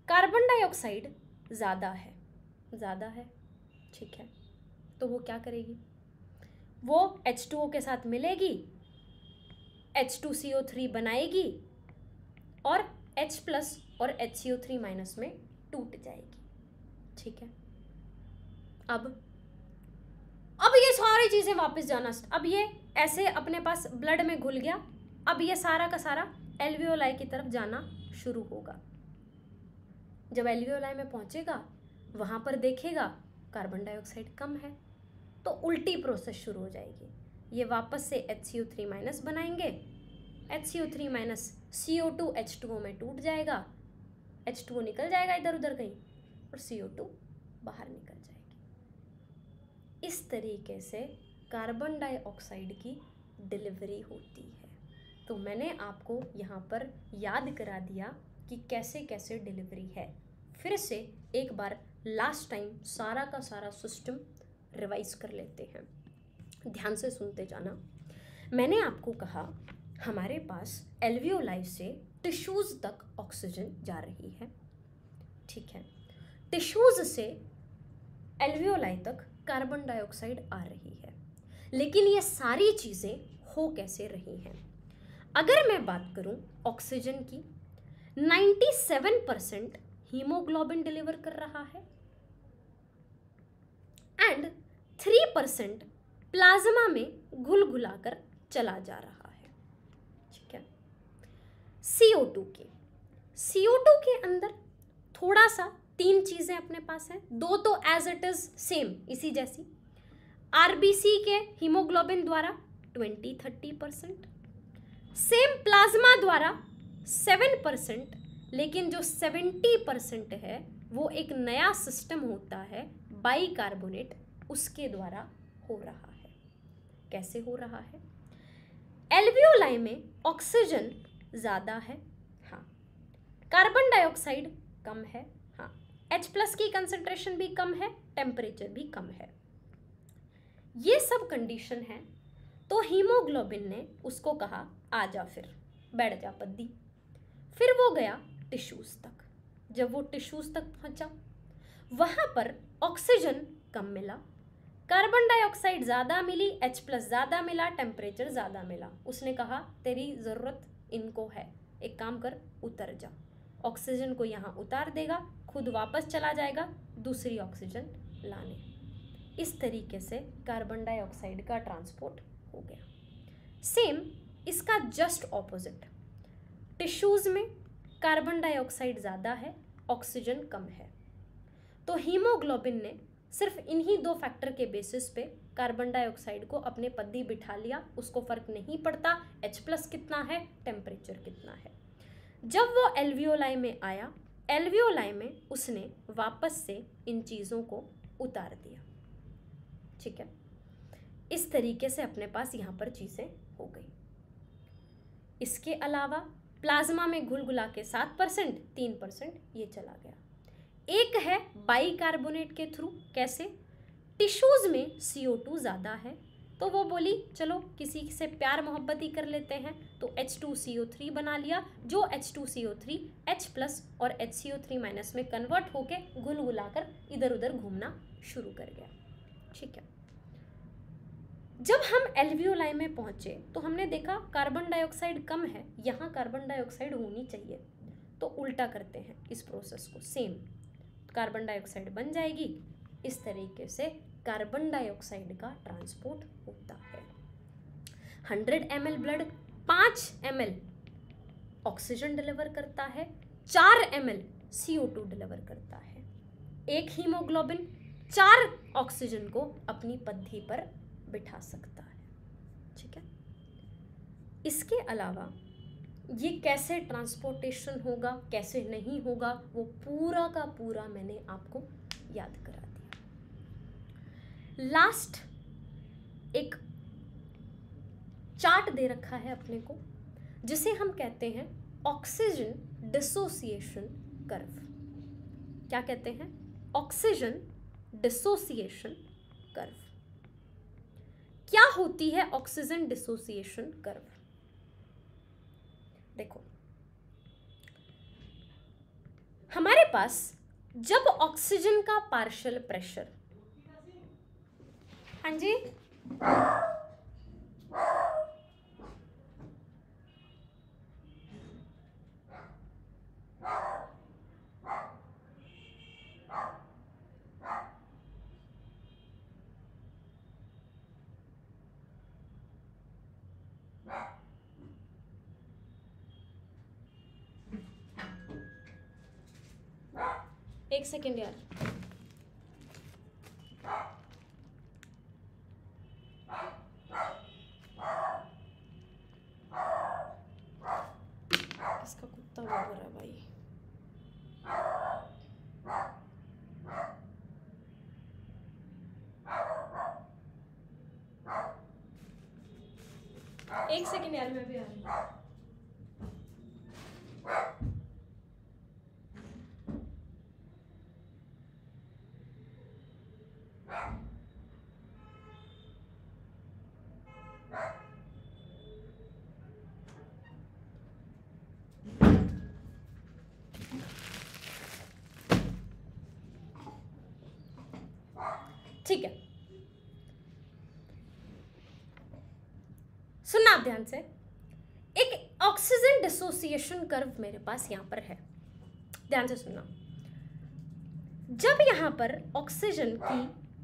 Speaker 1: कार्बन डाइऑक्साइड ज़्यादा है ज़्यादा है ठीक है तो वो क्या करेगी वो एच टू ओ के साथ मिलेगी H two C O three बनाएगी और एच प्लस और H C O three minus में टूट जाएगी ठीक है अब अब ये सारी चीज़ें वापस जाना अब ये ऐसे अपने पास ब्लड में घुल गया अब ये सारा का सारा एलवीओलाई की तरफ जाना शुरू होगा जब एल्वियोलाई में पहुँचेगा वहाँ पर देखेगा कार्बन डाइऑक्साइड कम है तो उल्टी प्रोसेस शुरू हो जाएगी ये वापस से H C O three minus बनाएंगे H C O three minus C O two H two O में टूट जाएगा एच टू ओ निकल जाएगा इधर उधर कहीं और सी ओ टू बाहर निकल जाएगी इस तरीके से कार्बन डाइऑक्साइड की डिलीवरी होती है तो मैंने आपको यहाँ पर याद करा दिया कि कैसे कैसे डिलीवरी है फिर से एक बार लास्ट टाइम सारा का सारा सिस्टम रिवाइज कर लेते हैं ध्यान से सुनते जाना मैंने आपको कहा हमारे पास एल्वियोलाई से टिश्यूज़ तक ऑक्सीजन जा रही है ठीक है टिश्यूज़ से एल्वियोलाई तक कार्बन डाइऑक्साइड आ रही है लेकिन ये सारी चीज़ें हो कैसे रही हैं अगर मैं बात करूं ऑक्सीजन की 97 परसेंट हीमोग्लोबिन डिलीवर कर रहा है एंड थ्री परसेंट प्लाज्मा में घुल घुलाकर चला जा रहा है ठीक है सी ओ टू के सी ओ टू के अंदर थोड़ा सा तीन चीज़ें अपने पास हैं दो तो एज इट इज़ सेम इसी जैसी आरबीसी के हीमोग्लोबिन द्वारा twenty thirty percent same plasma द्वारा सेवन परसेंट लेकिन जो सेवेंटी परसेंट है वो एक नया सिस्टम होता है बाई कार्बोनेट उसके द्वारा हो रहा है कैसे हो रहा है एल्वियोलाई में ऑक्सीजन ज़्यादा है हाँ कार्बन डाइऑक्साइड कम है हाँ एच प्लस की कंसनट्रेशन भी कम है टेम्परेचर भी कम है ये सब कंडीशन है तो हीमोग्लोबिन ने उसको कहा आ जा फिर बैठ जा पद्दी फिर वो गया टिश्यूज़ तक जब वो टिश्यूज़ तक पहुंचा वहाँ पर ऑक्सीजन कम मिला कार्बन डाइऑक्साइड ज़्यादा मिली एच प्लस ज़्यादा मिला टेम्परेचर ज़्यादा मिला उसने कहा तेरी ज़रूरत इनको है एक काम कर उतर जा ऑक्सीजन को यहाँ उतार देगा खुद वापस चला जाएगा दूसरी ऑक्सीजन लाने इस तरीके से कार्बन डाइऑक्साइड का ट्रांसपोर्ट हो गया सेम इसका जस्ट ऑपोजिट टिश्यूज़ में कार्बन डाइऑक्साइड ज़्यादा है ऑक्सीजन कम है तो हीमोग्लोबिन ने सिर्फ इन्हीं दो फैक्टर के बेसिस पे कार्बन डाइऑक्साइड को अपने पद्दी बिठा लिया उसको फ़र्क नहीं पड़ता एच प्लस कितना है टेम्परेचर कितना है जब वो एलवियोलाई में आया एलवियोलाई में उसने वापस से इन चीज़ों को उतार दिया ठीक है इस तरीके से अपने पास यहाँ पर चीज़ें हो गई इसके अलावा प्लाज्मा में घुल घुला के सात परसेंट तीन परसेंट ये चला गया एक है बाइकार्बोनेट के थ्रू कैसे टिश्यूज़ में सी ओ टू ज़्यादा है तो वो बोली चलो किसी से प्यार मोहब्बत ही कर लेते हैं तो H two C O three बना लिया जो H two C O three H plus और H C O three minus में कन्वर्ट होके घुल घुला कर इधर उधर घूमना शुरू कर गया ठीक है जब हम एल्वियोलाई में पहुंचे तो हमने देखा कार्बन डाइऑक्साइड कम है यहाँ कार्बन डाइऑक्साइड होनी चाहिए तो उल्टा करते हैं इस प्रोसेस को सेम कार्बन डाइऑक्साइड बन जाएगी इस तरीके से कार्बन डाइऑक्साइड का ट्रांसपोर्ट होता है 100 m blood 5 m oxygen deliver करता है 4 एम एल डिलीवर करता है एक हीमोग्लोबिन चार ऑक्सीजन को अपनी पद्धि पर बिठा सकता है ठीक है इसके अलावा ये कैसे ट्रांसपोर्टेशन होगा कैसे नहीं होगा वो पूरा का पूरा मैंने आपको याद करा दिया लास्ट एक चार्ट दे रखा है अपने को जिसे हम कहते हैं ऑक्सीजन डिसोसिएशन कर्व क्या कहते हैं ऑक्सीजन डिसोसिएशन कर्व क्या होती है ऑक्सीजन डिसोसिएशन कर्व देखो हमारे पास जब ऑक्सीजन का पार्शियल प्रेशर हाँ जी एक सेकेंड यार इसका कुत्ता रहा है भाई एक सेकेंड यार मैं भी आ रही हूँ ठीक है सुनना आप ध्यान से एक ऑक्सीजन डिसोसिएशन कर्व मेरे पास यहां पर है ध्यान से सुनना जब यहां पर ऑक्सीजन की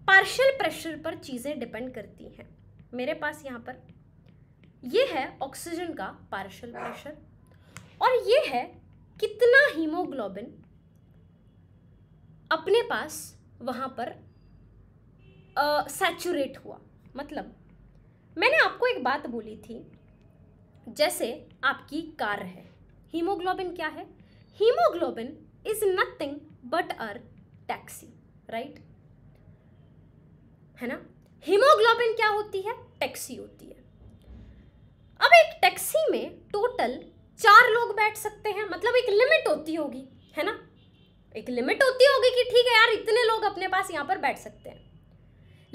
Speaker 1: पार्शियल प्रेशर पर चीज़ें डिपेंड करती हैं मेरे पास यहां पर ये है ऑक्सीजन का पार्शियल प्रेशर और ये है कितना हीमोग्लोबिन अपने पास वहां पर सैचुरेट हुआ मतलब मैंने आपको एक बात बोली थी जैसे आपकी कार है हीमोग्लोबिन क्या है haemoglobin is nothing but a taxi right है ना हीमोग्लोबिन क्या होती है टैक्सी होती है अब एक टैक्सी में टोटल चार लोग बैठ सकते हैं मतलब एक लिमिट होती होगी है ना एक लिमिट होती होगी कि ठीक है यार इतने लोग अपने पास यहाँ पर बैठ सकते हैं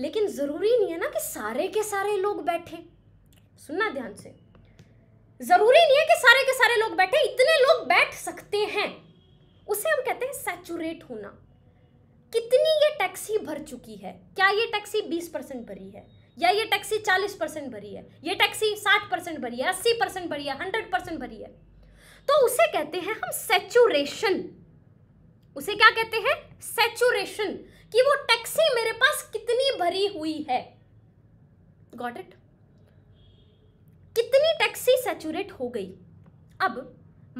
Speaker 1: लेकिन ज़रूरी नहीं है ना कि सारे के सारे लोग बैठे सुनना ध्यान से ज़रूरी नहीं है कि सारे के सारे लोग बैठे इतने लोग बैठ सकते हैं उसे हम कहते हैं सैचुरेट होना कितनी ये टैक्सी भर चुकी है क्या ये टैक्सी 20 परसेंट भरी है या ये टैक्सी 40 परसेंट भरी है ये टैक्सी 60 परसेंट भरी है अस्सी परसेंट भरी है हंड्रेड परसेंट भरी है तो उसे कहते हैं हम सेचुरेशन उसे क्या कहते हैं सेचुरेशन कि वो टैक्सी मेरे पास कितनी भरी हुई है गॉट इट कितनी टैक्सी सेचूरेट हो गई अब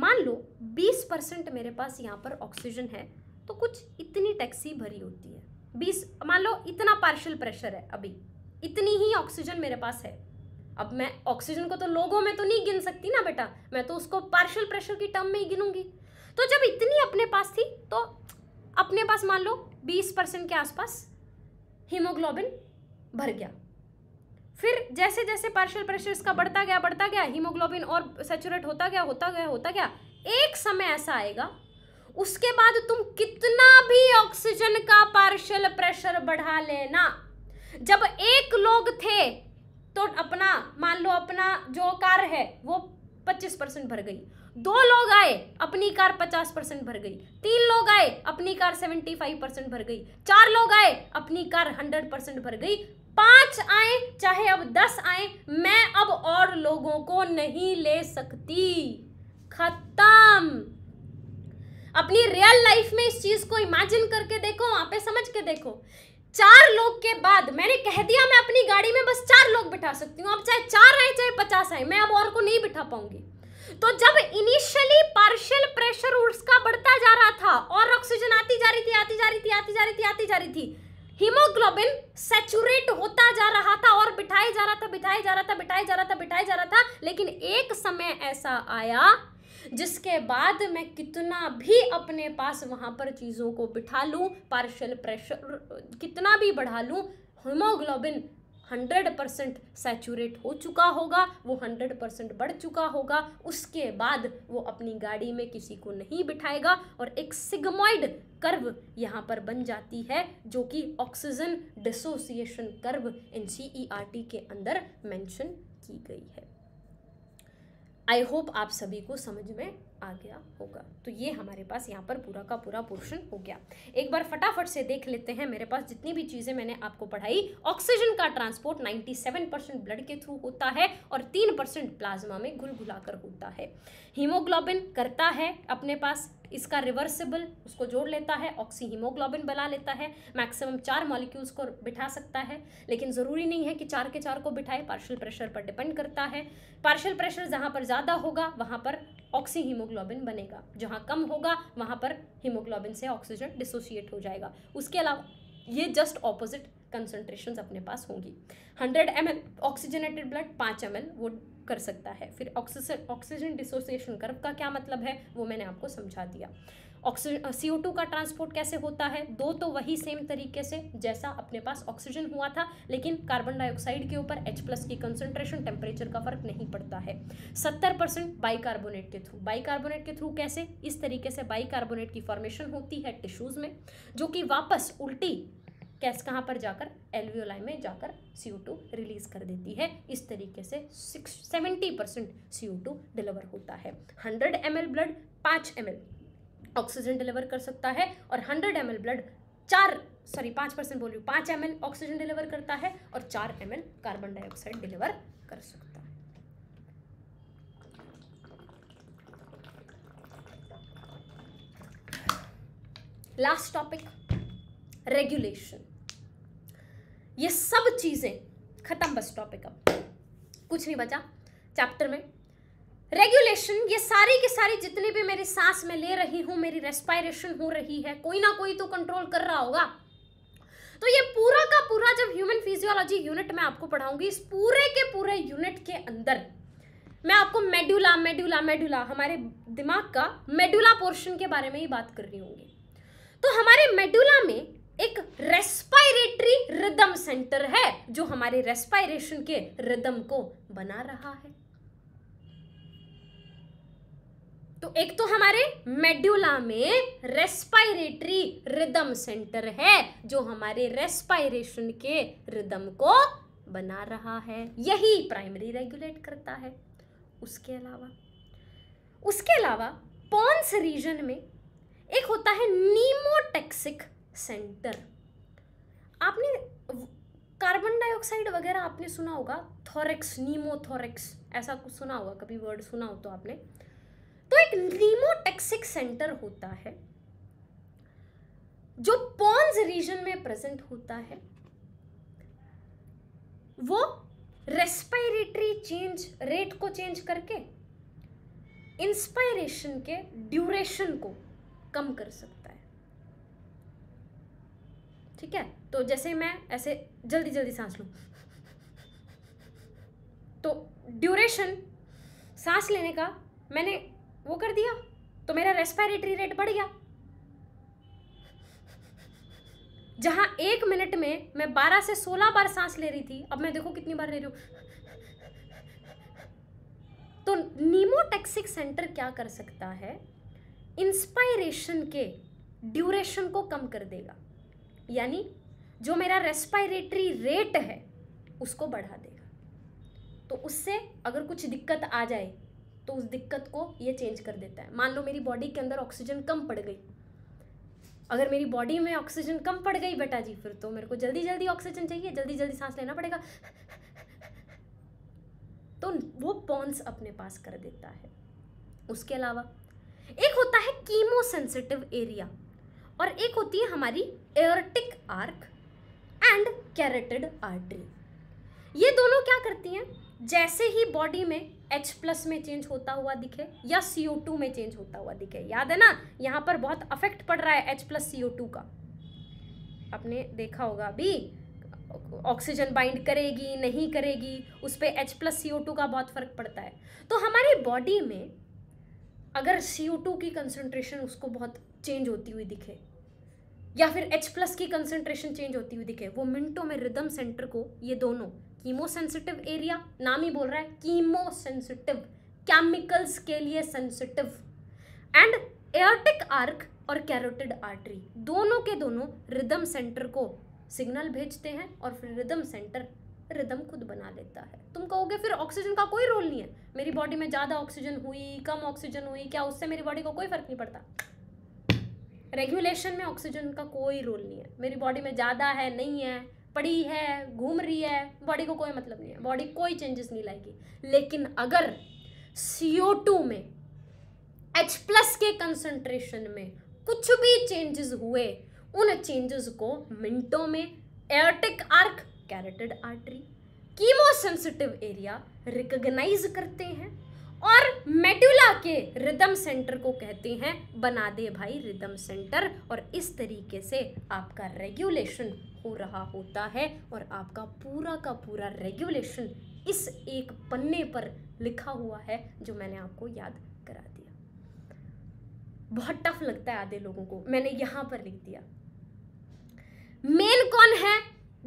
Speaker 1: मान लो 20 परसेंट मेरे पास यहाँ पर ऑक्सीजन है तो कुछ इतनी टैक्सी भरी होती है 20 मान लो इतना पार्शियल प्रेशर है अभी इतनी ही ऑक्सीजन मेरे पास है अब मैं ऑक्सीजन को तो लोगों में तो नहीं गिन सकती ना बेटा मैं तो उसको पार्शियल प्रेशर की टर्म में ही गिनूंगी तो जब इतनी अपने पास थी तो अपने पास मान लो बीस परसेंट के आसपास हीमोग्लोबिन भर गया फिर जैसे जैसे पार्शियल प्रेशर इसका बढ़ता गया बढ़ता गया हीमोग्लोबिन और सेचुरेट होता गया होता गया होता गया एक समय ऐसा आएगा उसके बाद तुम कितना भी ऑक्सीजन का पार्शियल प्रेशर बढ़ा लेना जब एक लोग थे तो अपना मान लो अपना जो कार है वो 25 परसेंट भर गई दो लोग आए अपनी कार पचास परसेंट भर गई तीन लोग आए अपनी कार सेवेंटी फाइव परसेंट भर गई चार लोग आए अपनी कार हंड्रेड परसेंट भर गई पांच आए चाहे अब दस आए मैं अब और लोगों को नहीं ले सकती खत्म अपनी रियल लाइफ में इस चीज को इमेजिन करके देखो वहां पे समझ के देखो चार लोग के बाद मैंने कह दिया मैं अपनी गाड़ी में बस चार लोग बिठा सकती हूँ अब चाहे चार आए चाहे पचास आए मैं अब और को नहीं बिठा पाऊंगी तो जब इनिशियली पार्शियल प्रेशर उसका बढ़ता जा रहा था और ऑक्सीजन आती जा रही थी आती जा रही थी आती जा रही थी आती जा रही थी हीमोग्लोबिन सेचुरेट होता जा रहा था और बिठाया जा रहा था बिठाया जा रहा था बिठाया जा रहा था बिठाया जा रहा था लेकिन एक समय ऐसा आया जिसके बाद मैं कितना भी अपने पास वहां पर चीज़ों को बिठा लूं पार्शियल प्रेशर कितना भी बढ़ा लूं हीमोग्लोबिन हंड्रेड परसेंट सैचुरेट हो चुका होगा वो हंड्रेड परसेंट बढ़ चुका होगा उसके बाद वो अपनी गाड़ी में किसी को नहीं बिठाएगा और एक सिग्मॉइड कर्व यहाँ पर बन जाती है जो कि ऑक्सीजन डिसोसिएशन कर्व एन e के अंदर मैंशन की गई है आई होप आप सभी को समझ में आ गया होगा तो ये हमारे पास यहाँ पर पूरा का पूरा पोर्शन हो गया एक बार फटाफट से देख लेते हैं मेरे पास जितनी भी चीज़ें मैंने आपको पढ़ाई ऑक्सीजन का ट्रांसपोर्ट 97 परसेंट ब्लड के थ्रू होता है और 3 परसेंट प्लाज्मा में घुल होता है हीमोग्लोबिन करता है अपने पास इसका रिवर्सिबल उसको जोड़ लेता है ऑक्सीहीमोग्लोबिन बना लेता है मैक्सिमम चार मॉलिक्यूल्स को बिठा सकता है लेकिन ज़रूरी नहीं है कि चार के चार को बिठाए पार्शल प्रेशर पर डिपेंड करता है पार्शल प्रेशर जहाँ पर ज़्यादा होगा वहाँ पर ऑक्सीहीमोग्लोबिन बनेगा जहाँ कम होगा वहाँ पर हीमोग्लोबिन से ऑक्सीजन डिसोसिएट हो जाएगा उसके अलावा ये जस्ट ऑपोजिट कंसनट्रेशन अपने पास होंगी 100 एम ऑक्सीजनेटेड ब्लड 5 एम वो कर सकता है फिर ऑक्सीजन ऑक्सीजन डिसोसिएशन कर्व का क्या मतलब है वो मैंने आपको समझा दिया ऑक्सीजन सी का ट्रांसपोर्ट कैसे होता है दो तो वही सेम तरीके से जैसा अपने पास ऑक्सीजन हुआ था लेकिन कार्बन डाइऑक्साइड के ऊपर H प्लस की कंसंट्रेशन टेम्परेचर का फर्क नहीं पड़ता है 70 परसेंट बाइकार्बोनेट के थ्रू बाइकार्बोनेट के थ्रू कैसे इस तरीके से बाइकार्बोनेट की फॉर्मेशन होती है टिश्यूज में जो कि वापस उल्टी कैस कहाँ पर जाकर एलवीओलाई में जाकर सी टू रिलीज़ कर देती है इस तरीके से six seventy percent C two deliver होता है हंड्रेड एम ब्लड पाँच एम ऑक्सीजन डिलीवर कर सकता है और हंड्रेड एम ब्लड चार सॉरी पाँच परसेंट बोल रही हूँ पाँच एम ऑक्सीजन डिलीवर करता है और चार एम कार्बन डाइऑक्साइड डिलीवर कर सकता है लास्ट टॉपिक रेगुलेशन ये सब चीज़ें खत्म बस टॉपिक अब कुछ नहीं बचा चैप्टर में रेगुलेशन ये सारी के सारी जितनी भी मेरी सांस में ले रही हूं मेरी रेस्पायरेशन हो रही है कोई ना कोई तो कंट्रोल कर रहा होगा तो ये पूरा का पूरा जब ह्यूमन फिजियोलॉजी यूनिट में आपको पढ़ाऊंगी इस पूरे के पूरे यूनिट के अंदर मैं आपको मेडुला मेडुला मेडुला हमारे दिमाग का मेडुला पोर्शन के बारे में ही बात कर रही होंगी तो हमारे मेडुला में एक रेस्पायरेटरी रिदम सेंटर है जो हमारे रेस्पायरेशन के रिदम को बना रहा है तो एक तो हमारे मेड्यूला में रेस्पायरेटरी रिदम सेंटर है जो हमारे रेस्पायरेशन के रिदम को बना रहा है यही प्राइमरी रेगुलेट करता है उसके अलावा उसके अलावा पॉन्स रीजन में एक होता है नीमोटेक्सिक सेंटर आपने कार्बन डाइऑक्साइड वगैरह आपने सुना होगा थोरेक्स नीमोथोरेक्स ऐसा कुछ सुना होगा कभी वर्ड सुना हो तो आपने तो एक नीमोटेक्सिक सेंटर होता है जो पॉन्स रीजन में प्रेजेंट होता है वो रेस्पिरेटरी चेंज रेट को चेंज करके इंस्पायरेशन के ड्यूरेशन को कम कर सकते ठीक है तो जैसे मैं ऐसे जल्दी जल्दी सांस लूँ तो ड्यूरेशन सांस लेने का मैंने वो कर दिया तो मेरा रेस्पिरेटरी रेट बढ़ गया जहाँ एक मिनट में मैं 12 से 16 बार सांस ले रही थी अब मैं देखो कितनी बार ले रही हूँ तो नीमोटेक्सिक सेंटर क्या कर सकता है इंस्पायरेशन के ड्यूरेशन को कम कर देगा यानी जो मेरा रेस्पायरेटरी रेट है उसको बढ़ा देगा तो उससे अगर कुछ दिक्कत आ जाए तो उस दिक्कत को ये चेंज कर देता है मान लो मेरी बॉडी के अंदर ऑक्सीजन कम पड़ गई अगर मेरी बॉडी में ऑक्सीजन कम पड़ गई बेटा जी फिर तो मेरे को जल्दी जल्दी ऑक्सीजन चाहिए जल्दी जल्दी सांस लेना पड़ेगा तो वो पॉन्स अपने पास कर देता है उसके अलावा एक होता है कीमो सेंसिटिव एरिया और एक होती है हमारी aortic arch and carotid artery ये दोनों क्या करती हैं जैसे ही बॉडी में एच प्लस में चेंज होता हुआ दिखे या सी ओ टू में चेंज होता हुआ दिखे याद है ना यहाँ पर बहुत अफेक्ट पड़ रहा है H plus C O two का आपने देखा होगा अभी ऑक्सीजन बाइंड करेगी नहीं करेगी उस पर H plus C O two का बहुत फ़र्क पड़ता है तो हमारी बॉडी में अगर सी ओ टू की कंसनट्रेशन उसको बहुत चेंज होती हुई दिखे या फिर H प्लस की कंसेंट्रेशन चेंज होती हुई दिखे वो मिनटों में रिदम सेंटर को ये दोनों कीमो सेंसिटिव एरिया नाम ही बोल रहा है कीमो सेंसिटिव केमिकल्स के लिए सेंसिटिव एंड एयरटिक आर्क और कैरोटिड आर्टरी दोनों के दोनों रिदम सेंटर को सिग्नल भेजते हैं और फिर रिदम सेंटर रिदम खुद बना लेता है तुम कहोगे फिर ऑक्सीजन का कोई रोल नहीं है मेरी बॉडी में ज़्यादा ऑक्सीजन हुई कम ऑक्सीजन हुई क्या उससे मेरी बॉडी को कोई फर्क नहीं पड़ता रेगुलेशन में ऑक्सीजन का कोई रोल नहीं है मेरी बॉडी में ज़्यादा है नहीं है पड़ी है घूम रही है बॉडी को कोई मतलब नहीं है बॉडी कोई चेंजेस नहीं लाएगी लेकिन अगर सी में एच प्लस के कंसनट्रेशन में कुछ भी चेंजेस हुए उन चेंजेस को मिनटों में aortic arch carotid artery chemosensitive area recognise करते हैं और मेडुला के रिदम सेंटर को कहते हैं बना दे भाई रिदम सेंटर और इस तरीके से आपका रेगुलेशन हो रहा होता है और आपका पूरा का पूरा रेगुलेशन इस एक पन्ने पर लिखा हुआ है जो मैंने आपको याद करा दिया बहुत टफ लगता है आधे लोगों को मैंने यहां पर लिख दिया मेन कौन है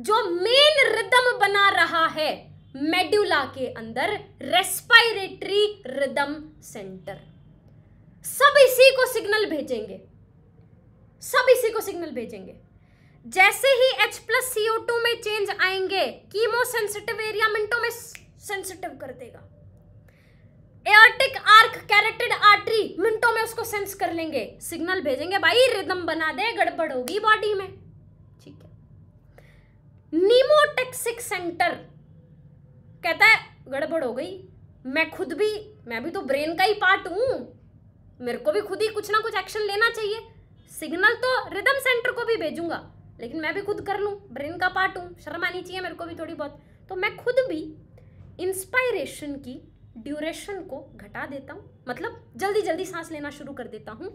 Speaker 1: जो मेन रिदम बना रहा है मेड्यूला के अंदर रेस्पायरेटरी रिदम सेंटर सब इसी को सिग्नल भेजेंगे सब इसी को सिग्नल भेजेंगे जैसे ही H प्लस सी में चेंज आएंगे कीमो सेंसिटिव एरिया मिनटों में सेंसिटिव कर देगा एयरटिक आर्क कैरेक्टेड आर्टरी मिनटों में उसको सेंस कर लेंगे सिग्नल भेजेंगे भाई रिदम बना दे गड़बड़ होगी बॉडी में ठीक है नीमोटेक्सिक सेंटर कहता है गड़बड़ हो गई मैं खुद भी मैं भी तो ब्रेन का ही पार्ट हूँ मेरे को भी खुद ही कुछ ना कुछ एक्शन लेना चाहिए सिग्नल तो रिदम सेंटर को भी भेजूंगा लेकिन मैं भी खुद कर लूँ ब्रेन का पार्ट हूँ शर्म आनी चाहिए मेरे को भी थोड़ी बहुत तो मैं खुद भी इंस्पायरेशन की ड्यूरेशन को घटा देता हूँ मतलब जल्दी जल्दी सांस लेना शुरू कर देता हूँ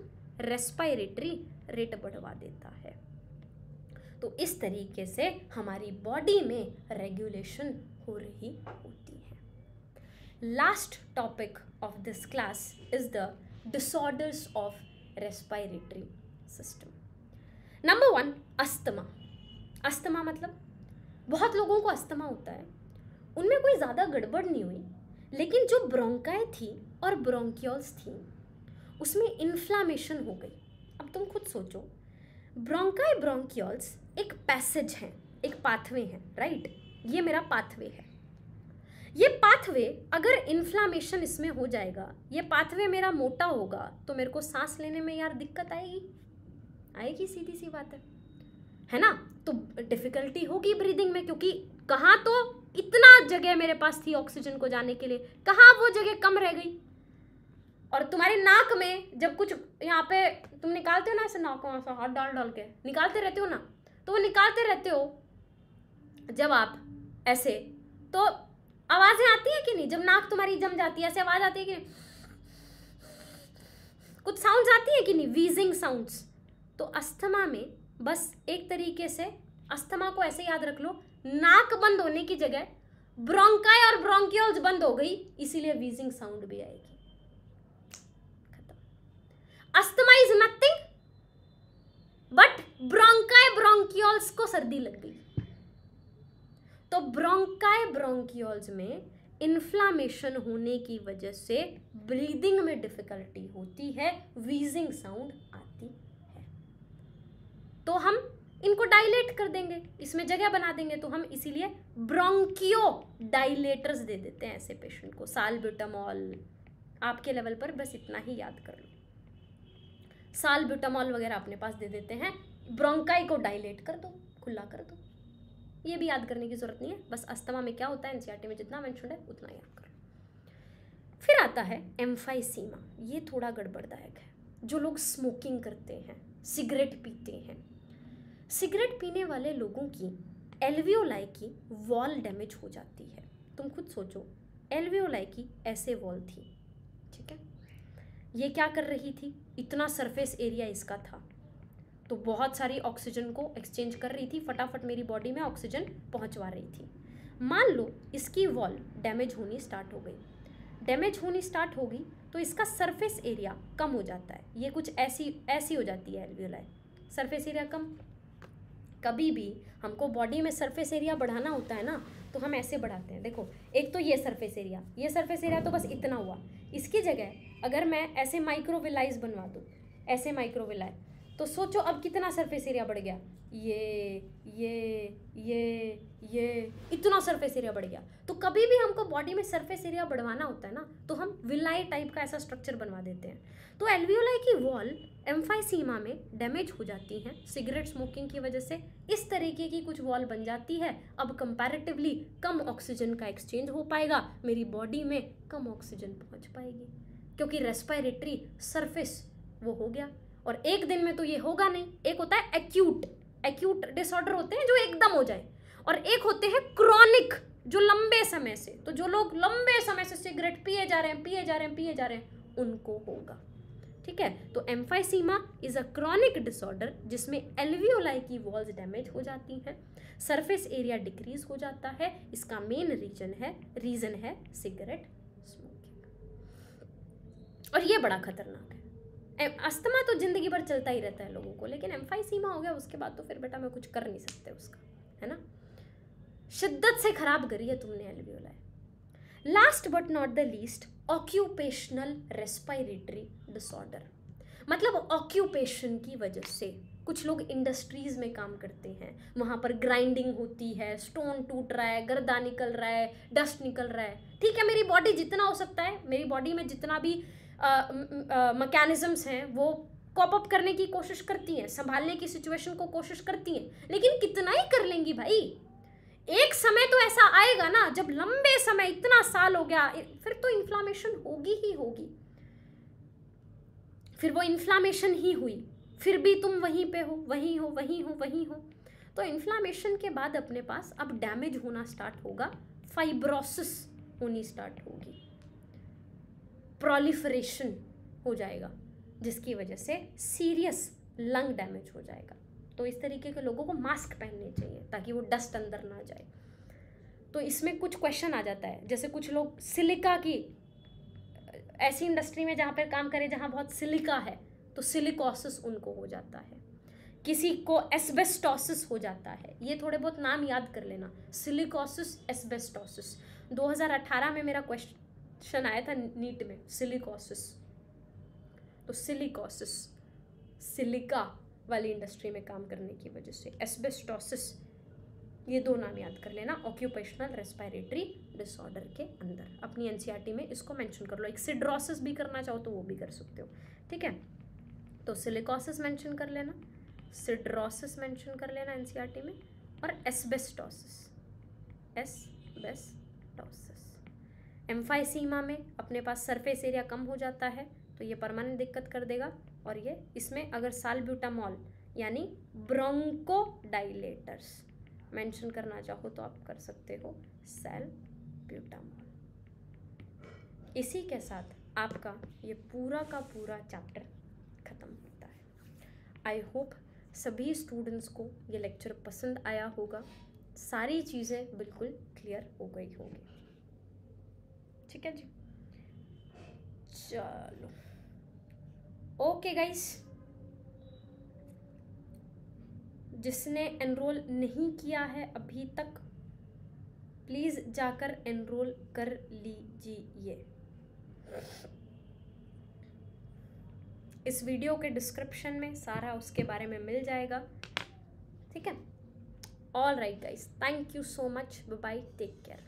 Speaker 1: रेस्पायरेटरी रेट बढ़वा देता है तो इस तरीके से हमारी बॉडी में रेगुलेशन हो रही होती हैं last topic of this class is the disorders of respiratory system number one asthma asthma मतलब बहुत लोगों को अस्थमा होता है उनमें कोई ज़्यादा गड़बड़ नहीं हुई लेकिन जो ब्रोंकाए थी और ब्रोंक्योल्स थी उसमें इन्फ्लामेशन हो गई अब तुम खुद सोचो ब्रोंकाई ब्रोंकियोल्स एक पैसेज हैं एक पाथवे हैं राइट ये मेरा पाथवे है ये पाथवे अगर इन्फ्लामेशन इसमें हो जाएगा ये पाथवे मेरा मोटा होगा तो मेरे को सांस लेने में यार दिक्कत आएगी आएगी सीधी सी बात है है ना तो डिफ़िकल्टी होगी ब्रीदिंग में क्योंकि कहाँ तो इतना जगह मेरे पास थी ऑक्सीजन को जाने के लिए कहाँ वो जगह कम रह गई और तुम्हारे नाक में जब कुछ यहाँ पे तुम निकालते हो ना ऐसे नाक में हाथ डाल डाल के निकालते रहते हो ना तो वो निकालते रहते हो जब आप ऐसे तो आवाज़ें आती है कि नहीं जब नाक तुम्हारी जम जाती है ऐसे आवाज़ आती है कि कुछ साउंड्स आती है कि नहीं वीजिंग साउंड्स तो अस्थमा में बस एक तरीके से अस्थमा को ऐसे याद रख लो नाक बंद होने की जगह
Speaker 2: ब्रोंकाई और
Speaker 1: ब्रोंक्योल्स बंद हो गई इसीलिए वीजिंग साउंड भी आएगी asthma is nothing but bronchi bronchioles को सर्दी लग गई तो ब्रोंकाई ब्रोंकियोल्स में इन्फ्लामेशन होने की वजह से ब्रीदिंग में डिफ़िकल्टी होती है वीजिंग साउंड आती है तो हम इनको डायलेट कर देंगे इसमें जगह बना देंगे तो हम इसीलिए ब्रोंकियो डाइलेटर्स दे देते हैं ऐसे पेशेंट को सालब्यूटामॉल आपके लेवल पर बस इतना ही याद कर लो सालब्यूटामॉल वगैरह अपने पास दे देते हैं ब्रोंकाई को डाइलेट कर दो खुला कर दो ये भी याद करने की ज़रूरत नहीं है बस अस्थमा में क्या होता है एनसीईआरटी e में जितना मैंशन है उतना याद करो फिर आता है एम्फाइसीमा ये थोड़ा गड़बड़दायक है जो लोग स्मोकिंग करते हैं सिगरेट पीते हैं सिगरेट पीने वाले लोगों की एलवीओलाई की वॉल डैमेज हो जाती है तुम खुद सोचो एल्वियोलाई की ऐसे वॉल थी ठीक है ये क्या कर रही थी इतना सरफेस एरिया इसका था तो बहुत सारी ऑक्सीजन को एक्सचेंज कर रही थी फटाफट मेरी बॉडी में ऑक्सीजन पहुंचवा रही थी मान लो इसकी वॉल डैमेज होनी स्टार्ट हो गई डैमेज होनी स्टार्ट होगी तो इसका सरफेस एरिया कम हो जाता है ये कुछ ऐसी ऐसी हो जाती है एलवीओलाई सरफेस एरिया कम कभी भी हमको बॉडी में सरफेस एरिया बढ़ाना होता है ना तो हम ऐसे बढ़ाते हैं देखो एक तो ये सरफेस एरिया ये सरफेस एरिया तो बस इतना हुआ इसकी जगह अगर मैं ऐसे माइक्रोविलाइज बनवा दूँ ऐसे माइक्रोविलाइज तो सोचो अब कितना सरफेस एरिया बढ़ गया ये ये ये ये इतना सरफेस एरिया बढ़ गया तो कभी भी हमको बॉडी में सरफेस एरिया बढ़वाना होता है ना तो हम विलाई टाइप का ऐसा स्ट्रक्चर बनवा देते हैं तो एल्वियोलाई की वॉल एम्फाइसीमा में डैमेज हो जाती हैं सिगरेट स्मोकिंग की वजह से इस तरीके की कुछ वॉल बन जाती है अब कंपैरेटिवली कम ऑक्सीजन का एक्सचेंज हो पाएगा मेरी बॉडी में कम ऑक्सीजन पहुंच पाएगी क्योंकि रेस्पायरेटरी सरफेस वो हो गया और एक दिन में तो ये होगा नहीं एक होता है एक्यूट एक्यूट डिसऑर्डर होते हैं जो एकदम हो जाए और एक होते हैं क्रॉनिक जो लंबे समय से तो जो लोग लंबे समय से सिगरेट पिए जा रहे हैं पिए जा रहे हैं पिए जा रहे हैं उनको होगा ठीक है तो emphysema is a chronic disorder जिसमें एलवियोलाई की वॉल्स डैमेज हो जाती हैं सरफेस एरिया डिक्रीज हो जाता है इसका मेन रीजन है रीजन है सिगरेट स्मोकिंग और ये बड़ा खतरनाक अस्थमा तो ज़िंदगी भर चलता ही रहता है लोगों को लेकिन फाई सीमा हो गया उसके बाद तो फिर बेटा मैं कुछ कर नहीं सकते उसका है ना शिद्दत से ख़राब करी है तुमने alveoli last but not the least occupational respiratory disorder मतलब ऑक्यूपेशन की वजह से कुछ लोग इंडस्ट्रीज़ में काम करते हैं वहाँ पर ग्राइंडिंग होती है स्टोन टूट रहा है गर्दा निकल रहा है डस्ट निकल रहा है ठीक है मेरी बॉडी जितना हो सकता है मेरी बॉडी में जितना भी मकैनिज़म्स हैं वो कॉप अप करने की कोशिश करती हैं संभालने की सिचुएशन को कोशिश करती हैं लेकिन कितना ही कर लेंगी भाई एक समय तो ऐसा आएगा ना जब लंबे समय इतना साल हो गया फिर तो इन्फ्लामेशन होगी ही होगी फिर वो इन्फ्लामेशन ही हुई फिर भी तुम वहीं पे हो वहीं हो वहीं हो वहीं हो तो इन्फ्लामेशन के बाद अपने पास अब डैमेज होना स्टार्ट होगा फाइब्रोसिस होनी स्टार्ट होगी प्रोलिफरेशन हो जाएगा जिसकी वजह से सीरियस लंग डैमेज हो जाएगा तो इस तरीके के लोगों को मास्क पहनने चाहिए ताकि वो डस्ट अंदर ना जाए तो इसमें कुछ क्वेश्चन आ जाता है जैसे कुछ लोग सिलिका की ऐसी इंडस्ट्री में जहाँ पर काम करें जहाँ बहुत सिलिका है तो सिलिकॉसिस उनको हो जाता है किसी को एस्बेस्टोसिस हो जाता है ये थोड़े बहुत नाम याद कर लेना सिलिकॉसिस एस्बेस्टोसिस 2018 में मेरा क्वेश्चन क्वेश्चन आया था नीट में सिलिकॉसिस तो सिलिकॉसिस सिलिका वाली इंडस्ट्री में काम करने की वजह से एस्बेस्टोसिस ये दो नाम याद कर लेना ऑक्यूपेशनल रेस्पायरेटरी डिसऑर्डर के अंदर अपनी एनसीईआरटी e में इसको मेंशन कर लो एक सिड्रोसिस भी करना चाहो तो वो भी कर सकते हो ठीक है तो सिलिकॉसिस मेंशन कर लेना सिड्रोसिस मेंशन कर लेना एनसीईआरटी e में और एस्बेस्टोसिस एस्बेस्टोसिस एम्फाइसीमा में अपने पास सरफेस एरिया कम हो जाता है तो ये परमानेंट दिक्कत कर देगा और ये इसमें अगर ब्यूटामॉल यानी ब्रोंको डाइलेटर्स मेंशन करना चाहो तो आप कर सकते हो सेल ब्यूटामॉल इसी के साथ आपका ये पूरा का पूरा चैप्टर ख़त्म होता है आई होप सभी स्टूडेंट्स को ये लेक्चर पसंद आया होगा सारी चीज़ें बिल्कुल क्लियर हो गई होंगी ठीक है जी चलो ओके गाइस जिसने एनरोल नहीं किया है अभी तक प्लीज़ जाकर एनरोल कर लीजिए इस वीडियो के डिस्क्रिप्शन में सारा उसके बारे में मिल जाएगा ठीक है all right guys thank you so much bye take care